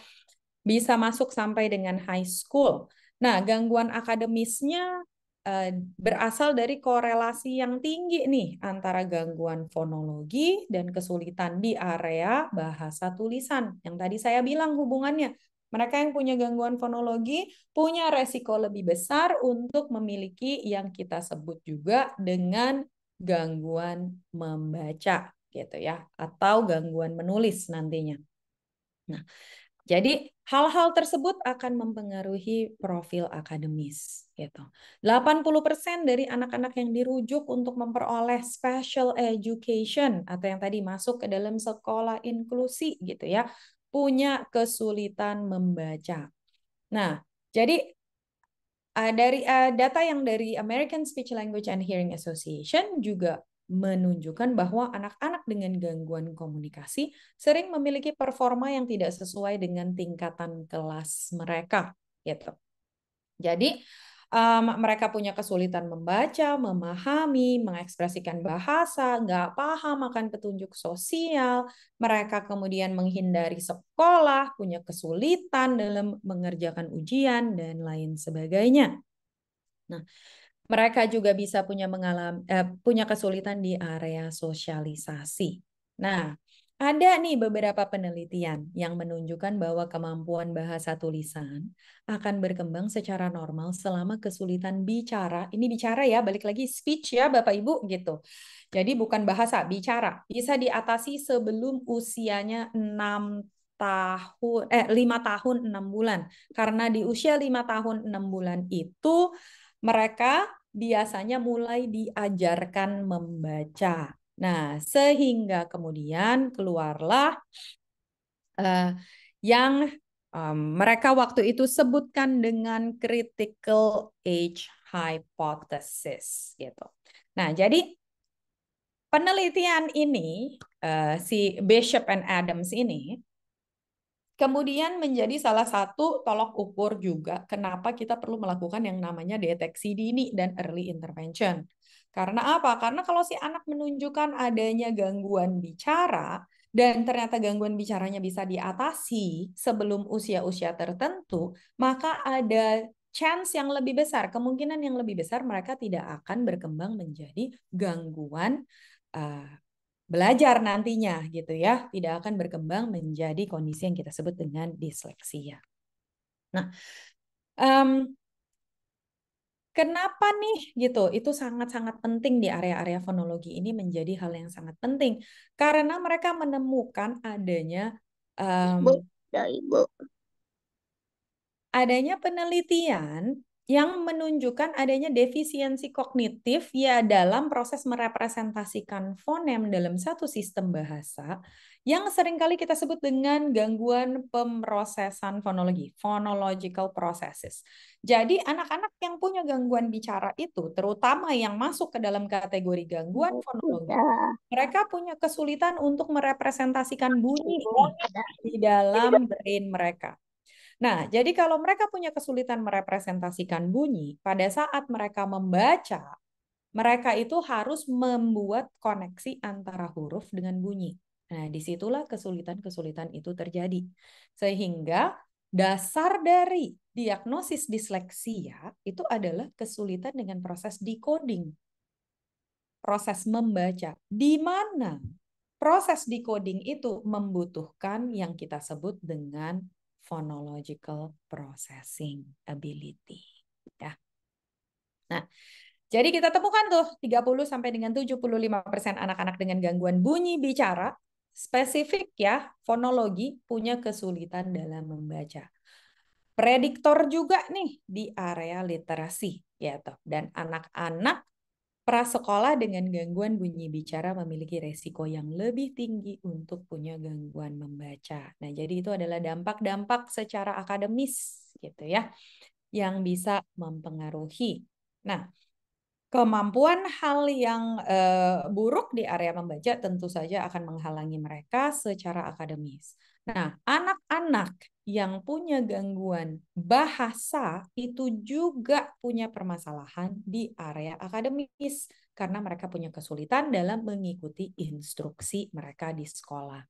Bisa masuk sampai dengan high school. Nah, gangguan akademisnya Eh, berasal dari korelasi yang tinggi nih antara gangguan fonologi dan kesulitan di area bahasa tulisan. Yang tadi saya bilang hubungannya. Mereka yang punya gangguan fonologi punya resiko lebih besar untuk memiliki yang kita sebut juga dengan gangguan membaca gitu ya atau gangguan menulis nantinya. Nah, jadi hal-hal tersebut akan mempengaruhi profil akademis gitu. 80% dari anak-anak yang dirujuk untuk memperoleh special education atau yang tadi masuk ke dalam sekolah inklusi gitu ya, punya kesulitan membaca. Nah, jadi ah, dari ah, data yang dari American Speech Language and Hearing Association juga menunjukkan bahwa anak-anak dengan gangguan komunikasi sering memiliki performa yang tidak sesuai dengan tingkatan kelas mereka gitu. Jadi um, mereka punya kesulitan membaca, memahami, mengekspresikan bahasa, nggak paham akan petunjuk sosial, mereka kemudian menghindari sekolah, punya kesulitan dalam mengerjakan ujian, dan lain sebagainya. Nah, mereka juga bisa punya mengalami eh, punya kesulitan di area sosialisasi. Nah, ada nih beberapa penelitian yang menunjukkan bahwa kemampuan bahasa tulisan akan berkembang secara normal selama kesulitan bicara. Ini bicara ya, balik lagi speech ya Bapak Ibu gitu. Jadi bukan bahasa, bicara. Bisa diatasi sebelum usianya 6 tahun eh 5 tahun 6 bulan. Karena di usia 5 tahun 6 bulan itu mereka biasanya mulai diajarkan membaca. Nah, sehingga kemudian keluarlah uh, yang um, mereka waktu itu sebutkan dengan critical age hypothesis gitu. Nah, jadi penelitian ini uh, si Bishop and Adams ini Kemudian menjadi salah satu tolok ukur juga kenapa kita perlu melakukan yang namanya deteksi dini dan early intervention. Karena apa? Karena kalau si anak menunjukkan adanya gangguan bicara dan ternyata gangguan bicaranya bisa diatasi sebelum usia-usia tertentu, maka ada chance yang lebih besar, kemungkinan yang lebih besar mereka tidak akan berkembang menjadi gangguan uh, belajar nantinya gitu ya, tidak akan berkembang menjadi kondisi yang kita sebut dengan disleksia. Nah, um, kenapa nih gitu? Itu sangat-sangat penting di area-area fonologi ini menjadi hal yang sangat penting karena mereka menemukan adanya um, adanya penelitian yang menunjukkan adanya defisiensi kognitif ya dalam proses merepresentasikan fonem dalam satu sistem bahasa yang seringkali kita sebut dengan gangguan pemrosesan fonologi, phonological processes. Jadi anak-anak yang punya gangguan bicara itu, terutama yang masuk ke dalam kategori gangguan oh, fonologi, iya. mereka punya kesulitan untuk merepresentasikan iya, bunyi iya. di dalam brain mereka. Nah, jadi kalau mereka punya kesulitan merepresentasikan bunyi, pada saat mereka membaca, mereka itu harus membuat koneksi antara huruf dengan bunyi. Nah, disitulah kesulitan-kesulitan itu terjadi. Sehingga dasar dari diagnosis disleksia itu adalah kesulitan dengan proses decoding. Proses membaca. Di mana proses decoding itu membutuhkan yang kita sebut dengan phonological processing ability. Ya. Nah, jadi kita temukan tuh 30 sampai dengan 75% anak-anak dengan gangguan bunyi bicara spesifik ya fonologi punya kesulitan dalam membaca. Prediktor juga nih di area literasi ya gitu. toh dan anak-anak Prasekolah dengan gangguan bunyi bicara memiliki resiko yang lebih tinggi untuk punya gangguan membaca. Nah, jadi itu adalah dampak-dampak secara akademis gitu ya yang bisa mempengaruhi. Nah, kemampuan hal yang uh, buruk di area membaca tentu saja akan menghalangi mereka secara akademis. Nah, anak-anak yang punya gangguan bahasa itu juga punya permasalahan di area akademis karena mereka punya kesulitan dalam mengikuti instruksi mereka di sekolah.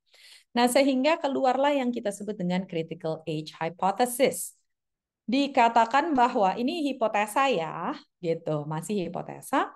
Nah, sehingga keluarlah yang kita sebut dengan critical age hypothesis. Dikatakan bahwa ini hipotesa ya, gitu, masih hipotesa.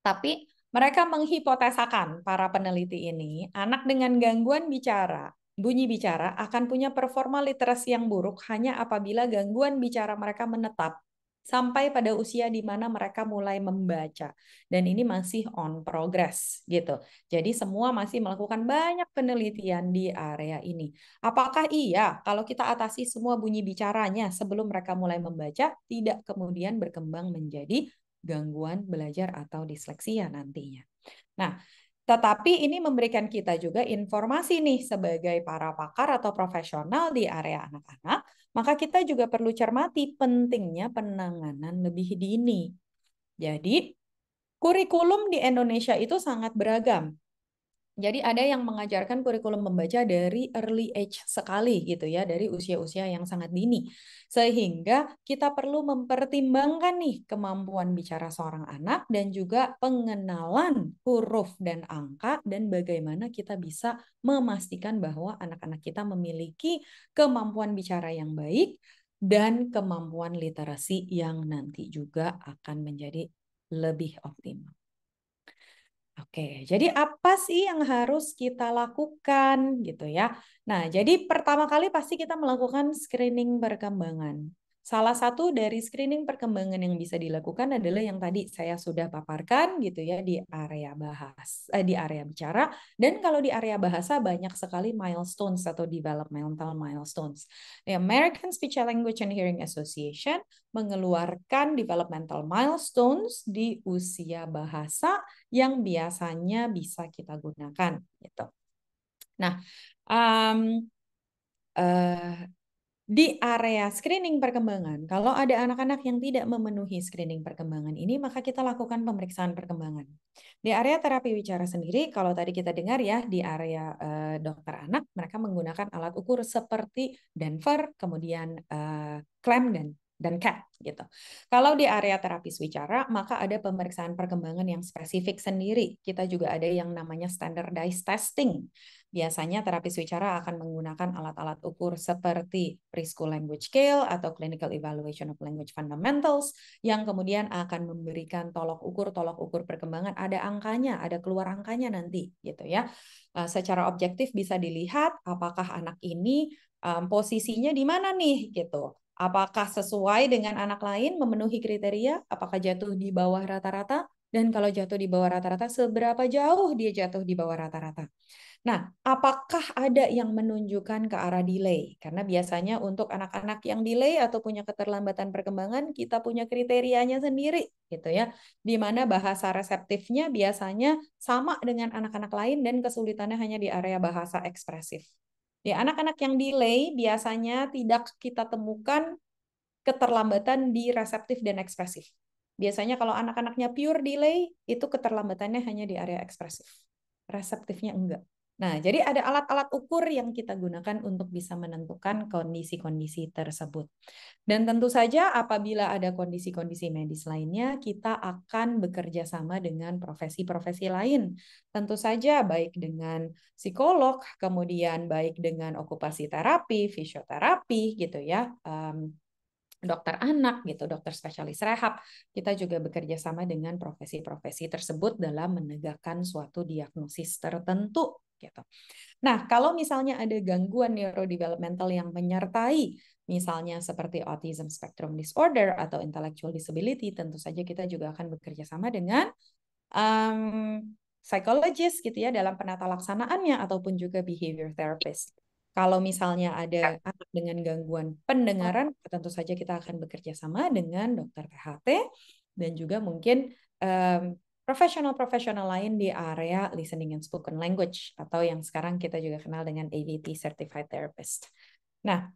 Tapi mereka menghipotesakan para peneliti ini, anak dengan gangguan bicara bunyi bicara akan punya performa literasi yang buruk hanya apabila gangguan bicara mereka menetap sampai pada usia di mana mereka mulai membaca dan ini masih on progress gitu. Jadi semua masih melakukan banyak penelitian di area ini. Apakah iya kalau kita atasi semua bunyi bicaranya sebelum mereka mulai membaca tidak kemudian berkembang menjadi gangguan belajar atau disleksia nantinya. Nah, tetapi ini memberikan kita juga informasi nih sebagai para pakar atau profesional di area anak-anak, maka kita juga perlu cermati pentingnya penanganan lebih dini. Jadi, kurikulum di Indonesia itu sangat beragam. Jadi ada yang mengajarkan kurikulum membaca dari early age sekali gitu ya, dari usia-usia yang sangat dini. Sehingga kita perlu mempertimbangkan nih kemampuan bicara seorang anak dan juga pengenalan huruf dan angka dan bagaimana kita bisa memastikan bahwa anak-anak kita memiliki kemampuan bicara yang baik dan kemampuan literasi yang nanti juga akan menjadi lebih optimal. Oke, jadi apa sih yang harus kita lakukan gitu ya? Nah, jadi pertama kali pasti kita melakukan screening perkembangan. Salah satu dari screening perkembangan yang bisa dilakukan adalah yang tadi saya sudah paparkan gitu ya di area bahas eh, di area bicara dan kalau di area bahasa banyak sekali milestones atau developmental milestones. The American Speech Language and Hearing Association mengeluarkan developmental milestones di usia bahasa yang biasanya bisa kita gunakan gitu. Nah, um, di area screening perkembangan, kalau ada anak-anak yang tidak memenuhi screening perkembangan ini, maka kita lakukan pemeriksaan perkembangan. Di area terapi bicara sendiri, kalau tadi kita dengar ya, di area uh, dokter anak, mereka menggunakan alat ukur seperti Denver, kemudian uh, eh, Clem, dan dan cat gitu. Kalau di area terapis bicara, maka ada pemeriksaan perkembangan yang spesifik sendiri. Kita juga ada yang namanya standardized testing biasanya terapis bicara akan menggunakan alat-alat ukur seperti preschool language scale atau clinical evaluation of language fundamentals yang kemudian akan memberikan tolok ukur tolok ukur perkembangan ada angkanya ada keluar angkanya nanti gitu ya eh, secara objektif bisa dilihat apakah anak ini um, posisinya di mana nih gitu apakah sesuai dengan anak lain memenuhi kriteria apakah jatuh di bawah rata-rata dan kalau jatuh di bawah rata-rata seberapa jauh dia jatuh di bawah rata-rata. Nah, apakah ada yang menunjukkan ke arah delay? Karena biasanya untuk anak-anak yang delay atau punya keterlambatan perkembangan, kita punya kriterianya sendiri, gitu ya. Di mana bahasa reseptifnya biasanya sama dengan anak-anak lain dan kesulitannya hanya di area bahasa ekspresif. Di anak-anak yang delay biasanya tidak kita temukan keterlambatan di reseptif dan ekspresif. Biasanya kalau anak-anaknya pure delay, itu keterlambatannya hanya di area ekspresif. Reseptifnya enggak. Nah, jadi ada alat-alat ukur yang kita gunakan untuk bisa menentukan kondisi-kondisi tersebut. Dan tentu saja apabila ada kondisi-kondisi medis lainnya, kita akan bekerja sama dengan profesi-profesi lain. Tentu saja baik dengan psikolog, kemudian baik dengan okupasi terapi, fisioterapi gitu ya, um, dokter anak gitu, dokter spesialis rehab. Kita juga bekerja sama dengan profesi-profesi tersebut dalam menegakkan suatu diagnosis tertentu gitu. Nah, kalau misalnya ada gangguan neurodevelopmental yang menyertai misalnya seperti autism spectrum disorder atau intellectual disability, tentu saja kita juga akan bekerja sama dengan um, psychologist gitu ya dalam penata laksanaannya ataupun juga behavior therapist. Kalau misalnya ada ya. anak dengan gangguan pendengaran, tentu saja kita akan bekerja sama dengan dokter THT dan juga mungkin um, profesional-profesional lain di area listening and spoken language atau yang sekarang kita juga kenal dengan ADT Certified Therapist. Nah,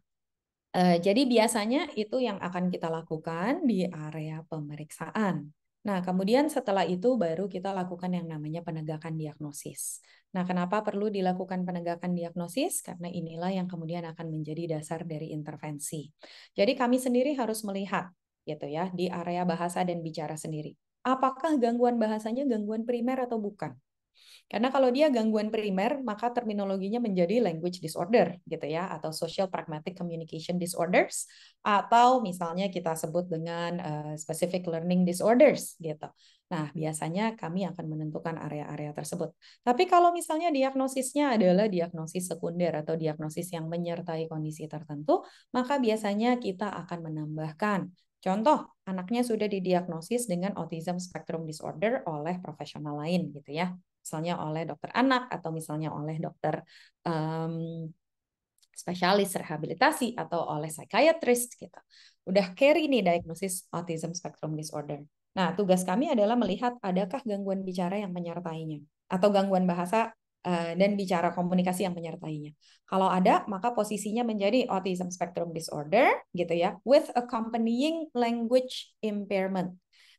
uh, jadi biasanya itu yang akan kita lakukan di area pemeriksaan. Nah, kemudian setelah itu baru kita lakukan yang namanya penegakan diagnosis. Nah, kenapa perlu dilakukan penegakan diagnosis? Karena inilah yang kemudian akan menjadi dasar dari intervensi. Jadi kami sendiri harus melihat gitu ya di area bahasa dan bicara sendiri. Apakah gangguan bahasanya gangguan primer atau bukan? Karena kalau dia gangguan primer, maka terminologinya menjadi language disorder gitu ya atau social pragmatic communication disorders atau misalnya kita sebut dengan uh, specific learning disorders gitu. Nah, biasanya kami akan menentukan area-area tersebut. Tapi kalau misalnya diagnosisnya adalah diagnosis sekunder atau diagnosis yang menyertai kondisi tertentu, maka biasanya kita akan menambahkan Contoh, anaknya sudah didiagnosis dengan autism spectrum disorder oleh profesional lain gitu ya misalnya oleh dokter anak atau misalnya oleh dokter um, spesialis rehabilitasi atau oleh psychiatrist gitu. Udah carry nih diagnosis autism spectrum disorder. Nah, tugas kami adalah melihat adakah gangguan bicara yang menyertainya atau gangguan bahasa uh, dan bicara komunikasi yang menyertainya. Kalau ada, maka posisinya menjadi autism spectrum disorder gitu ya, with accompanying language impairment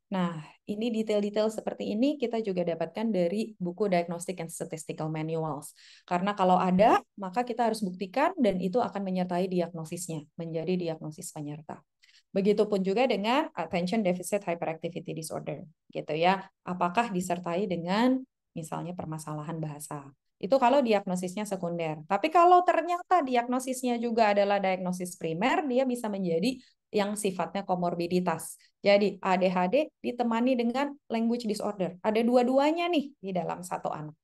Nah, ini detail-detail seperti ini kita juga dapatkan dari buku Diagnostic and Statistical Manuals. Karena kalau ada, hmm. maka kita harus buktikan dan itu akan menyertai diagnosisnya, menjadi diagnosis penyerta. Begitupun juga dengan attention deficit hyperactivity disorder, gitu ya. Apakah disertai dengan misalnya permasalahan bahasa? Itu kalau diagnosisnya sekunder. Tapi kalau ternyata diagnosisnya juga adalah diagnosis primer, dia bisa menjadi yang sifatnya komorbiditas. Jadi ADHD ditemani dengan language disorder. Ada dua-duanya nih di dalam satu anak.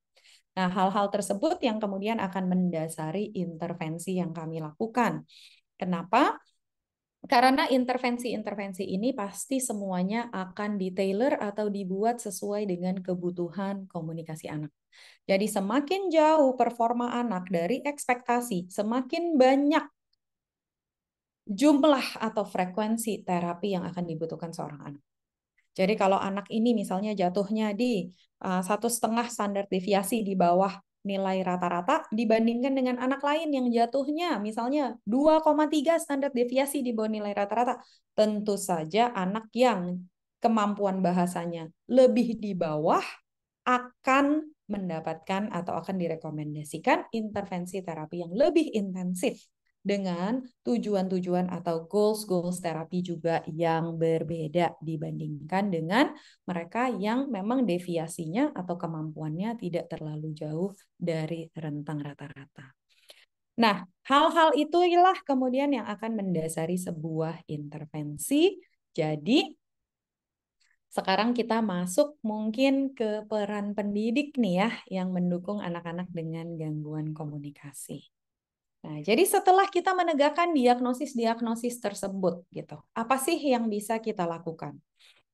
Nah, hal-hal tersebut yang kemudian akan mendasari intervensi yang kami lakukan. Kenapa? Karena intervensi-intervensi ini pasti semuanya akan detailer atau dibuat sesuai dengan kebutuhan komunikasi anak. Jadi semakin jauh performa anak dari ekspektasi, semakin banyak jumlah atau frekuensi terapi yang akan dibutuhkan seorang anak. Jadi kalau anak ini misalnya jatuhnya di eh, satu setengah standar deviasi di bawah nilai rata-rata dibandingkan dengan anak lain yang jatuhnya misalnya 2,3 standar deviasi di bawah nilai rata-rata. Tentu saja anak yang kemampuan bahasanya lebih di bawah akan mendapatkan atau akan direkomendasikan intervensi terapi yang lebih intensif dengan tujuan-tujuan atau goals-goals terapi juga yang berbeda dibandingkan dengan mereka yang memang deviasinya atau kemampuannya tidak terlalu jauh dari rentang rata-rata. Nah, hal-hal itulah kemudian yang akan mendasari sebuah intervensi. Jadi, sekarang kita masuk mungkin ke peran pendidik nih ya yang mendukung anak-anak dengan gangguan komunikasi. Nah, jadi setelah kita menegakkan diagnosis-diagnosis tersebut gitu, apa sih yang bisa kita lakukan?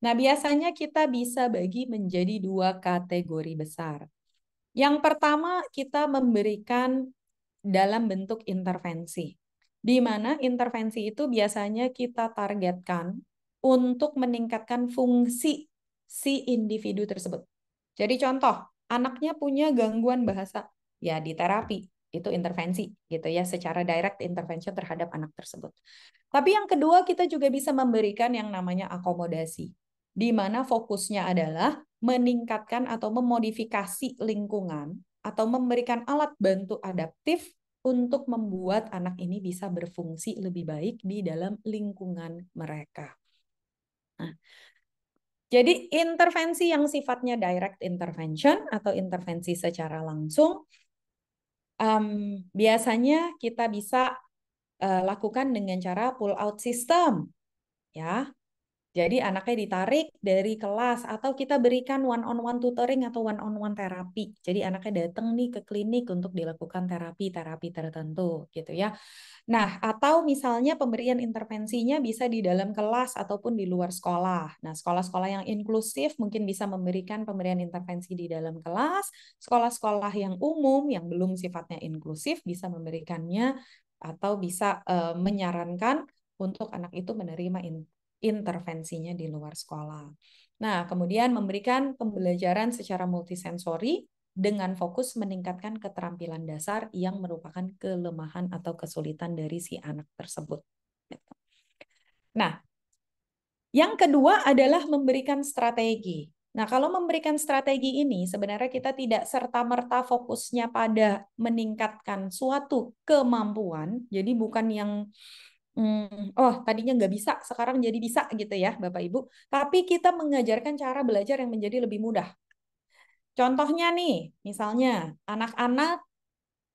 Nah, biasanya kita bisa bagi menjadi dua kategori besar. Yang pertama, kita memberikan dalam bentuk intervensi. Di mana intervensi itu biasanya kita targetkan untuk meningkatkan fungsi si individu tersebut. Jadi contoh, anaknya punya gangguan bahasa, ya diterapi itu intervensi gitu ya secara direct intervention terhadap anak tersebut. Tapi yang kedua kita juga bisa memberikan yang namanya akomodasi di mana fokusnya adalah meningkatkan atau memodifikasi lingkungan atau memberikan alat bantu adaptif untuk membuat anak ini bisa berfungsi lebih baik di dalam lingkungan mereka. Nah, jadi intervensi yang sifatnya direct intervention atau intervensi secara langsung um, biasanya kita bisa uh, lakukan dengan cara pull out system ya jadi anaknya ditarik dari kelas atau kita berikan one on one tutoring atau one on one terapi. Jadi anaknya datang nih ke klinik untuk dilakukan terapi-terapi tertentu gitu ya. Nah, atau misalnya pemberian intervensinya bisa di dalam kelas ataupun di luar sekolah. Nah, sekolah-sekolah yang inklusif mungkin bisa memberikan pemberian intervensi di dalam kelas. Sekolah-sekolah yang umum yang belum sifatnya inklusif bisa memberikannya atau bisa uh, menyarankan untuk anak itu menerima in, intervensinya di luar sekolah. Nah, kemudian memberikan pembelajaran secara multisensori dengan fokus meningkatkan keterampilan dasar yang merupakan kelemahan atau kesulitan dari si anak tersebut. Gitu. Nah, yang kedua adalah memberikan strategi. Nah, kalau memberikan strategi ini, sebenarnya kita tidak serta-merta fokusnya pada meningkatkan suatu kemampuan, jadi bukan yang hmm, oh tadinya nggak bisa, sekarang jadi bisa gitu ya Bapak Ibu. Tapi kita mengajarkan cara belajar yang menjadi lebih mudah. Contohnya nih, misalnya anak-anak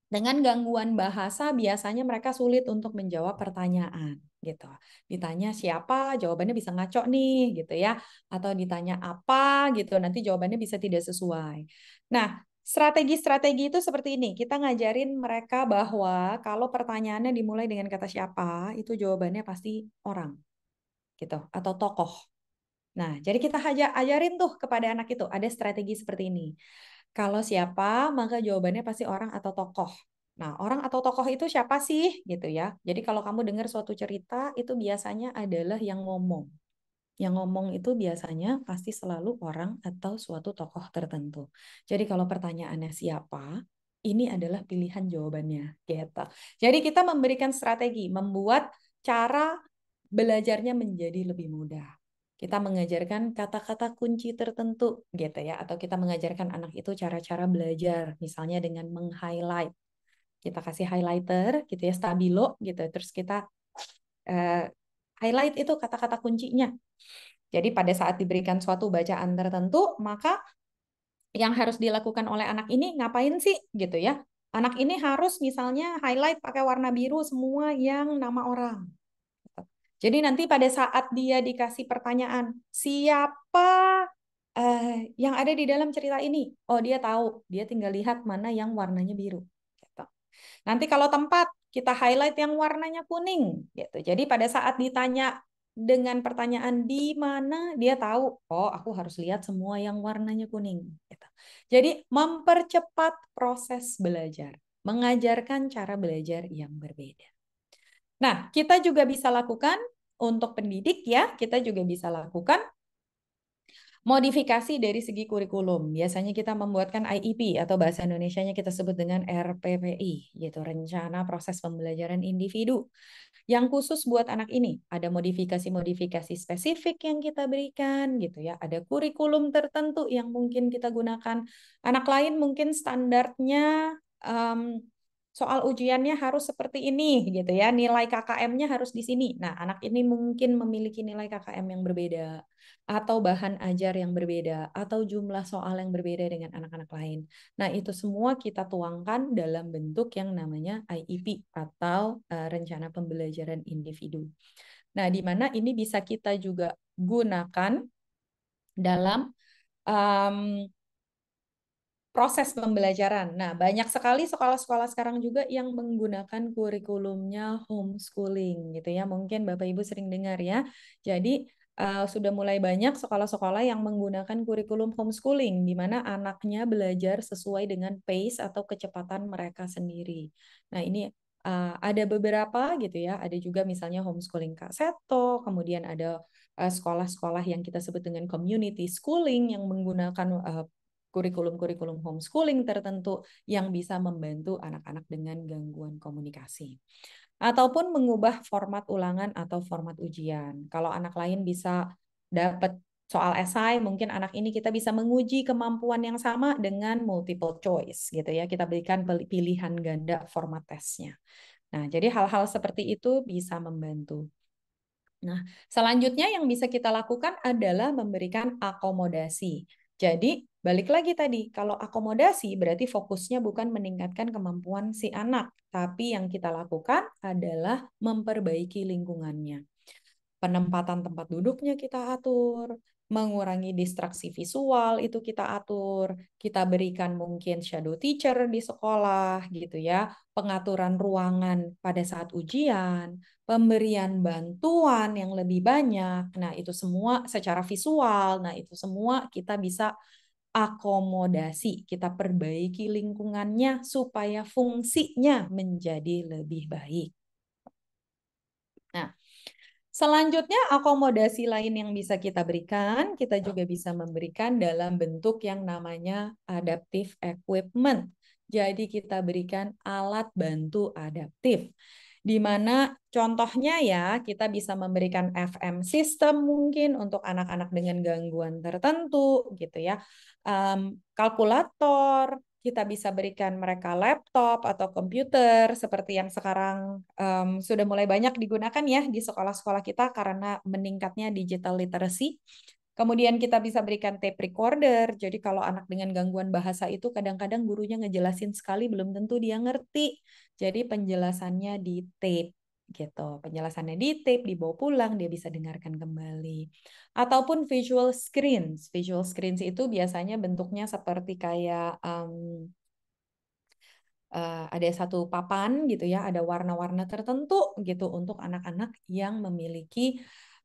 dengan gangguan bahasa biasanya mereka sulit untuk menjawab pertanyaan gitu. Ditanya siapa, jawabannya bisa ngaco nih gitu ya. Atau ditanya apa gitu, nanti jawabannya bisa tidak sesuai. Nah, Strategi-strategi itu seperti ini. Kita ngajarin mereka bahwa kalau pertanyaannya dimulai dengan kata siapa, itu jawabannya pasti orang. Gitu, atau tokoh. Nah, jadi kita ajarin tuh kepada anak itu, ada strategi seperti ini. Kalau siapa, maka jawabannya pasti orang atau tokoh. Nah, orang atau tokoh itu siapa sih? Gitu ya. Jadi kalau kamu dengar suatu cerita, itu biasanya adalah yang ngomong yang ngomong itu biasanya pasti selalu orang atau suatu tokoh tertentu. Jadi kalau pertanyaannya siapa, ini adalah pilihan jawabannya. Gitu. Jadi kita memberikan strategi, membuat cara belajarnya menjadi lebih mudah. Kita mengajarkan kata-kata kunci tertentu gitu ya. Atau kita mengajarkan anak itu cara-cara belajar. Misalnya dengan meng-highlight. Kita kasih highlighter gitu ya, stabilo gitu. Terus kita uh, highlight itu kata-kata kuncinya jadi pada saat diberikan suatu bacaan tertentu, maka yang harus dilakukan oleh anak ini ngapain sih gitu ya? Anak ini harus misalnya highlight pakai warna biru semua yang nama orang. Jadi nanti pada saat dia dikasih pertanyaan, siapa eh, yang ada di dalam cerita ini? Oh dia tahu, dia tinggal lihat mana yang warnanya biru. Gitu. Nanti kalau tempat kita highlight yang warnanya kuning gitu. Jadi pada saat ditanya dengan pertanyaan di mana dia tahu oh aku harus lihat semua yang warnanya kuning gitu. Jadi mempercepat proses belajar, mengajarkan cara belajar yang berbeda. Nah, kita juga bisa lakukan untuk pendidik ya, kita juga bisa lakukan modifikasi dari segi kurikulum. Biasanya kita membuatkan IEP atau bahasa Indonesia nya kita sebut dengan RPPI, yaitu rencana proses pembelajaran individu yang khusus buat anak ini. Ada modifikasi-modifikasi spesifik yang kita berikan gitu ya. Ada kurikulum tertentu yang mungkin kita gunakan. Anak lain mungkin standarnya um, soal ujiannya harus seperti ini gitu ya. Nilai KKM-nya harus di sini. Nah, anak ini mungkin memiliki nilai KKM yang berbeda atau bahan ajar yang berbeda, atau jumlah soal yang berbeda dengan anak-anak lain. Nah, itu semua kita tuangkan dalam bentuk yang namanya IEP atau uh, Rencana Pembelajaran Individu. Nah, di mana ini bisa kita juga gunakan dalam um, proses pembelajaran. Nah, banyak sekali sekolah-sekolah sekarang juga yang menggunakan kurikulumnya homeschooling gitu ya. Mungkin Bapak Ibu sering dengar ya. Jadi uh, sudah mulai banyak sekolah-sekolah yang menggunakan kurikulum homeschooling, di mana anaknya belajar sesuai dengan pace atau kecepatan mereka sendiri. Nah, ini uh, ada beberapa gitu ya, ada juga misalnya homeschooling Kak Seto, kemudian ada sekolah sekolah-sekolah yang kita sebut dengan community schooling yang menggunakan uh, kurikulum-kurikulum homeschooling tertentu yang bisa membantu anak-anak dengan gangguan komunikasi ataupun mengubah format ulangan atau format ujian. Kalau anak lain bisa dapat soal esai, mungkin anak ini kita bisa menguji kemampuan yang sama dengan multiple choice gitu ya. Kita berikan pilihan ganda format tesnya. Nah, jadi hal-hal seperti itu bisa membantu. Nah, selanjutnya yang bisa kita lakukan adalah memberikan akomodasi. Jadi balik lagi tadi, kalau akomodasi berarti fokusnya bukan meningkatkan kemampuan si anak, tapi yang kita lakukan adalah memperbaiki lingkungannya. Penempatan tempat duduknya kita atur, mengurangi distraksi visual itu kita atur, kita berikan mungkin shadow teacher di sekolah gitu ya, pengaturan ruangan pada saat ujian, pemberian bantuan yang lebih banyak. Nah, itu semua secara visual. Nah, itu semua kita bisa akomodasi, kita perbaiki lingkungannya supaya fungsinya menjadi lebih baik. Selanjutnya, akomodasi lain yang bisa kita berikan, kita juga bisa memberikan dalam bentuk yang namanya adaptive equipment. Jadi kita berikan alat bantu adaptif. Di mana contohnya ya, kita bisa memberikan FM system mungkin untuk anak-anak dengan gangguan tertentu gitu ya. Um, kalkulator, kita bisa berikan mereka laptop atau komputer seperti yang sekarang um, sudah mulai banyak digunakan ya di sekolah-sekolah kita karena meningkatnya digital literacy. Kemudian kita bisa berikan tape recorder. Jadi kalau anak dengan gangguan bahasa itu kadang-kadang gurunya ngejelasin sekali belum tentu dia ngerti. Jadi penjelasannya di tape gitu. Penjelasannya di tape, dibawa pulang, dia bisa dengarkan kembali. Ataupun visual screens. Visual screens itu biasanya bentuknya seperti kayak um, uh, ada satu papan gitu ya, ada warna-warna tertentu gitu untuk anak-anak yang memiliki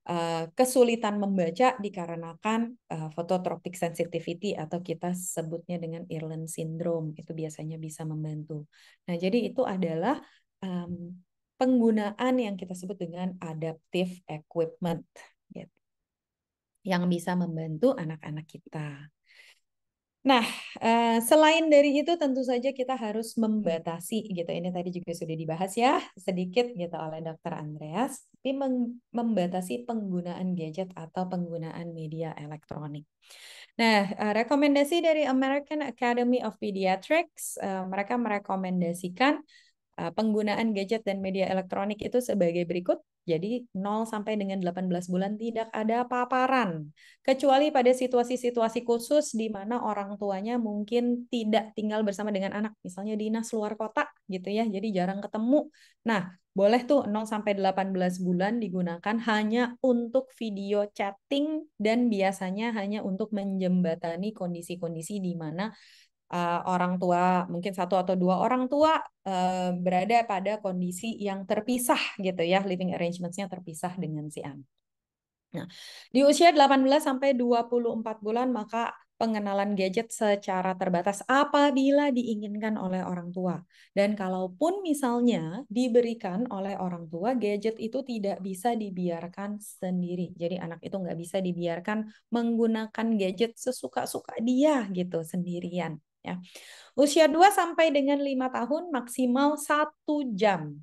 uh, kesulitan membaca dikarenakan uh, sensitivity atau kita sebutnya dengan irland syndrome. Itu biasanya bisa membantu. Nah, jadi itu adalah um, penggunaan yang kita sebut dengan adaptive equipment gitu. yang bisa membantu anak-anak kita. Nah, eh, selain dari itu tentu saja kita harus membatasi gitu. Ini tadi juga sudah dibahas ya sedikit gitu oleh Dr. Andreas, tapi membatasi penggunaan gadget atau penggunaan media elektronik. Nah, eh, rekomendasi dari American Academy of Pediatrics, eh, mereka merekomendasikan Eh, penggunaan gadget dan media elektronik itu sebagai berikut. Jadi 0 sampai dengan 18 bulan tidak ada paparan. Kecuali pada situasi-situasi khusus di mana orang tuanya mungkin tidak tinggal bersama dengan anak. Misalnya dinas luar kota gitu ya, jadi jarang ketemu. Nah, boleh tuh 0 sampai 18 bulan digunakan hanya untuk video chatting dan biasanya hanya untuk menjembatani kondisi-kondisi di mana uh, orang tua, mungkin satu atau dua orang tua uh, berada pada kondisi yang terpisah gitu ya, living arrangements-nya terpisah dengan si anak. Nah, di usia 18 sampai 24 bulan maka pengenalan gadget secara terbatas apabila diinginkan oleh orang tua. Dan kalaupun misalnya diberikan oleh orang tua, gadget itu tidak bisa dibiarkan sendiri. Jadi anak itu nggak bisa dibiarkan menggunakan gadget sesuka-suka dia gitu sendirian. Ya. Usia 2 sampai dengan 5 tahun maksimal 1 jam.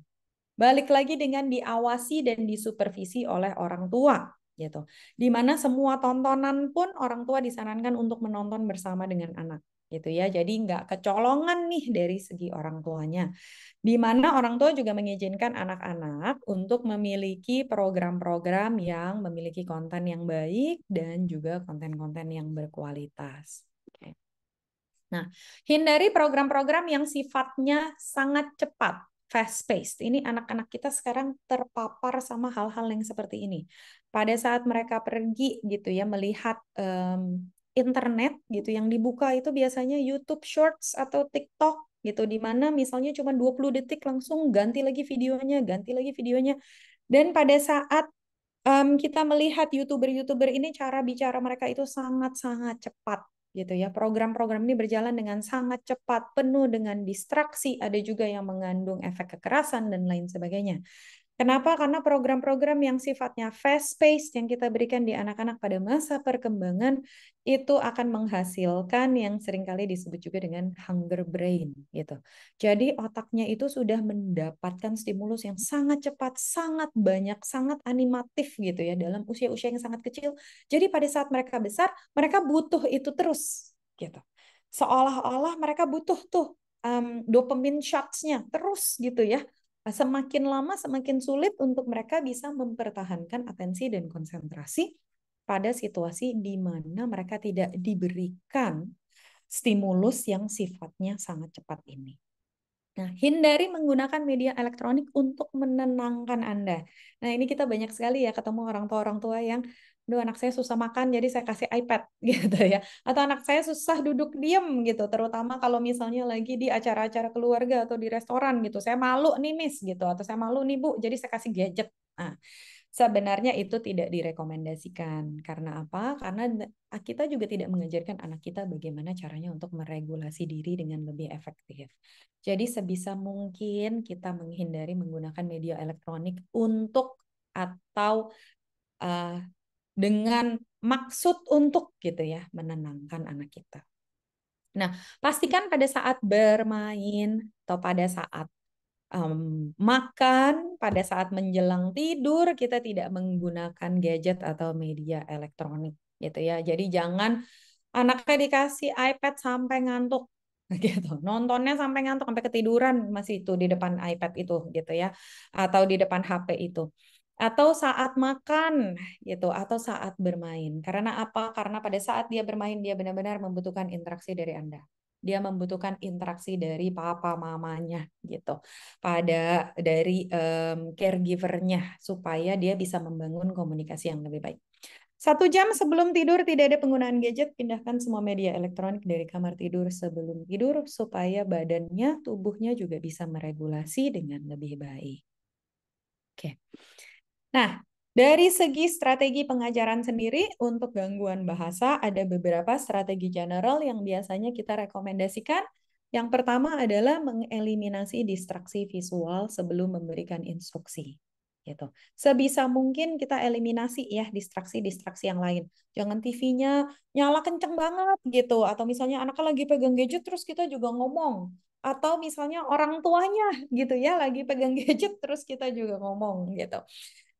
Balik lagi dengan diawasi dan disupervisi oleh orang tua gitu. Di mana semua tontonan pun orang tua disarankan untuk menonton bersama dengan anak gitu ya. Jadi nggak kecolongan nih dari segi orang tuanya. Di mana orang tua juga mengizinkan anak-anak untuk memiliki program-program yang memiliki konten yang baik dan juga konten-konten yang berkualitas. Nah, hindari program-program yang sifatnya sangat cepat, fast paced. Ini anak-anak kita sekarang terpapar sama hal-hal yang seperti ini. Pada saat mereka pergi gitu ya melihat um, internet gitu yang dibuka itu biasanya YouTube Shorts atau TikTok gitu di mana misalnya cuma 20 detik langsung ganti lagi videonya, ganti lagi videonya. Dan pada saat um, kita melihat youtuber-youtuber ini cara bicara mereka itu sangat-sangat cepat gitu ya. Program-program ini berjalan dengan sangat cepat, penuh dengan distraksi, ada juga yang mengandung efek kekerasan dan lain sebagainya. Kenapa? Karena program-program yang sifatnya fast-paced yang kita berikan di anak-anak pada masa perkembangan itu akan menghasilkan yang seringkali disebut juga dengan hunger brain gitu. Jadi otaknya itu sudah mendapatkan stimulus yang sangat cepat, sangat banyak, sangat animatif gitu ya dalam usia-usia yang sangat kecil. Jadi pada saat mereka besar, mereka butuh itu terus gitu. Seolah-olah mereka butuh tuh um, mmm, dopamine shots-nya terus gitu ya semakin lama semakin sulit untuk mereka bisa mempertahankan atensi dan konsentrasi pada situasi di mana mereka tidak diberikan stimulus yang sifatnya sangat cepat ini. Nah, hindari menggunakan media elektronik untuk menenangkan Anda. Nah, ini kita banyak sekali ya ketemu orang tua-orang tua yang Duh, anak saya susah makan, jadi saya kasih iPad gitu ya. Atau anak saya susah duduk diem gitu, terutama kalau misalnya lagi di acara-acara keluarga atau di restoran gitu. Saya malu nih, Miss gitu, atau saya malu nih, Bu, jadi saya kasih gadget. Nah, sebenarnya itu tidak direkomendasikan. Karena apa? Karena kita juga tidak mengajarkan anak kita bagaimana caranya untuk meregulasi diri dengan lebih efektif. Jadi sebisa mungkin kita menghindari menggunakan media elektronik untuk atau uh, dengan maksud untuk gitu ya menenangkan anak kita. Nah, pastikan pada saat bermain atau pada saat um, makan, pada saat menjelang tidur kita tidak menggunakan gadget atau media elektronik gitu ya. Jadi jangan anaknya dikasih iPad sampai ngantuk gitu. Nontonnya sampai ngantuk sampai ketiduran masih itu di depan iPad itu gitu ya atau di depan HP itu atau saat makan gitu atau saat bermain. Karena apa? Karena pada saat dia bermain dia benar-benar membutuhkan interaksi dari Anda dia membutuhkan interaksi dari papa mamanya gitu pada dari um, caregivernya supaya dia bisa membangun komunikasi yang lebih baik satu jam sebelum tidur tidak ada penggunaan gadget pindahkan semua media elektronik dari kamar tidur sebelum tidur supaya badannya tubuhnya juga bisa meregulasi dengan lebih baik oke nah dari segi strategi pengajaran sendiri, untuk gangguan bahasa ada beberapa strategi general yang biasanya kita rekomendasikan. Yang pertama adalah mengeliminasi distraksi visual sebelum memberikan instruksi. Gitu. Sebisa mungkin kita eliminasi ya distraksi-distraksi yang lain. Jangan TV-nya nyala kenceng banget gitu. Atau misalnya anaknya lagi pegang gadget terus kita juga ngomong atau misalnya orang tuanya gitu ya lagi pegang gadget terus kita juga ngomong gitu.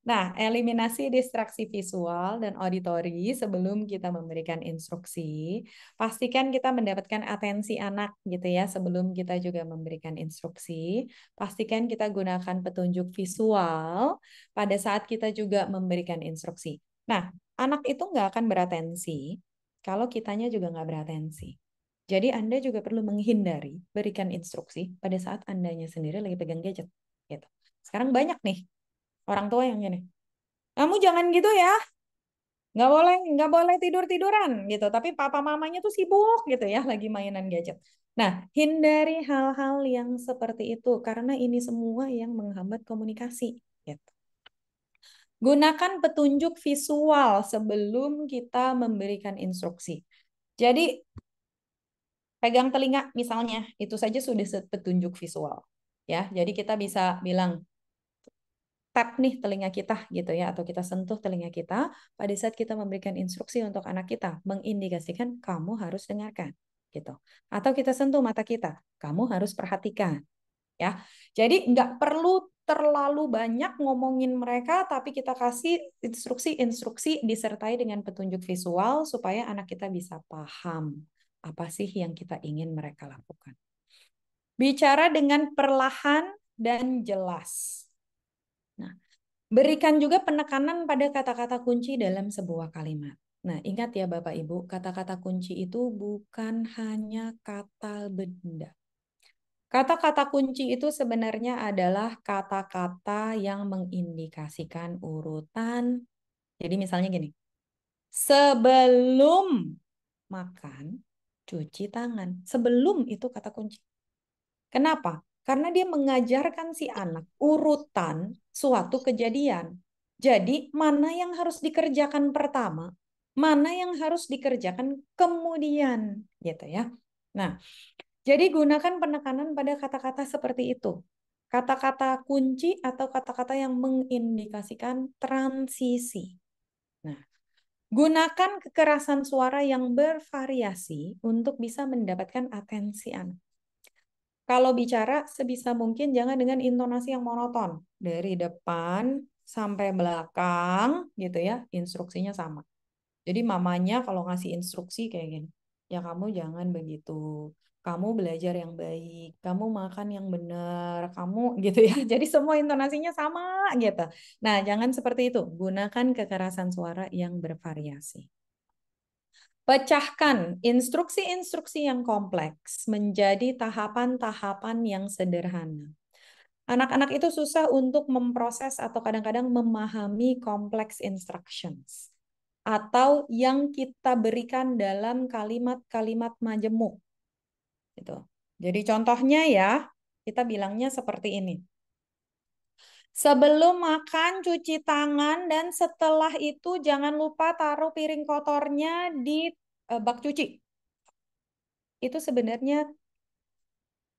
Nah, eliminasi distraksi visual dan auditori sebelum kita memberikan instruksi, pastikan kita mendapatkan atensi anak gitu ya sebelum kita juga memberikan instruksi. Pastikan kita gunakan petunjuk visual pada saat kita juga memberikan instruksi. Nah, anak itu nggak akan beratensi kalau kitanya juga nggak beratensi. Jadi Anda juga perlu menghindari berikan instruksi pada saat Andanya sendiri lagi pegang gadget. Gitu. Sekarang banyak nih orang tua yang gini kamu jangan gitu ya nggak boleh nggak boleh tidur tiduran gitu tapi papa mamanya tuh sibuk gitu ya lagi mainan gadget nah hindari hal-hal yang seperti itu karena ini semua yang menghambat komunikasi gitu. gunakan petunjuk visual sebelum kita memberikan instruksi jadi pegang telinga misalnya itu saja sudah petunjuk visual ya jadi kita bisa bilang tap nih telinga kita gitu ya atau kita sentuh telinga kita pada saat kita memberikan instruksi untuk anak kita mengindikasikan kamu harus dengarkan gitu atau kita sentuh mata kita kamu harus perhatikan ya jadi nggak perlu terlalu banyak ngomongin mereka, tapi kita kasih instruksi-instruksi disertai dengan petunjuk visual supaya anak kita bisa paham apa sih yang kita ingin mereka lakukan. Bicara dengan perlahan dan jelas. Berikan juga penekanan pada kata-kata kunci dalam sebuah kalimat. Nah, ingat ya Bapak Ibu, kata-kata kunci itu bukan hanya kata benda. Kata-kata kunci itu sebenarnya adalah kata-kata yang mengindikasikan urutan. Jadi misalnya gini, sebelum makan, cuci tangan. Sebelum itu kata kunci. Kenapa? Karena dia mengajarkan si anak urutan suatu kejadian. Jadi mana yang harus dikerjakan pertama, mana yang harus dikerjakan kemudian gitu ya. Nah, jadi gunakan penekanan pada kata-kata seperti itu. Kata-kata kunci atau kata-kata yang mengindikasikan transisi. Nah, gunakan kekerasan suara yang bervariasi untuk bisa mendapatkan atensi anak. Kalau bicara sebisa mungkin jangan dengan intonasi yang monoton. Dari depan sampai belakang gitu ya, instruksinya sama. Jadi mamanya kalau ngasih instruksi kayak gini, ya kamu jangan begitu. Kamu belajar yang baik, kamu makan yang benar, kamu gitu ya. Jadi semua intonasinya sama gitu. Nah, jangan seperti itu. Gunakan kekerasan suara yang bervariasi. Pecahkan instruksi-instruksi yang kompleks menjadi tahapan-tahapan yang sederhana. Anak-anak itu susah untuk memproses atau kadang-kadang memahami kompleks instructions atau yang kita berikan dalam kalimat-kalimat majemuk. Gitu. Jadi contohnya ya, kita bilangnya seperti ini. Sebelum makan, cuci tangan, dan setelah itu jangan lupa taruh piring kotornya di uh, bak cuci. Itu sebenarnya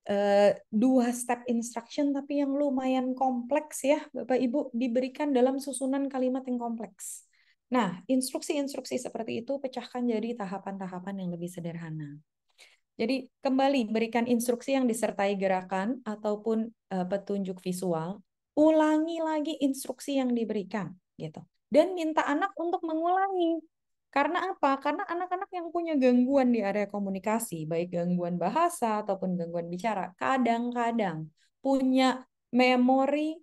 uh, dua step instruction, tapi yang lumayan kompleks ya, Bapak Ibu, diberikan dalam susunan kalimat yang kompleks. Nah, instruksi-instruksi seperti itu pecahkan jadi tahapan-tahapan yang lebih sederhana. Jadi, kembali berikan instruksi yang disertai gerakan ataupun uh, petunjuk visual ulangi lagi instruksi yang diberikan gitu dan minta anak untuk mengulangi karena apa? Karena anak-anak yang punya gangguan di area komunikasi, baik gangguan bahasa ataupun gangguan bicara, kadang-kadang punya memori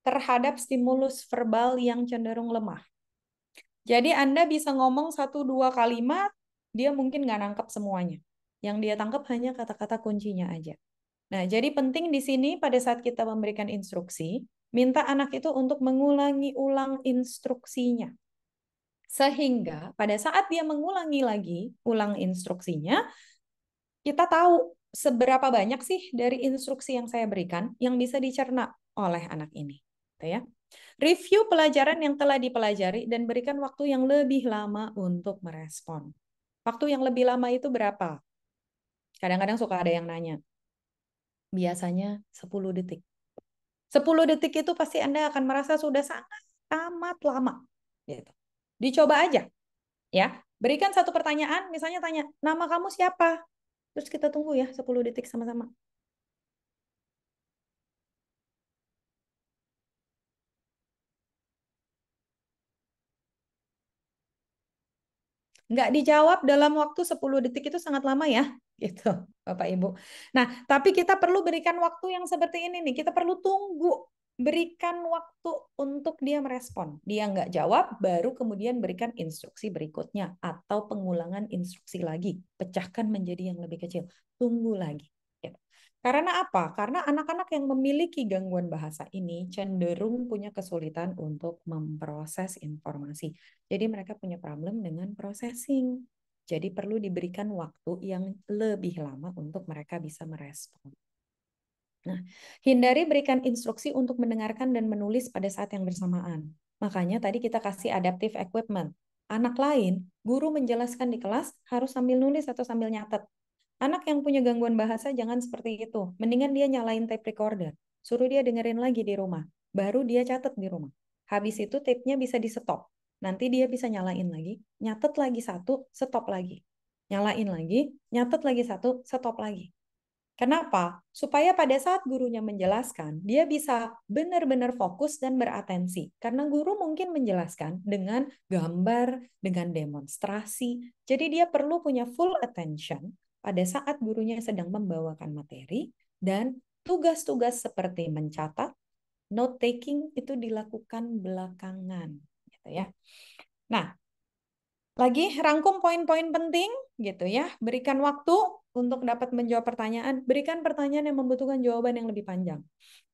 terhadap stimulus verbal yang cenderung lemah. Jadi Anda bisa ngomong satu dua kalimat, dia mungkin nggak nangkep semuanya. Yang dia tangkap hanya kata-kata kuncinya aja. Nah, jadi penting di sini pada saat kita memberikan instruksi, minta anak itu untuk mengulangi ulang instruksinya. Sehingga pada saat dia mengulangi lagi ulang instruksinya, kita tahu seberapa banyak sih dari instruksi yang saya berikan yang bisa dicerna oleh anak ini. Gitu ya. Review pelajaran yang telah dipelajari dan berikan waktu yang lebih lama untuk merespon. Waktu yang lebih lama itu berapa? Kadang-kadang suka ada yang nanya, biasanya 10 detik. 10 detik itu pasti Anda akan merasa sudah sangat amat lama. Gitu. Dicoba aja. ya Berikan satu pertanyaan, misalnya tanya, nama kamu siapa? Terus kita tunggu ya 10 detik sama-sama. nggak dijawab dalam waktu 10 detik itu sangat lama ya gitu Bapak Ibu. Nah, tapi kita perlu berikan waktu yang seperti ini nih. Kita perlu tunggu berikan waktu untuk dia merespon. Dia nggak jawab, baru kemudian berikan instruksi berikutnya atau pengulangan instruksi lagi. Pecahkan menjadi yang lebih kecil. Tunggu lagi. Karena apa? Karena anak-anak yang memiliki gangguan bahasa ini cenderung punya kesulitan untuk memproses informasi. Jadi mereka punya problem dengan processing. Jadi perlu diberikan waktu yang lebih lama untuk mereka bisa merespon. Nah, hindari berikan instruksi untuk mendengarkan dan menulis pada saat yang bersamaan. Makanya tadi kita kasih adaptive equipment. Anak lain, guru menjelaskan di kelas harus sambil nulis atau sambil nyatet. Anak yang punya gangguan bahasa jangan seperti itu. Mendingan dia nyalain tape recorder. Suruh dia dengerin lagi di rumah. Baru dia catat di rumah. Habis itu tape-nya bisa di-stop. Nanti dia bisa nyalain lagi, nyatet lagi satu, stop lagi. Nyalain lagi, nyatet lagi satu, stop lagi. Kenapa? Supaya pada saat gurunya menjelaskan, dia bisa benar-benar fokus dan beratensi. Karena guru mungkin menjelaskan dengan gambar, dengan demonstrasi. Jadi dia perlu punya full attention pada saat gurunya sedang membawakan materi dan tugas-tugas seperti mencatat, note taking itu dilakukan belakangan gitu ya. Nah, lagi rangkum poin-poin penting gitu ya. Berikan waktu untuk dapat menjawab pertanyaan, berikan pertanyaan yang membutuhkan jawaban yang lebih panjang.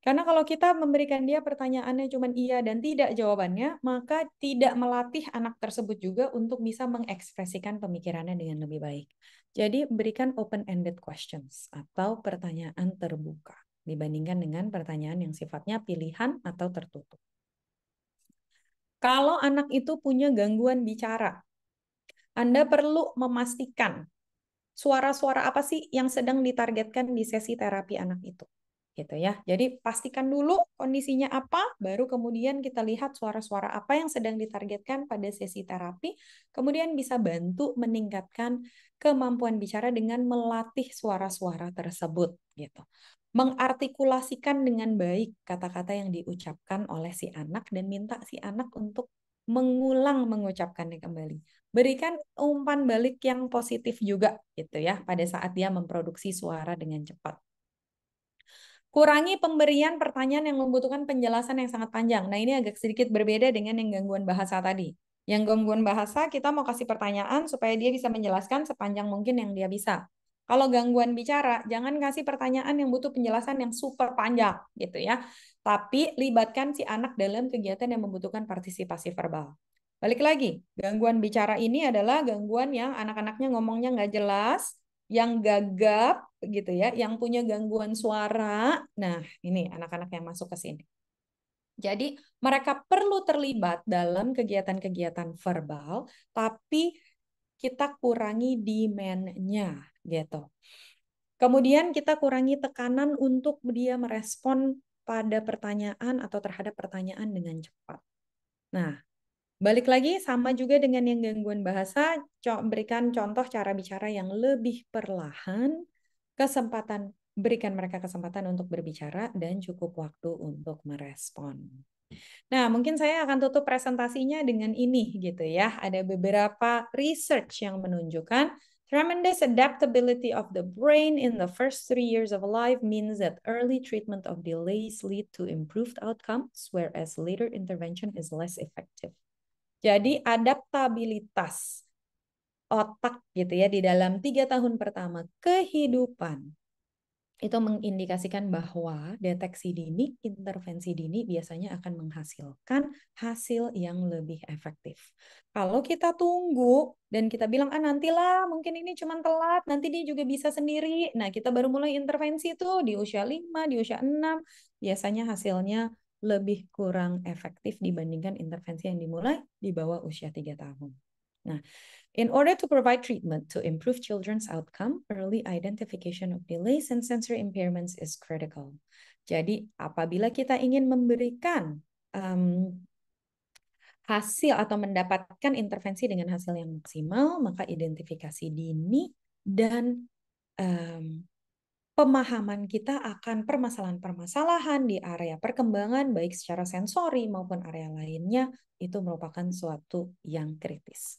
Karena kalau kita memberikan dia pertanyaannya cuma iya dan tidak jawabannya, maka tidak melatih anak tersebut juga untuk bisa mengekspresikan pemikirannya dengan lebih baik. Jadi berikan open-ended questions atau pertanyaan terbuka dibandingkan dengan pertanyaan yang sifatnya pilihan atau tertutup. Kalau anak itu punya gangguan bicara, Anda perlu memastikan suara-suara apa sih yang sedang ditargetkan di sesi terapi anak itu gitu ya. Jadi pastikan dulu kondisinya apa, baru kemudian kita lihat suara-suara apa yang sedang ditargetkan pada sesi terapi, kemudian bisa bantu meningkatkan kemampuan bicara dengan melatih suara-suara tersebut gitu. Mengartikulasikan dengan baik kata-kata yang diucapkan oleh si anak dan minta si anak untuk mengulang mengucapkannya kembali. Berikan umpan balik yang positif juga gitu ya pada saat dia memproduksi suara dengan cepat. Kurangi pemberian pertanyaan yang membutuhkan penjelasan yang sangat panjang. Nah, ini agak sedikit berbeda dengan yang gangguan bahasa tadi. Yang gangguan bahasa kita mau kasih pertanyaan supaya dia bisa menjelaskan sepanjang mungkin yang dia bisa. Kalau gangguan bicara, jangan kasih pertanyaan yang butuh penjelasan yang super panjang gitu ya. Tapi libatkan si anak dalam kegiatan yang membutuhkan partisipasi verbal. Balik lagi, gangguan bicara ini adalah gangguan yang anak-anaknya ngomongnya nggak jelas, yang gagap gitu ya, yang punya gangguan suara. Nah, ini anak-anak yang masuk ke sini. Jadi, mereka perlu terlibat dalam kegiatan-kegiatan verbal, tapi kita kurangi demand-nya gitu. Kemudian kita kurangi tekanan untuk dia merespon pada pertanyaan atau terhadap pertanyaan dengan cepat. Nah, balik lagi sama juga dengan yang gangguan bahasa, berikan contoh cara bicara yang lebih perlahan, kesempatan berikan mereka kesempatan untuk berbicara dan cukup waktu untuk merespon. Nah, mungkin saya akan tutup presentasinya dengan ini gitu ya. Ada beberapa research yang menunjukkan tremendous adaptability of the brain in the first three years of life means that early treatment of delays lead to improved outcomes, whereas later intervention is less effective. Jadi adaptabilitas otak gitu ya di dalam tiga tahun pertama kehidupan itu mengindikasikan bahwa deteksi dini, intervensi dini biasanya akan menghasilkan hasil yang lebih efektif. Kalau kita tunggu dan kita bilang, ah nantilah mungkin ini cuma telat, nanti dia juga bisa sendiri. Nah kita baru mulai intervensi itu di usia 5, di usia 6, biasanya hasilnya lebih kurang efektif dibandingkan intervensi yang dimulai di bawah usia 3 tahun. Nah, in order to provide treatment to improve children's outcome, early identification of delays and sensory impairments is critical. Jadi apabila kita ingin memberikan um, hasil atau mendapatkan intervensi dengan hasil yang maksimal, maka identifikasi dini dan um, pemahaman kita akan permasalahan-permasalahan di area perkembangan baik secara sensori maupun area lainnya itu merupakan suatu yang kritis.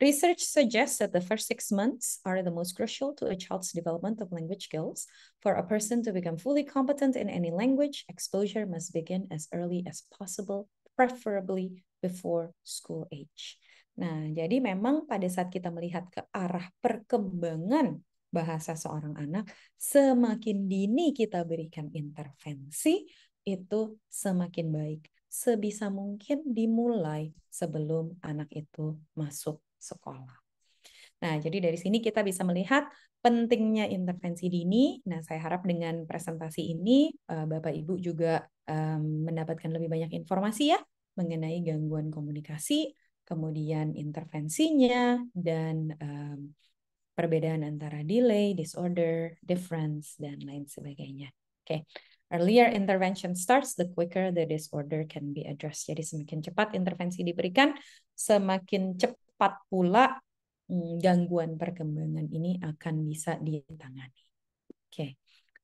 Research suggests that the first six months are the most crucial to a child's development of language skills. For a person to become fully competent in any language, exposure must begin as early as possible, preferably before school age. Nah, jadi memang pada saat kita melihat ke arah perkembangan bahasa seorang anak, semakin dini kita berikan intervensi, itu semakin baik sebisa mungkin dimulai sebelum anak itu masuk sekolah. Nah, jadi dari sini kita bisa melihat pentingnya intervensi dini. Nah, saya harap dengan presentasi ini eh, Bapak Ibu juga mendapatkan lebih banyak informasi ya mengenai gangguan komunikasi, kemudian intervensinya dan perbedaan antara delay, disorder, difference dan lain sebagainya. Oke. Okay earlier intervention starts, the quicker the disorder can be addressed. Jadi semakin cepat intervensi diberikan, semakin cepat pula hmm, gangguan perkembangan ini akan bisa ditangani. Oke, okay.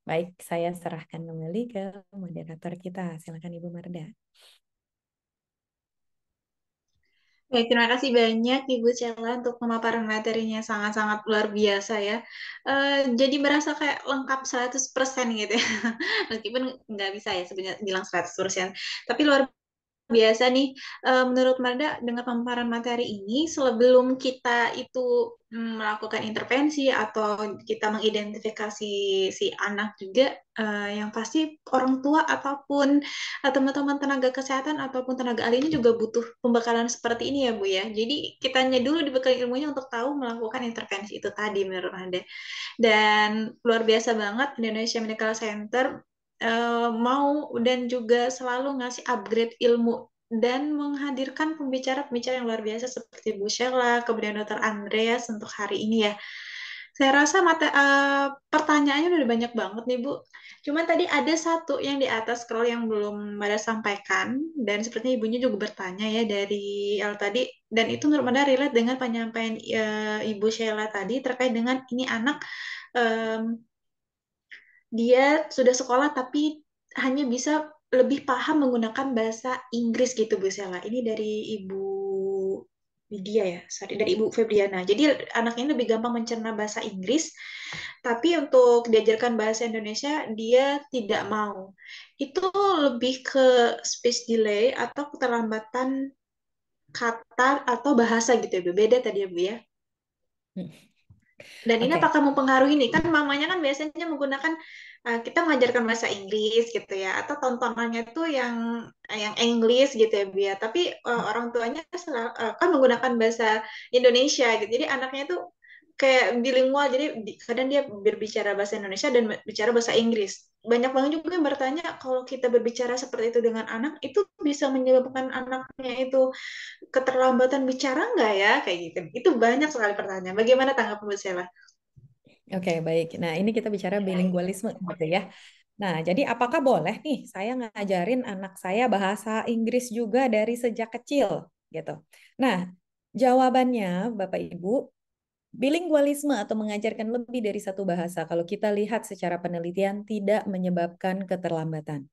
baik saya serahkan kembali ke moderator kita. Silakan Ibu Marda. Oke, terima kasih banyak Ibu Cella, untuk pemaparan materinya sangat-sangat luar biasa ya. E, jadi merasa kayak lengkap 100% gitu ya. Meskipun nggak bisa ya sebenarnya bilang 100%. Tapi luar biasa nih, eh, menurut Marda dengan pemaparan materi ini sebelum kita itu mm, melakukan intervensi atau kita mengidentifikasi si anak juga, eh, yang pasti orang tua ataupun eh, teman-teman tenaga kesehatan ataupun tenaga ahlinya juga butuh pembekalan seperti ini ya Bu ya. Jadi kitanya dulu dibekali ilmunya untuk tahu melakukan intervensi itu tadi menurut Anda. Dan luar biasa banget Indonesia Medical Center Eh, mau dan juga selalu ngasih upgrade ilmu dan menghadirkan pembicara-pembicara yang luar biasa seperti Bu Sheila, kemudian Dr. Andreas untuk hari ini ya. Saya rasa mata, uh, pertanyaannya udah banyak banget nih Bu. Cuman tadi ada satu yang di atas scroll yang belum Mada sampaikan dan sepertinya ibunya juga bertanya ya dari L tadi dan itu menurut Mada relate dengan penyampaian uh, Ibu Sheila tadi terkait dengan ini anak um, dia sudah sekolah tapi hanya bisa lebih paham menggunakan bahasa Inggris gitu Bu Sela. Ini dari Ibu Widya ya, sorry dari Ibu Febriana. Jadi anaknya lebih gampang mencerna bahasa Inggris, tapi untuk diajarkan bahasa Indonesia dia tidak mau. Itu lebih ke speech delay atau keterlambatan kata atau bahasa gitu ya, Bu. Beda tadi ya, Bu ya. Hmm. Dan okay. ini apakah mempengaruhi nih? Kan mamanya kan biasanya menggunakan uh, kita mengajarkan bahasa Inggris gitu ya, atau tontonannya tuh yang eh, yang Inggris gitu ya, biar Tapi uh, orang tuanya selalu, uh, kan menggunakan bahasa Indonesia gitu. Jadi anaknya tuh kayak bilingual jadi kadang dia berbicara bahasa Indonesia dan bicara bahasa Inggris banyak banget juga yang bertanya kalau kita berbicara seperti itu dengan anak itu bisa menyebabkan anaknya itu keterlambatan bicara nggak ya kayak gitu itu banyak sekali pertanyaan bagaimana tanggapan Bu Sela? Oke okay, baik nah ini kita bicara iya. bilingualisme gitu ya nah jadi apakah boleh nih saya ngajarin anak saya bahasa Inggris juga dari sejak kecil gitu nah jawabannya Bapak Ibu Bilingualisme atau mengajarkan lebih dari satu bahasa kalau kita lihat secara penelitian tidak menyebabkan keterlambatan.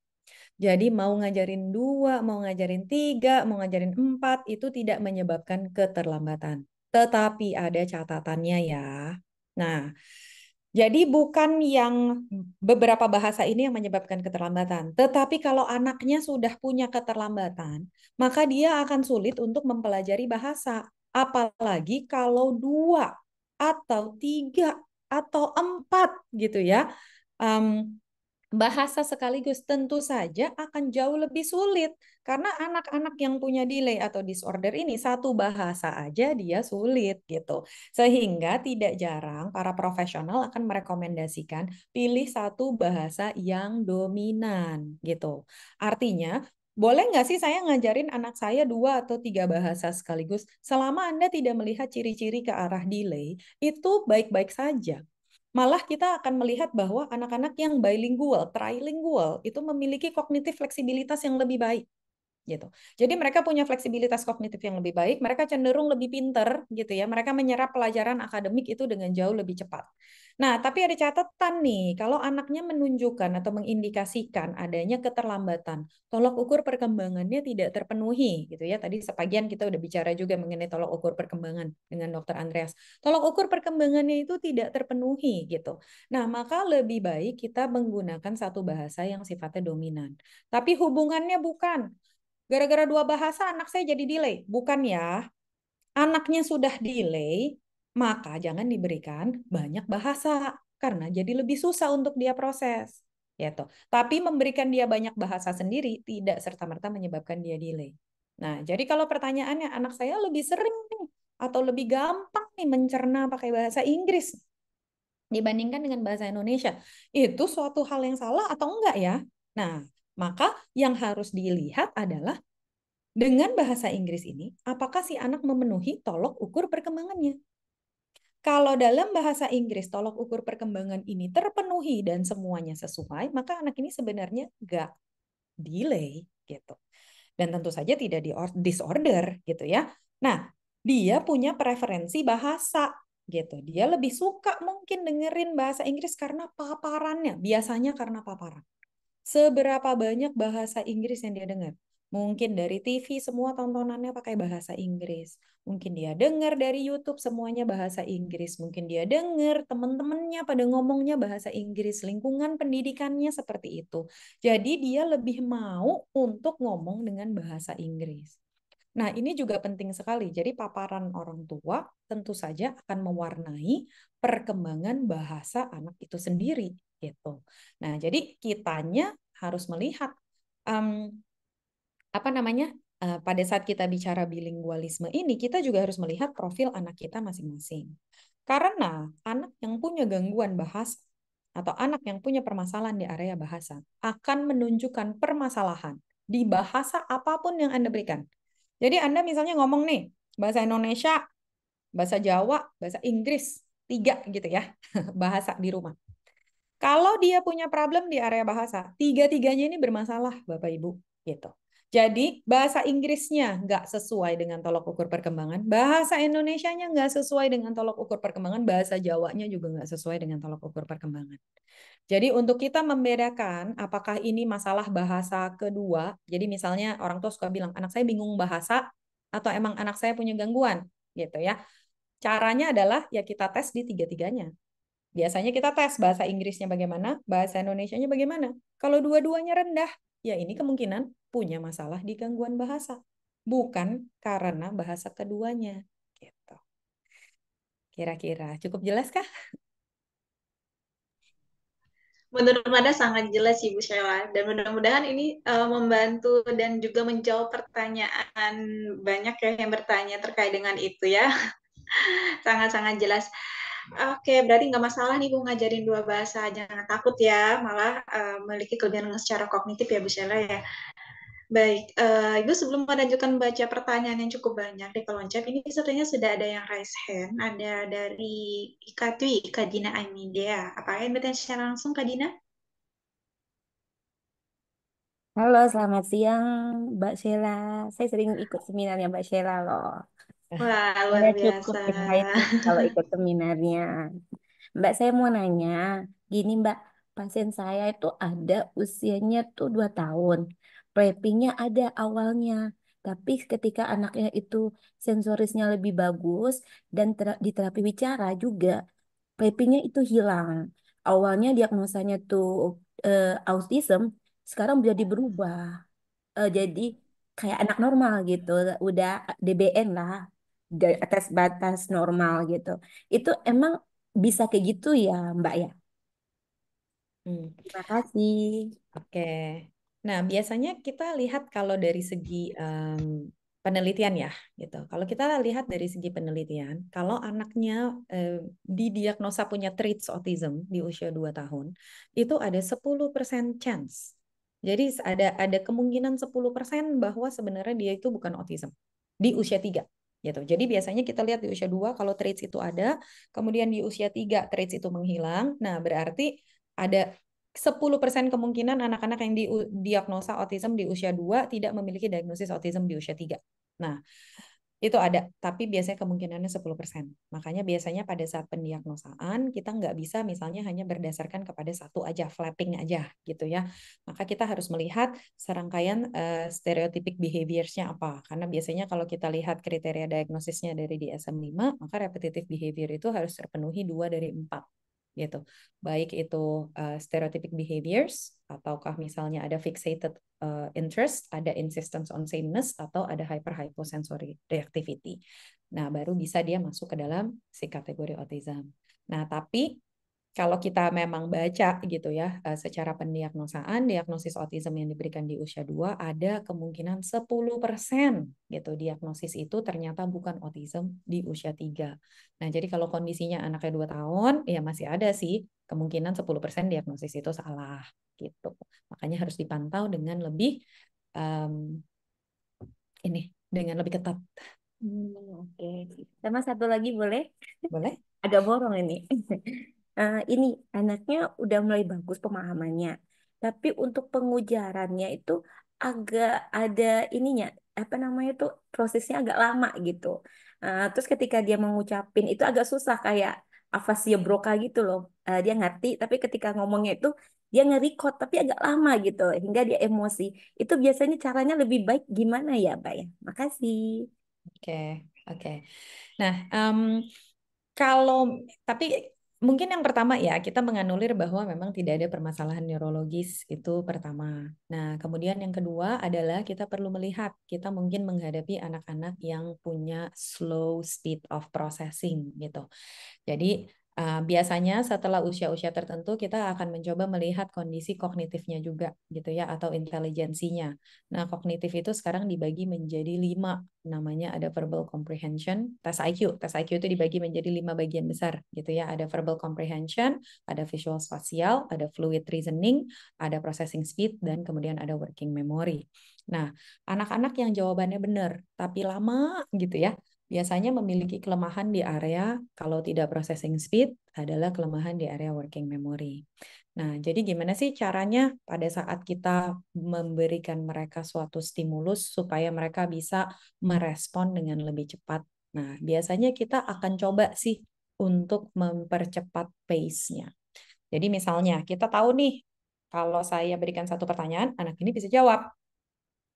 Jadi mau ngajarin dua, mau ngajarin tiga, mau ngajarin empat itu tidak menyebabkan keterlambatan. Tetapi ada catatannya ya. Nah, jadi bukan yang beberapa bahasa ini yang menyebabkan keterlambatan, tetapi kalau anaknya sudah punya keterlambatan, maka dia akan sulit untuk mempelajari bahasa, apalagi kalau dua atau tiga atau empat gitu ya um, bahasa sekaligus tentu saja akan jauh lebih sulit karena anak-anak yang punya delay atau disorder ini satu bahasa aja dia sulit gitu sehingga tidak jarang para profesional akan merekomendasikan pilih satu bahasa yang dominan gitu artinya boleh nggak sih saya ngajarin anak saya dua atau tiga bahasa sekaligus? Selama Anda tidak melihat ciri-ciri ke arah delay, itu baik-baik saja. Malah kita akan melihat bahwa anak-anak yang bilingual, trilingual, itu memiliki kognitif fleksibilitas yang lebih baik gitu. Jadi mereka punya fleksibilitas kognitif yang lebih baik, mereka cenderung lebih pinter gitu ya, mereka menyerap pelajaran akademik itu dengan jauh lebih cepat. Nah, tapi ada catatan nih, kalau anaknya menunjukkan atau mengindikasikan adanya keterlambatan, tolok ukur perkembangannya tidak terpenuhi gitu ya. Tadi sebagian kita udah bicara juga mengenai tolok ukur perkembangan dengan Dr. Andreas. Tolok ukur perkembangannya itu tidak terpenuhi gitu. Nah, maka lebih baik kita menggunakan satu bahasa yang sifatnya dominan. Tapi hubungannya bukan Gara-gara dua bahasa anak saya jadi delay. Bukan ya. Anaknya sudah delay, maka jangan diberikan banyak bahasa karena jadi lebih susah untuk dia proses. Yaitu. Tapi memberikan dia banyak bahasa sendiri tidak serta-merta menyebabkan dia delay. Nah, jadi kalau pertanyaannya anak saya lebih sering nih atau lebih gampang nih mencerna pakai bahasa Inggris dibandingkan dengan bahasa Indonesia. Itu suatu hal yang salah atau enggak ya? Nah, maka yang harus dilihat adalah dengan bahasa Inggris ini, apakah si anak memenuhi tolok ukur perkembangannya? Kalau dalam bahasa Inggris tolok ukur perkembangan ini terpenuhi dan semuanya sesuai, maka anak ini sebenarnya gak delay gitu. Dan tentu saja tidak di disorder gitu ya. Nah, dia punya preferensi bahasa gitu. Dia lebih suka mungkin dengerin bahasa Inggris karena paparannya, biasanya karena paparan seberapa banyak bahasa Inggris yang dia dengar. Mungkin dari TV semua tontonannya pakai bahasa Inggris. Mungkin dia dengar dari YouTube semuanya bahasa Inggris. Mungkin dia dengar teman-temannya pada ngomongnya bahasa Inggris. Lingkungan pendidikannya seperti itu. Jadi dia lebih mau untuk ngomong dengan bahasa Inggris. Nah, ini juga penting sekali. Jadi paparan orang tua tentu saja akan mewarnai perkembangan bahasa anak itu sendiri gitu. Nah, jadi kitanya harus melihat um, apa namanya eh, pada saat kita bicara bilingualisme ini, kita juga harus melihat profil anak kita masing-masing. Karena anak yang punya gangguan bahasa atau anak yang punya permasalahan di area bahasa akan menunjukkan permasalahan di bahasa apapun yang Anda berikan. Jadi Anda misalnya ngomong nih, bahasa Indonesia, bahasa Jawa, bahasa Inggris, tiga gitu ya, bahasa di rumah. Kalau dia punya problem di area bahasa, tiga-tiganya ini bermasalah, Bapak Ibu, gitu. Jadi bahasa Inggrisnya nggak sesuai dengan tolok ukur perkembangan, bahasa Indonesia-nya nggak sesuai dengan tolok ukur perkembangan, bahasa Jawanya juga nggak sesuai dengan tolok ukur perkembangan. Jadi untuk kita membedakan apakah ini masalah bahasa kedua, jadi misalnya orang tua suka bilang anak saya bingung bahasa atau emang anak saya punya gangguan, gitu ya. Caranya adalah ya kita tes di tiga-tiganya. Biasanya kita tes bahasa Inggrisnya bagaimana, bahasa Indonesia-nya bagaimana. Kalau dua-duanya rendah, ya ini kemungkinan punya masalah di gangguan bahasa. Bukan karena bahasa keduanya. gitu. Kira-kira cukup jelas kah? Menurut Mada sangat jelas Ibu Sheila dan mudah-mudahan ini uh, membantu dan juga menjawab pertanyaan banyak ya yang bertanya terkait dengan itu ya. Sangat-sangat jelas. Oke, berarti nggak masalah nih Bu ngajarin dua bahasa. Jangan takut ya, malah uh, memiliki kelebihan secara kognitif ya Bu Sheila ya. Baik, uh, Ibu sebelum melanjutkan baca pertanyaan yang cukup banyak di chat, ini sepertinya sudah ada yang raise hand, ada dari Ika Twi, Kak Dina Aimidea. Apakah yang bertanya secara langsung, Kak Dina? Halo, selamat siang Mbak Sheila. Saya sering ikut seminarnya Mbak Sheila loh. Wah, luar biasa. Cukup kalau ikut seminarnya. Mbak, saya mau nanya, gini Mbak, pasien saya itu ada usianya tuh 2 tahun. Preppingnya ada awalnya, tapi ketika anaknya itu sensorisnya lebih bagus dan ter di terapi bicara juga preppingnya itu hilang. Awalnya diagnosanya tuh uh, autism, sekarang jadi berubah. Uh, jadi kayak anak normal gitu, udah DBN lah dari atas batas normal gitu. Itu emang bisa kayak gitu ya, Mbak ya? Hmm. Terima kasih. Oke. Nah, biasanya kita lihat kalau dari segi um, penelitian ya, gitu. Kalau kita lihat dari segi penelitian, kalau anaknya eh, didiagnosa punya traits autism di usia 2 tahun, itu ada 10% chance. Jadi ada ada kemungkinan 10% bahwa sebenarnya dia itu bukan autism di usia 3 gitu. Jadi biasanya kita lihat di usia 2 kalau traits itu ada, kemudian di usia 3 traits itu menghilang. Nah, berarti ada 10% kemungkinan anak-anak yang diagnosa autism di usia 2 tidak memiliki diagnosis autism di usia 3. Nah, itu ada, tapi biasanya kemungkinannya 10%. Makanya biasanya pada saat pendiagnosaan kita nggak bisa misalnya hanya berdasarkan kepada satu aja, flapping aja gitu ya. Maka kita harus melihat serangkaian uh, stereotypic behaviors-nya apa. Karena biasanya kalau kita lihat kriteria diagnosisnya dari DSM-5, maka repetitive behavior itu harus terpenuhi dua dari empat gitu. Baik itu uh, stereotypic behaviors ataukah misalnya ada fixated uh, interest, ada insistence on sameness atau ada hyper hyposensory reactivity. Nah, baru bisa dia masuk ke dalam si kategori autism. Nah, tapi kalau kita memang baca gitu ya eh, secara pendiagnosaan diagnosis autism yang diberikan di usia 2 ada kemungkinan 10% gitu diagnosis itu ternyata bukan autism di usia 3. Nah, jadi kalau kondisinya anaknya 2 tahun ya masih ada sih kemungkinan 10% diagnosis itu salah gitu. Makanya harus dipantau dengan lebih um, ini dengan lebih ketat. Hmm, Oke. Okay. Sama satu lagi boleh? Boleh. Agak borong ini. Eh, ini anaknya udah mulai bagus pemahamannya tapi untuk pengujarannya itu agak ada ininya apa namanya itu prosesnya agak lama gitu uh, terus ketika dia mengucapin itu agak susah kayak afasia broka gitu loh uh, dia ngerti tapi ketika ngomongnya itu dia nge-record tapi agak lama gitu hingga dia emosi itu biasanya caranya lebih baik gimana ya Mbak ya makasih oke okay, oke okay. nah um, kalau tapi mungkin yang pertama ya kita menganulir bahwa memang tidak ada permasalahan neurologis itu pertama. Nah, kemudian yang kedua adalah kita perlu melihat kita mungkin menghadapi anak-anak yang punya slow speed of processing gitu. Jadi biasanya setelah usia-usia tertentu kita akan mencoba melihat kondisi kognitifnya juga gitu ya atau intelijensinya. Nah kognitif itu sekarang dibagi menjadi lima namanya ada verbal comprehension, tes IQ. Tes IQ itu dibagi menjadi lima bagian besar gitu ya. Ada verbal comprehension, ada visual spatial, ada fluid reasoning, ada processing speed dan kemudian ada working memory. Nah anak-anak yang jawabannya benar tapi lama gitu ya biasanya memiliki kelemahan di area kalau tidak processing speed adalah kelemahan di area working memory. Nah, jadi gimana sih caranya pada saat kita memberikan mereka suatu stimulus supaya mereka bisa merespon dengan lebih cepat? Nah, biasanya kita akan coba sih untuk mempercepat pace-nya. Jadi misalnya kita tahu nih kalau saya berikan satu pertanyaan, anak ini bisa jawab.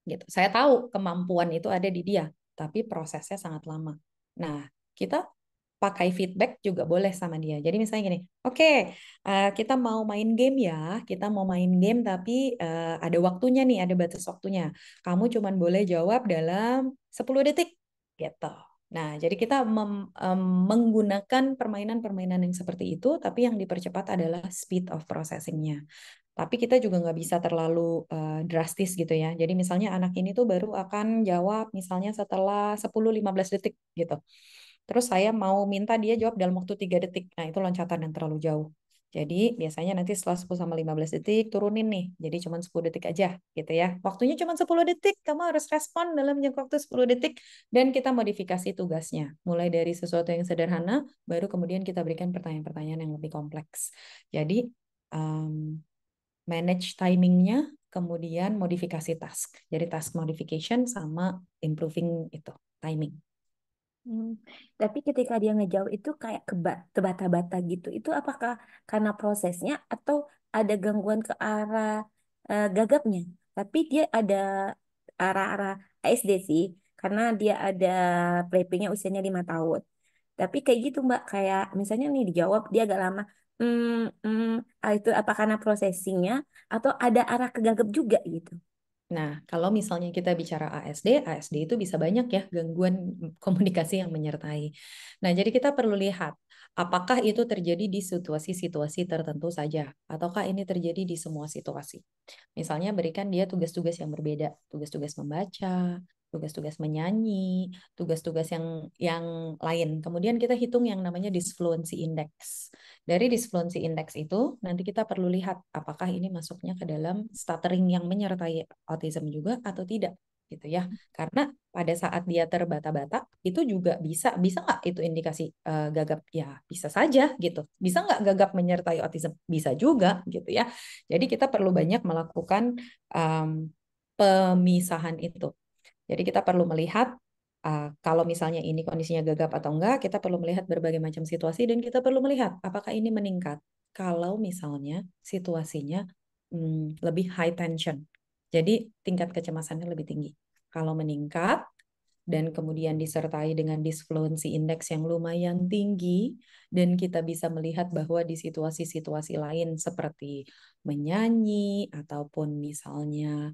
Gitu. Saya tahu kemampuan itu ada di dia tapi prosesnya sangat lama. Nah, kita pakai feedback juga boleh sama dia. Jadi misalnya gini, oke okay, uh, eh, kita mau main game ya, kita mau main game tapi uh, ada waktunya nih, ada batas waktunya. Kamu cuman boleh jawab dalam 10 detik, gitu. Nah, jadi kita mem, um, menggunakan permainan-permainan yang seperti itu, tapi yang dipercepat adalah speed of processing-nya. Tapi kita juga nggak bisa terlalu uh, drastis gitu ya. Jadi misalnya anak ini tuh baru akan jawab misalnya setelah 10-15 detik gitu. Terus saya mau minta dia jawab dalam waktu 3 detik. Nah itu loncatan yang terlalu jauh. Jadi biasanya nanti setelah 10 sama 15 detik turunin nih. Jadi cuma 10 detik aja gitu ya. Waktunya cuma 10 detik, kamu harus respon dalam jangka waktu 10 detik dan kita modifikasi tugasnya. Mulai dari sesuatu yang sederhana baru kemudian kita berikan pertanyaan-pertanyaan yang lebih kompleks. Jadi um, manage timingnya, kemudian modifikasi task. Jadi task modification sama improving itu timing. Hmm. Tapi ketika dia ngejawab itu kayak keba, kebata-bata gitu. Itu apakah karena prosesnya atau ada gangguan ke arah uh, gagapnya? Tapi dia ada arah-arah ASD sih karena dia ada preppingnya usianya lima tahun. Tapi kayak gitu Mbak, kayak misalnya nih dijawab dia agak lama. Hmm, hmm, itu apa karena processingnya atau ada arah kegagap juga gitu? Nah, kalau misalnya kita bicara ASD, ASD itu bisa banyak ya gangguan komunikasi yang menyertai. Nah, jadi kita perlu lihat apakah itu terjadi di situasi-situasi tertentu saja ataukah ini terjadi di semua situasi. Misalnya berikan dia tugas-tugas yang berbeda, tugas-tugas membaca, tugas-tugas menyanyi, tugas-tugas yang yang lain. Kemudian kita hitung yang namanya disfluency index. Dari disfluency index itu nanti kita perlu lihat apakah ini masuknya ke dalam stuttering yang menyertai autism juga atau tidak gitu ya. Hmm. Karena pada saat dia terbata-bata itu juga bisa bisa nggak itu indikasi uh, gagap ya bisa saja gitu. Bisa nggak gagap menyertai autism bisa juga gitu ya. Jadi kita perlu banyak melakukan um, pemisahan itu. Jadi kita perlu melihat uh, kalau misalnya ini kondisinya gagap atau enggak, kita perlu melihat berbagai macam situasi dan kita perlu melihat apakah ini meningkat. Kalau misalnya situasinya hmm, lebih high tension, jadi tingkat kecemasannya lebih tinggi. Kalau meningkat dan kemudian disertai dengan disfluensi index yang lumayan tinggi dan kita bisa melihat bahwa di situasi-situasi lain seperti menyanyi ataupun misalnya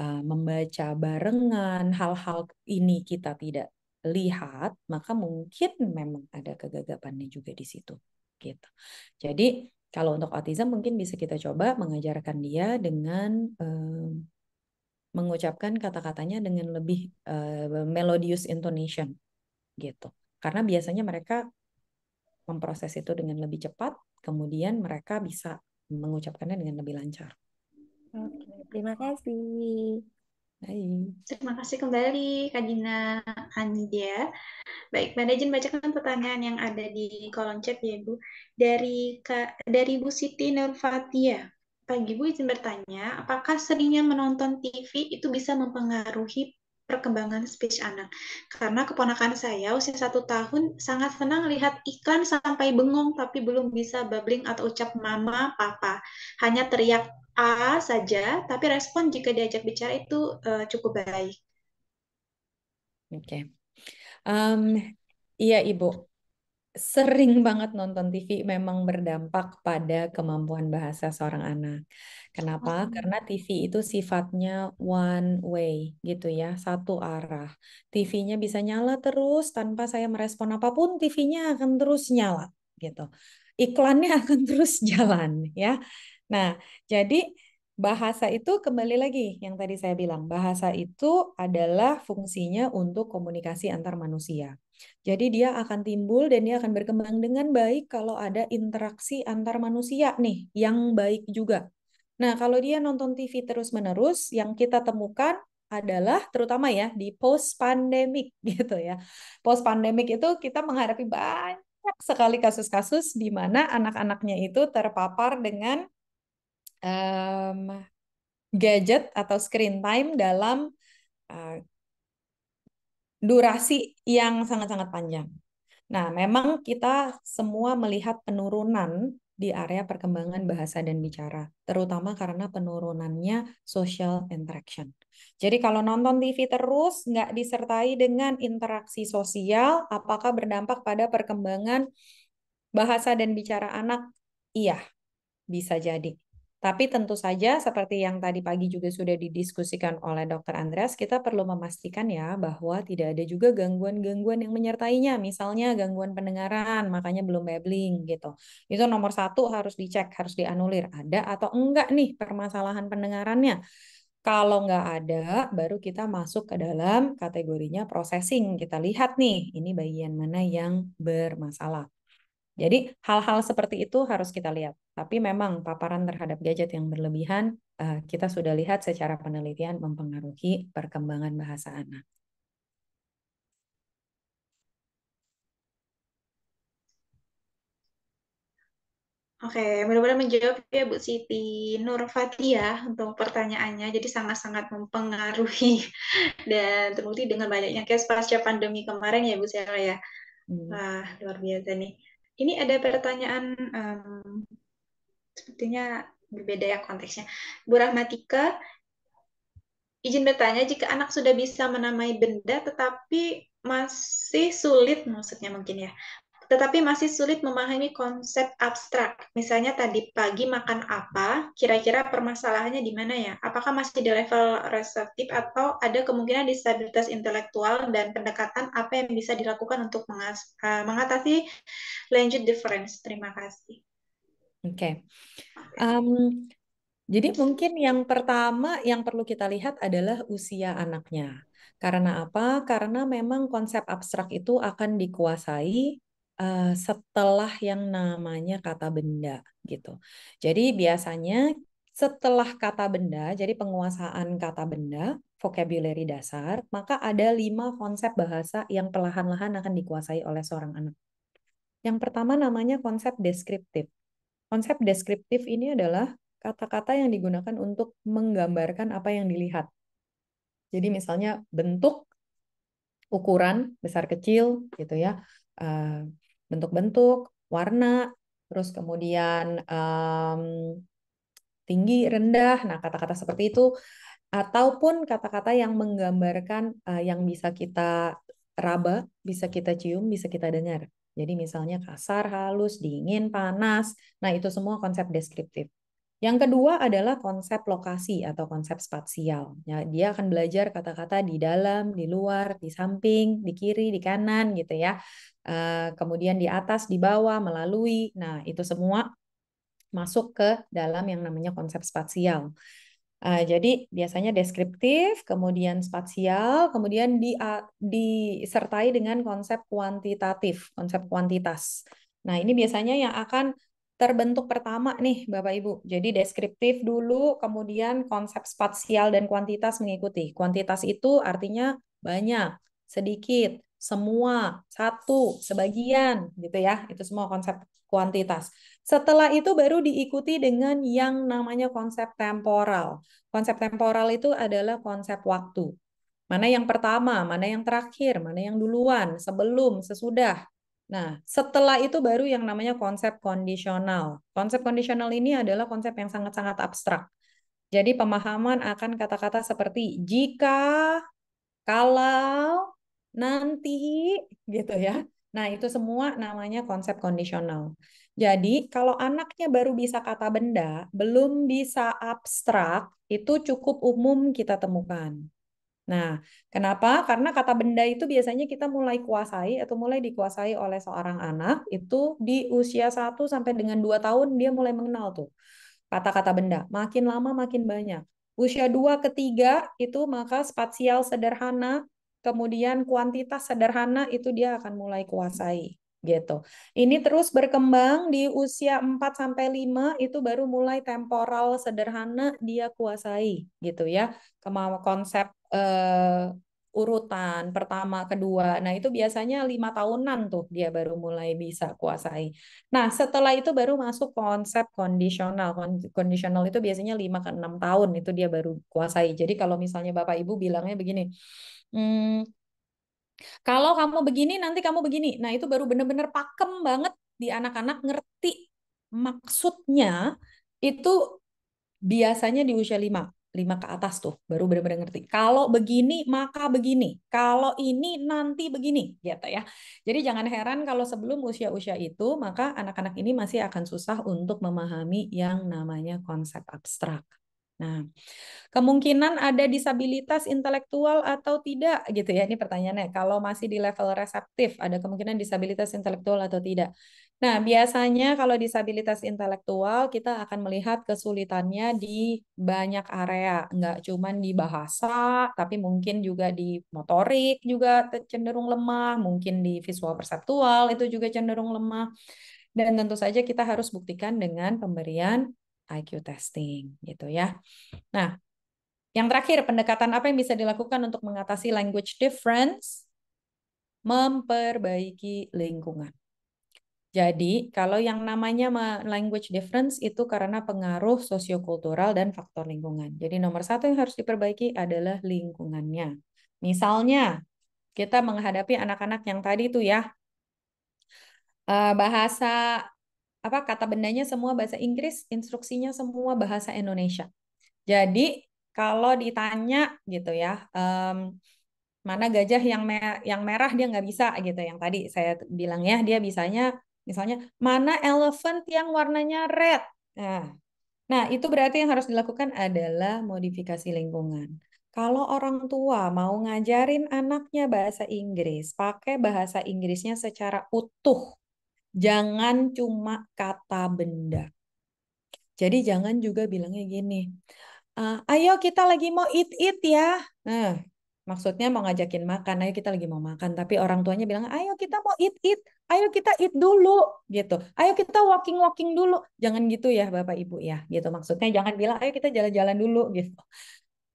uh, membaca barengan hal-hal ini kita tidak lihat, maka mungkin memang ada kegagapannya juga di situ. Gitu. Jadi kalau untuk autism mungkin bisa kita coba mengajarkan dia dengan um, mengucapkan kata-katanya dengan lebih uh, eh, melodious intonation gitu. Karena biasanya mereka memproses itu dengan lebih cepat, kemudian mereka bisa mengucapkannya dengan lebih lancar. Oke, terima kasih. Baik. Terima kasih kembali Kak Dina Anidia. Baik, Mbak bacakan pertanyaan yang ada di kolom chat ya Bu. Dari Kak, dari Bu Siti Nurfatia. Pagi Bu izin bertanya, apakah seringnya menonton TV itu bisa mempengaruhi perkembangan speech anak. Karena keponakan saya usia satu tahun sangat senang lihat iklan sampai bengong tapi belum bisa babbling atau ucap mama, papa. Hanya teriak A saja, tapi respon jika diajak bicara itu uh, cukup baik. Oke. Okay. Um, iya Ibu, sering banget nonton TV memang berdampak pada kemampuan bahasa seorang anak. Kenapa? Hmm. Karena TV itu sifatnya one way gitu ya, satu arah. TV-nya bisa nyala terus tanpa saya merespon apapun, TV-nya akan terus nyala gitu. Iklannya akan terus jalan ya. Nah, jadi Bahasa itu kembali lagi yang tadi saya bilang, bahasa itu adalah fungsinya untuk komunikasi antar manusia. Jadi dia akan timbul dan dia akan berkembang dengan baik kalau ada interaksi antar manusia nih yang baik juga. Nah, kalau dia nonton TV terus-menerus, yang kita temukan adalah terutama ya di post pandemic gitu ya. Post pandemic itu kita menghadapi banyak sekali kasus-kasus di mana anak-anaknya itu terpapar dengan um, gadget atau screen time dalam eh, durasi yang sangat-sangat panjang. Nah, memang kita semua melihat penurunan di area perkembangan bahasa dan bicara, terutama karena penurunannya social interaction. Jadi kalau nonton TV terus nggak disertai dengan interaksi sosial, apakah berdampak pada perkembangan bahasa dan bicara anak? Iya, bisa jadi. Tapi tentu saja seperti yang tadi pagi juga sudah didiskusikan oleh Dr. Andreas, kita perlu memastikan ya bahwa tidak ada juga gangguan-gangguan yang menyertainya, misalnya gangguan pendengaran, makanya belum babbling gitu. Itu nomor satu harus dicek, harus dianulir, ada atau enggak nih permasalahan pendengarannya. Kalau nggak ada, baru kita masuk ke dalam kategorinya processing. Kita lihat nih, ini bagian mana yang bermasalah. Jadi hal-hal seperti itu harus kita lihat. Tapi memang paparan terhadap gadget yang berlebihan eh, kita sudah lihat secara penelitian mempengaruhi perkembangan bahasa anak. Oke, mudah-mudahan menjawab ya Bu Siti Nur Fatia untuk pertanyaannya. Jadi sangat-sangat mempengaruhi dan terbukti dengan banyaknya case pasca pandemi kemarin ya Bu Sela ya. Hmm. Wah, luar biasa nih. Ini ada pertanyaan um, sepertinya berbeda ya konteksnya. Bu Rahmatika, izin bertanya jika anak sudah bisa menamai benda tetapi masih sulit maksudnya mungkin ya tetapi masih sulit memahami konsep abstrak. Misalnya tadi pagi makan apa, kira-kira permasalahannya di mana ya? Apakah masih di level reseptif atau ada kemungkinan disabilitas intelektual dan pendekatan apa yang bisa dilakukan untuk eh, mengatasi lanjut difference? Terima kasih. Oke. Okay. Um, jadi mungkin yang pertama yang perlu kita lihat adalah usia anaknya. Karena apa? Karena memang konsep abstrak itu akan dikuasai Eh, setelah yang namanya kata benda gitu. Jadi biasanya setelah kata benda, jadi penguasaan kata benda, vocabulary dasar, maka ada lima konsep bahasa yang perlahan-lahan akan dikuasai oleh seorang anak. Yang pertama namanya konsep deskriptif. Konsep deskriptif ini adalah kata-kata yang digunakan untuk menggambarkan apa yang dilihat. Jadi misalnya bentuk, ukuran, besar kecil gitu ya, eh, bentuk-bentuk, warna, terus kemudian um, tinggi, rendah. Nah, kata-kata seperti itu ataupun kata-kata yang menggambarkan uh, yang bisa kita raba, bisa kita cium, bisa kita dengar. Jadi misalnya kasar, halus, dingin, panas. Nah, itu semua konsep deskriptif. Yang kedua adalah konsep lokasi atau konsep spasial. Ya, dia akan belajar kata-kata di dalam, di luar, di samping, di kiri, di kanan gitu ya. Eh, kemudian di atas, di bawah, melalui. Nah, itu semua masuk ke dalam yang namanya konsep spasial. Eh, jadi biasanya deskriptif, kemudian spasial, kemudian di, disertai dengan konsep kuantitatif, konsep kuantitas. Nah, ini biasanya yang akan terbentuk pertama nih Bapak Ibu. Jadi deskriptif dulu, kemudian konsep spasial dan kuantitas mengikuti. Kuantitas itu artinya banyak, sedikit, semua, satu, sebagian gitu ya. Itu semua konsep kuantitas. Setelah itu baru diikuti dengan yang namanya konsep temporal. Konsep temporal itu adalah konsep waktu. Mana yang pertama, mana yang terakhir, mana yang duluan, sebelum, sesudah, Nah, setelah itu baru yang namanya konsep kondisional. Konsep kondisional ini adalah konsep yang sangat-sangat abstrak. Jadi pemahaman akan kata-kata seperti jika, kalau, nanti, gitu ya. Nah, itu semua namanya konsep kondisional. Jadi, kalau anaknya baru bisa kata benda, belum bisa abstrak, itu cukup umum kita temukan. Nah, kenapa? Karena kata benda itu biasanya kita mulai kuasai atau mulai dikuasai oleh seorang anak itu di usia 1 sampai dengan 2 tahun dia mulai mengenal tuh kata-kata benda. Makin lama makin banyak. Usia 2 ke 3 itu maka spasial sederhana, kemudian kuantitas sederhana itu dia akan mulai kuasai gitu. Ini terus berkembang di usia 4 sampai 5 itu baru mulai temporal sederhana dia kuasai gitu ya. Kemau konsep uh, urutan pertama, kedua. Nah, itu biasanya lima tahunan tuh dia baru mulai bisa kuasai. Nah, setelah itu baru masuk konsep kondisional. Kondisional itu biasanya lima ke enam tahun itu dia baru kuasai. Jadi kalau misalnya Bapak Ibu bilangnya begini, hmm, kalau kamu begini nanti kamu begini. Nah, itu baru benar-benar pakem banget di anak-anak ngerti maksudnya itu biasanya di usia lima lima ke atas tuh baru benar-benar ngerti. Kalau begini maka begini, kalau ini nanti begini gitu ya. Jadi jangan heran kalau sebelum usia-usia itu maka anak-anak ini masih akan susah untuk memahami yang namanya konsep abstrak. Nah, kemungkinan ada disabilitas intelektual atau tidak gitu ya. Ini pertanyaannya. Kalau masih di level reseptif, ada kemungkinan disabilitas intelektual atau tidak? Nah, biasanya kalau disabilitas intelektual kita akan melihat kesulitannya di banyak area, nggak cuma di bahasa, tapi mungkin juga di motorik juga cenderung lemah, mungkin di visual perseptual itu juga cenderung lemah. Dan tentu saja kita harus buktikan dengan pemberian IQ testing gitu ya. Nah, yang terakhir pendekatan apa yang bisa dilakukan untuk mengatasi language difference? Memperbaiki lingkungan jadi, kalau yang namanya language difference itu karena pengaruh sosiokultural dan faktor lingkungan. Jadi, nomor satu yang harus diperbaiki adalah lingkungannya. Misalnya, kita menghadapi anak-anak yang tadi itu ya, eh, bahasa, apa kata bendanya semua bahasa Inggris, instruksinya semua bahasa Indonesia. Jadi, kalau ditanya gitu ya, um, mana gajah yang merah, yang merah dia nggak bisa gitu yang tadi saya bilang ya dia bisanya Misalnya, mana elephant yang warnanya red? Nah, nah, itu berarti yang harus dilakukan adalah modifikasi lingkungan. Kalau orang tua mau ngajarin anaknya bahasa Inggris, pakai bahasa Inggrisnya secara utuh. Jangan cuma kata benda. Jadi jangan juga bilangnya gini, ah, ayo kita lagi mau eat-eat ya. Nah, maksudnya mau ngajakin makan ayo kita lagi mau makan tapi orang tuanya bilang ayo kita mau eat eat ayo kita eat dulu gitu ayo kita walking walking dulu jangan gitu ya bapak ibu ya gitu maksudnya jangan bilang ayo kita jalan-jalan dulu gitu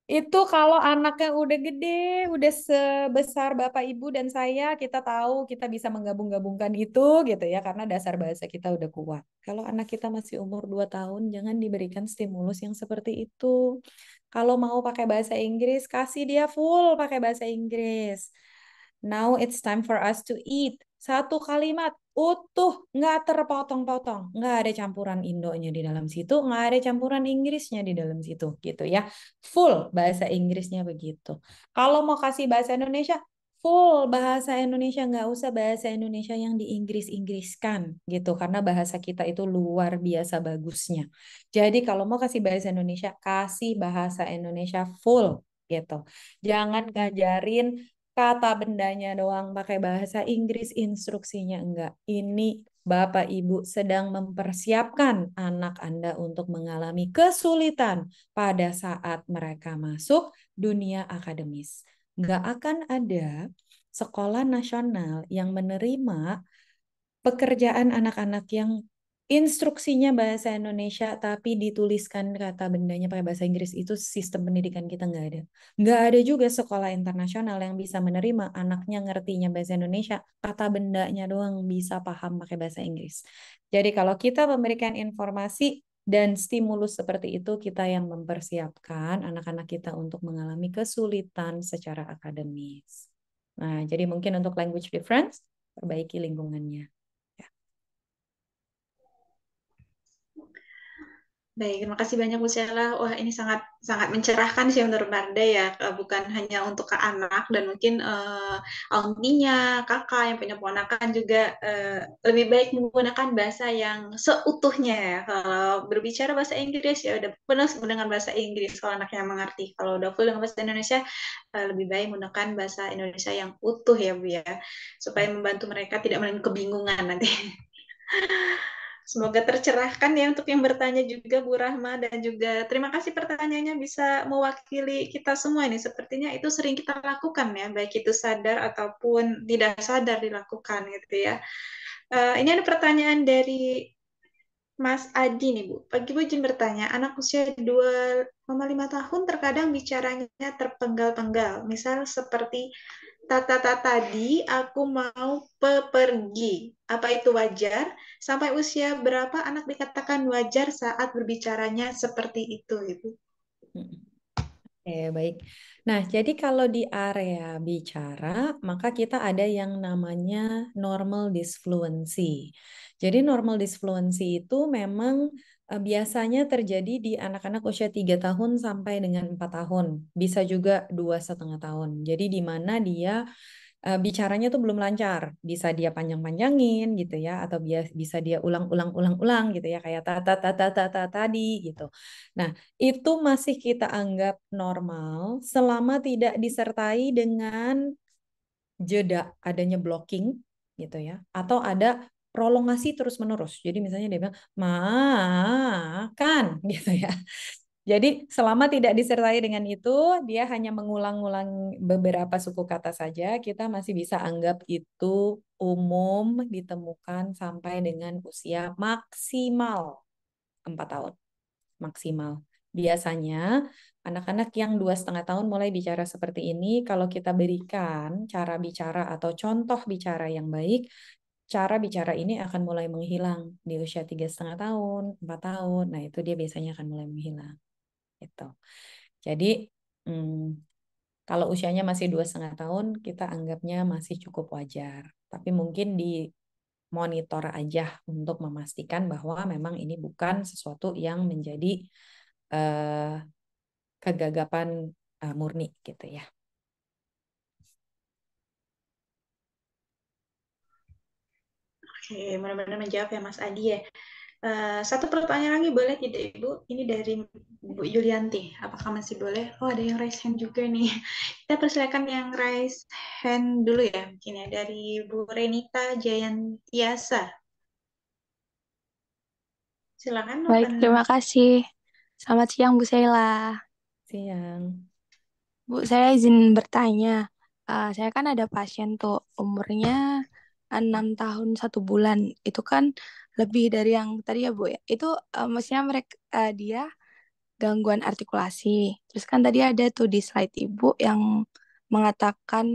itu kalau anaknya udah gede, udah sebesar Bapak Ibu dan saya, kita tahu kita bisa menggabung-gabungkan itu gitu ya, karena dasar bahasa kita udah kuat. Kalau anak kita masih umur 2 tahun, jangan diberikan stimulus yang seperti itu. Kalau mau pakai bahasa Inggris, kasih dia full pakai bahasa Inggris. Now it's time for us to eat. Satu kalimat utuh, nggak terpotong-potong, nggak ada campuran Indonya di dalam situ, nggak ada campuran Inggrisnya di dalam situ, gitu ya. Full bahasa Inggrisnya begitu. Kalau mau kasih bahasa Indonesia, full bahasa Indonesia nggak usah bahasa Indonesia yang di inggris inggriskan gitu karena bahasa kita itu luar biasa bagusnya. Jadi kalau mau kasih bahasa Indonesia kasih bahasa Indonesia full gitu. Jangan ngajarin kata bendanya doang pakai bahasa Inggris instruksinya enggak ini Bapak Ibu sedang mempersiapkan anak Anda untuk mengalami kesulitan pada saat mereka masuk dunia akademis. Enggak akan ada sekolah nasional yang menerima pekerjaan anak-anak yang instruksinya bahasa Indonesia tapi dituliskan kata bendanya pakai bahasa Inggris itu sistem pendidikan kita nggak ada. Nggak ada juga sekolah internasional yang bisa menerima anaknya ngertinya bahasa Indonesia, kata bendanya doang bisa paham pakai bahasa Inggris. Jadi kalau kita memberikan informasi dan stimulus seperti itu kita yang mempersiapkan anak-anak kita untuk mengalami kesulitan secara akademis. Nah, jadi mungkin untuk language difference, perbaiki lingkungannya. Baik, terima kasih banyak Bu Sela. Wah, ini sangat sangat mencerahkan sih menurut Barda ya, bukan hanya untuk ke anak dan mungkin uh, eh, auntinya, kakak yang punya ponakan juga uh, lebih baik menggunakan bahasa yang seutuhnya ya. Kalau berbicara bahasa Inggris ya udah penuh dengan bahasa Inggris kalau anaknya mengerti. Kalau udah full dengan bahasa Indonesia uh, lebih baik menggunakan bahasa Indonesia yang utuh ya Bu ya, supaya hmm. membantu mereka tidak mengalami kebingungan nanti. Semoga tercerahkan ya untuk yang bertanya juga Bu Rahma dan juga terima kasih pertanyaannya bisa mewakili kita semua ini. Sepertinya itu sering kita lakukan ya, baik itu sadar ataupun tidak sadar dilakukan gitu ya. Uh, ini ada pertanyaan dari Mas Adi nih Bu. Pagi Bu Jin bertanya, anak usia dua lima tahun terkadang bicaranya terpenggal-penggal. Misal seperti tata-tata tadi aku mau pergi. Apa itu wajar? Sampai usia berapa anak dikatakan wajar saat berbicaranya seperti itu, Ibu? Oke, baik. Nah, jadi kalau di area bicara, maka kita ada yang namanya normal disfluency. Jadi normal disfluency itu memang Eh, biasanya terjadi di anak-anak usia 3 tahun sampai dengan 4 tahun, bisa juga dua setengah tahun. Jadi di mana dia eh, bicaranya tuh belum lancar, bisa dia panjang-panjangin gitu ya atau biasa bisa dia ulang-ulang-ulang-ulang gitu ya kayak tata tata tata tadi gitu. Nah, itu masih kita anggap normal selama tidak disertai dengan jeda adanya blocking gitu ya atau ada prolongasi terus-menerus. Jadi misalnya dia bilang, makan, gitu ya. Jadi selama tidak disertai dengan itu, dia hanya mengulang-ulang beberapa suku kata saja, kita masih bisa anggap itu umum ditemukan sampai dengan usia maksimal empat tahun. Maksimal. Biasanya anak-anak yang dua setengah tahun mulai bicara seperti ini, kalau kita berikan cara bicara atau contoh bicara yang baik, cara bicara ini akan mulai menghilang di usia tiga setengah tahun, empat tahun. Nah itu dia biasanya akan mulai menghilang. Gitu. Jadi hmm, kalau usianya masih dua setengah tahun, kita anggapnya masih cukup wajar. Tapi mungkin di monitor aja untuk memastikan bahwa memang ini bukan sesuatu yang menjadi eh, kegagapan eh, murni gitu ya. Oke, benar-benar menjawab ya Mas Adi ya. Uh, satu pertanyaan lagi boleh tidak Ibu? Ini dari Bu Yulianti. Apakah masih boleh? Oh ada yang raise hand juga nih. Kita persilakan yang raise hand dulu ya mungkin ya dari Bu Renita Jayantiasa. Silakan. Baik, open. terima kasih. Selamat siang Bu Sela. Siang. Bu, saya izin bertanya. Uh, saya kan ada pasien tuh umurnya enam tahun satu bulan itu kan lebih dari yang tadi ya bu ya itu uh, maksudnya mereka uh, eh, dia gangguan artikulasi terus kan tadi ada tuh di slide ibu yang mengatakan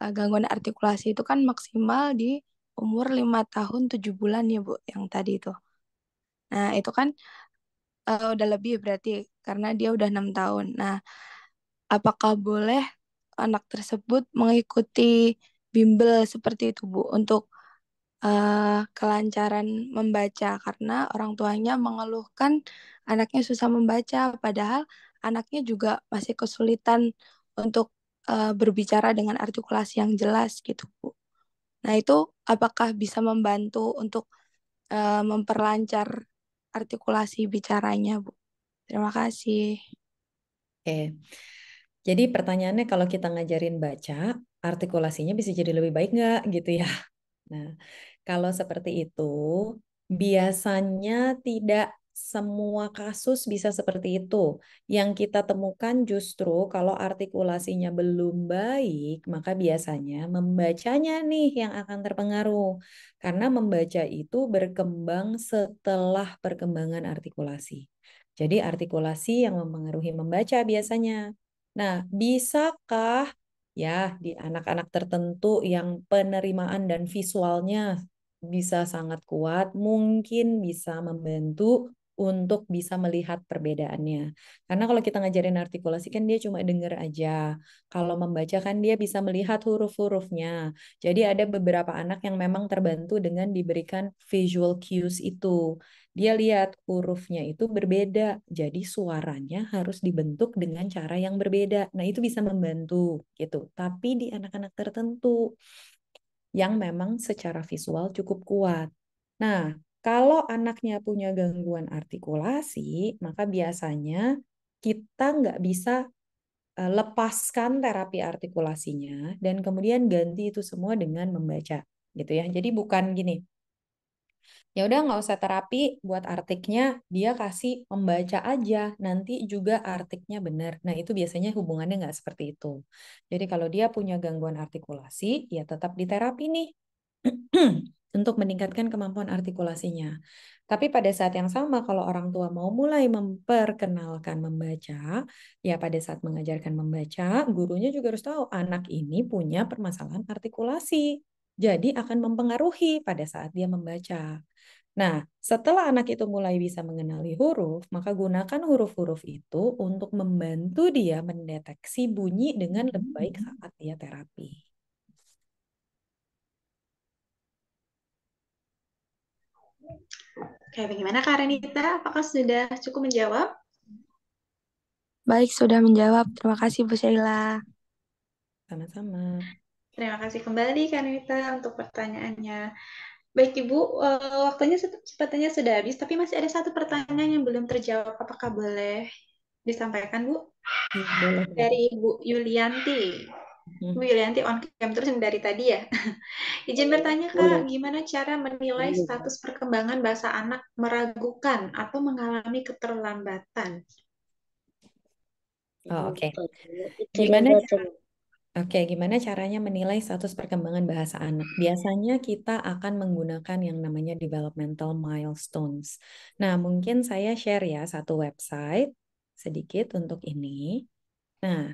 uh, gangguan artikulasi itu kan maksimal di umur lima tahun tujuh bulan ya bu yang tadi itu nah itu kan uh, udah lebih berarti karena dia udah enam tahun nah apakah boleh anak tersebut mengikuti bimbel seperti itu Bu untuk uh, kelancaran membaca karena orang tuanya mengeluhkan anaknya susah membaca padahal anaknya juga masih kesulitan untuk uh, berbicara dengan artikulasi yang jelas gitu Bu. Nah itu apakah bisa membantu untuk uh, memperlancar artikulasi bicaranya Bu? Terima kasih. Oke. Okay. Jadi pertanyaannya kalau kita ngajarin baca, artikulasinya bisa jadi lebih baik nggak gitu ya? Nah, kalau seperti itu, biasanya tidak semua kasus bisa seperti itu. Yang kita temukan justru kalau artikulasinya belum baik, maka biasanya membacanya nih yang akan terpengaruh. Karena membaca itu berkembang setelah perkembangan artikulasi. Jadi artikulasi yang mempengaruhi membaca biasanya. Nah, bisakah ya di anak-anak tertentu yang penerimaan dan visualnya bisa sangat kuat, mungkin bisa membantu untuk bisa melihat perbedaannya. Karena kalau kita ngajarin artikulasi kan dia cuma denger aja. Kalau membaca kan dia bisa melihat huruf-hurufnya. Jadi ada beberapa anak yang memang terbantu dengan diberikan visual cues itu. Dia lihat hurufnya itu berbeda. Jadi suaranya harus dibentuk dengan cara yang berbeda. Nah, itu bisa membantu gitu. Tapi di anak-anak tertentu yang memang secara visual cukup kuat. Nah, kalau anaknya punya gangguan artikulasi, maka biasanya kita nggak bisa e, lepaskan terapi artikulasinya dan kemudian ganti itu semua dengan membaca gitu ya. Jadi bukan gini. Ya udah nggak usah terapi buat artiknya, dia kasih membaca aja. Nanti juga artiknya benar. Nah itu biasanya hubungannya nggak seperti itu. Jadi kalau dia punya gangguan artikulasi, ya tetap di terapi nih. untuk meningkatkan kemampuan artikulasinya. Tapi pada saat yang sama kalau orang tua mau mulai memperkenalkan membaca, ya pada saat mengajarkan membaca, gurunya juga harus tahu anak ini punya permasalahan artikulasi. Jadi akan mempengaruhi pada saat dia membaca. Nah, setelah anak itu mulai bisa mengenali huruf, maka gunakan huruf-huruf itu untuk membantu dia mendeteksi bunyi dengan lebih baik hmm. saat dia terapi. Oke, bagaimana Kak Renita? Apakah sudah cukup menjawab? Baik, sudah menjawab. Terima kasih Bu Sheila. Sama-sama. Terima kasih kembali Kak Renita untuk pertanyaannya. Baik Ibu, eh, waktunya sepertinya sudah habis, tapi masih ada satu pertanyaan yang belum terjawab. Apakah boleh disampaikan Bu? boleh. Dari Ibu Yulianti. Bu hmm. Yulianti on cam terus dari tadi ya. Izin bertanya Kak, gimana cara menilai status perkembangan bahasa anak meragukan atau mengalami keterlambatan? Oh, oke. Okay. Gimana Oke, okay, gimana caranya menilai status perkembangan bahasa anak? Biasanya kita akan menggunakan yang namanya developmental milestones. Nah, mungkin saya share ya satu website sedikit untuk ini. Nah,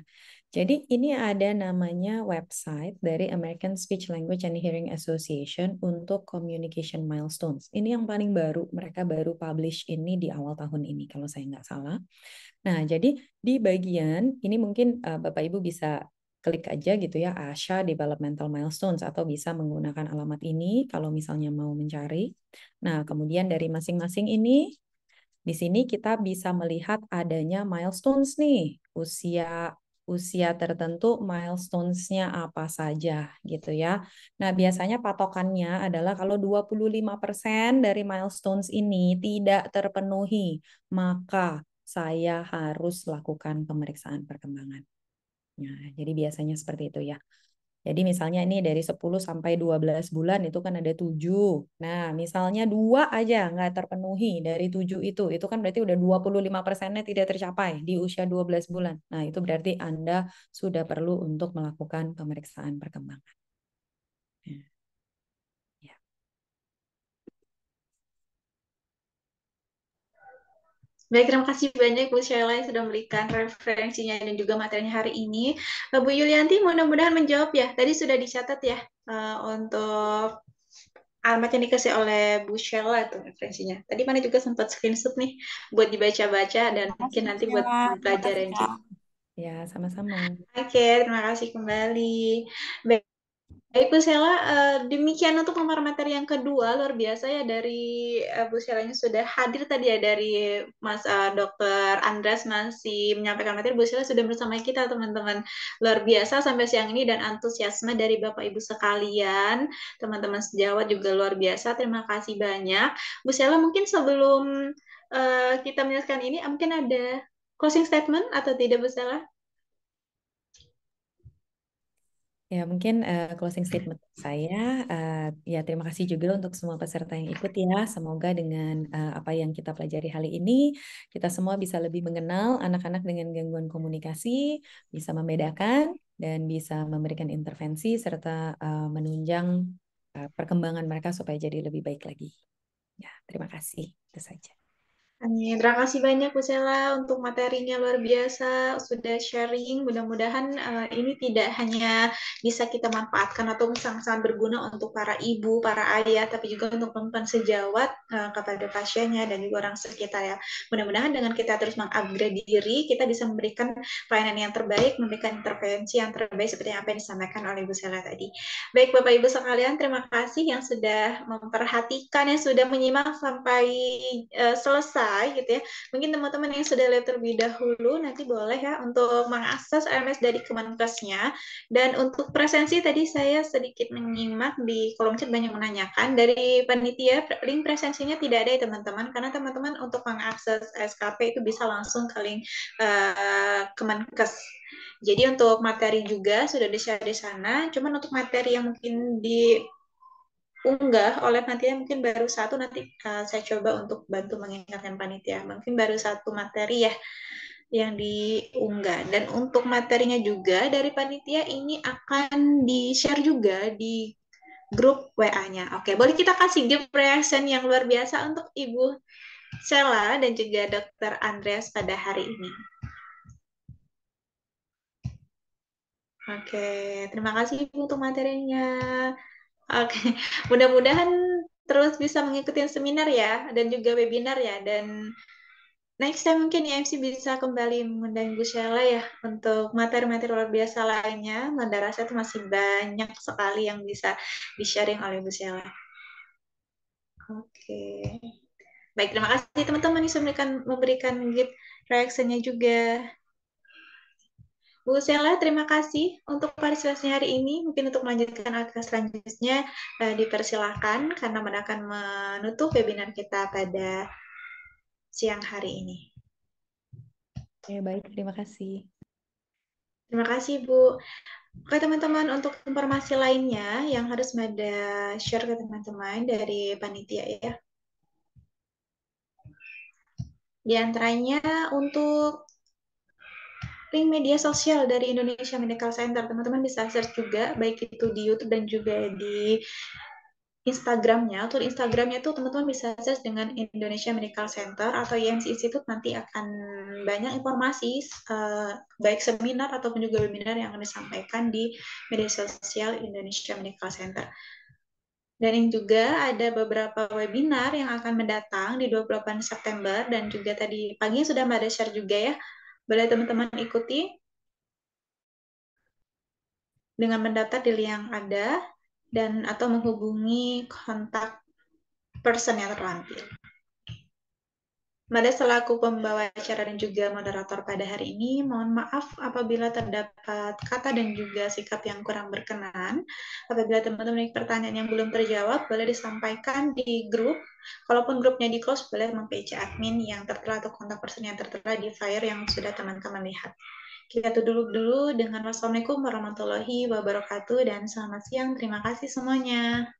jadi ini ada namanya website dari American Speech Language and Hearing Association untuk communication milestones. Ini yang paling baru, mereka baru publish ini di awal tahun ini kalau saya nggak salah. Nah, jadi di bagian ini mungkin uh, Bapak Ibu bisa klik aja gitu ya Asha Developmental Milestones atau bisa menggunakan alamat ini kalau misalnya mau mencari. Nah, kemudian dari masing-masing ini di sini kita bisa melihat adanya milestones nih, usia usia tertentu milestones-nya apa saja gitu ya. Nah, biasanya patokannya adalah kalau 25% dari milestones ini tidak terpenuhi, maka saya harus lakukan pemeriksaan perkembangan. Nah, jadi biasanya seperti itu ya. Jadi misalnya ini dari 10 sampai 12 bulan itu kan ada 7. Nah, misalnya dua aja nggak terpenuhi dari 7 itu. Itu kan berarti udah 25 persennya tidak tercapai di usia 12 bulan. Nah, itu berarti Anda sudah perlu untuk melakukan pemeriksaan perkembangan. Baik, terima kasih banyak Bu Sheila yang sudah memberikan referensinya dan juga materinya hari ini. Eh, Bu Yulianti, mudah-mudahan menjawab ya. Tadi sudah dicatat ya uh, untuk alamat yang dikasih oleh Bu Sheila itu referensinya. Tadi mana juga sempat screenshot nih buat dibaca-baca dan mungkin nanti buat pelajaran. Ya, sama-sama. Oke, terima kasih kembali. Baik. Baik Bu Sela, uh, demikian untuk pemar materi yang kedua luar biasa ya dari uh, Bu Sela yang sudah hadir tadi ya dari Mas uh, eh, Dr. Andres masih menyampaikan materi. Bu Sela sudah bersama kita teman-teman luar biasa sampai siang ini dan antusiasme dari Bapak Ibu sekalian, teman-teman sejawat juga luar biasa. Terima kasih banyak. Bu Sela mungkin sebelum uh, kita menyelesaikan ini mungkin ada closing statement atau tidak Bu Sela? Ya, mungkin uh, closing statement saya, uh, ya terima kasih juga untuk semua peserta yang ikut ya. Semoga dengan uh, apa yang kita pelajari hari ini, kita semua bisa lebih mengenal anak-anak dengan gangguan komunikasi, bisa membedakan dan bisa memberikan intervensi serta uh, menunjang uh, perkembangan mereka supaya jadi lebih baik lagi. Ya, terima kasih. Itu saja. Amin. Terima kasih banyak Bu Sela untuk materinya luar biasa sudah sharing. Mudah-mudahan uh, ini tidak hanya bisa kita manfaatkan atau sangat-sangat berguna untuk para ibu, para ayah, tapi juga untuk perempuan sejawat uh, kepada pasiennya dan juga orang sekitar ya. Mudah-mudahan dengan kita terus mengupgrade diri, kita bisa memberikan pelayanan yang terbaik, memberikan intervensi yang terbaik seperti yang apa yang disampaikan oleh Bu Sela tadi. Baik Bapak Ibu sekalian, terima kasih yang sudah memperhatikan, yang sudah menyimak sampai uh, selesai selesai gitu ya. Mungkin teman-teman yang sudah lihat terlebih dahulu nanti boleh ya untuk mengakses RMS dari Kemenkesnya. Dan untuk presensi tadi saya sedikit menyimak di kolom chat banyak menanyakan dari panitia link presensinya tidak ada ya teman-teman karena teman-teman untuk mengakses SKP itu bisa langsung ke link uh, Kemenkes jadi untuk materi juga sudah di-share di sana, cuman untuk materi yang mungkin di unggah oleh panitia ya, mungkin baru satu nanti uh, saya coba untuk bantu mengingatkan panitia mungkin baru satu materi ya yang diunggah dan untuk materinya juga dari panitia ini akan di share juga di grup WA-nya. Oke, boleh kita kasih gift reaction yang luar biasa untuk Ibu Sela dan juga dokter Andreas pada hari ini. Oke, terima kasih Ibu untuk materinya. Oke, mudah-mudahan terus bisa mengikuti seminar ya dan juga webinar ya dan next time mungkin IMC ya, bisa kembali mengundang Bu Sheila ya untuk materi-materi luar biasa lainnya. Mandara saya itu masih banyak sekali yang bisa di-sharing oleh Bu Sheila. Oke. Baik, terima kasih teman-teman yang sudah memberikan, memberikan gift reaksinya juga. Bu Sela, terima kasih untuk partisipasi hari ini. Mungkin untuk melanjutkan aktivitas selanjutnya eh, dipersilahkan karena akan menutup webinar kita pada siang hari ini. Oke, baik. Terima kasih. Terima kasih, Bu. Oke teman-teman, untuk informasi lainnya yang harus Mada share ke teman-teman dari panitia ya. Di antaranya untuk link media sosial dari Indonesia Medical Center. Teman-teman bisa search juga, baik itu di YouTube dan juga di Instagramnya. Untuk Instagramnya itu teman-teman bisa search dengan Indonesia Medical Center atau IMC Institute nanti akan banyak informasi, uh, baik seminar ataupun juga webinar yang akan disampaikan di media sosial Indonesia Medical Center. Dan yang juga ada beberapa webinar yang akan mendatang di 28 September dan juga tadi pagi sudah ada share juga ya boleh teman-teman ikuti dengan mendaftar di link yang ada dan atau menghubungi kontak person yang terlampir. Mada selaku pembawa acara dan juga moderator pada hari ini, mohon maaf apabila terdapat kata dan juga sikap yang kurang berkenan. Apabila teman-teman memiliki pertanyaan yang belum terjawab, boleh disampaikan di grup. Kalaupun grupnya di close, boleh mempage admin yang tertera atau kontak person yang tertera di flyer yang sudah teman-teman lihat. Kita tutup dulu dengan wassalamualaikum warahmatullahi wabarakatuh dan selamat siang. Terima kasih semuanya.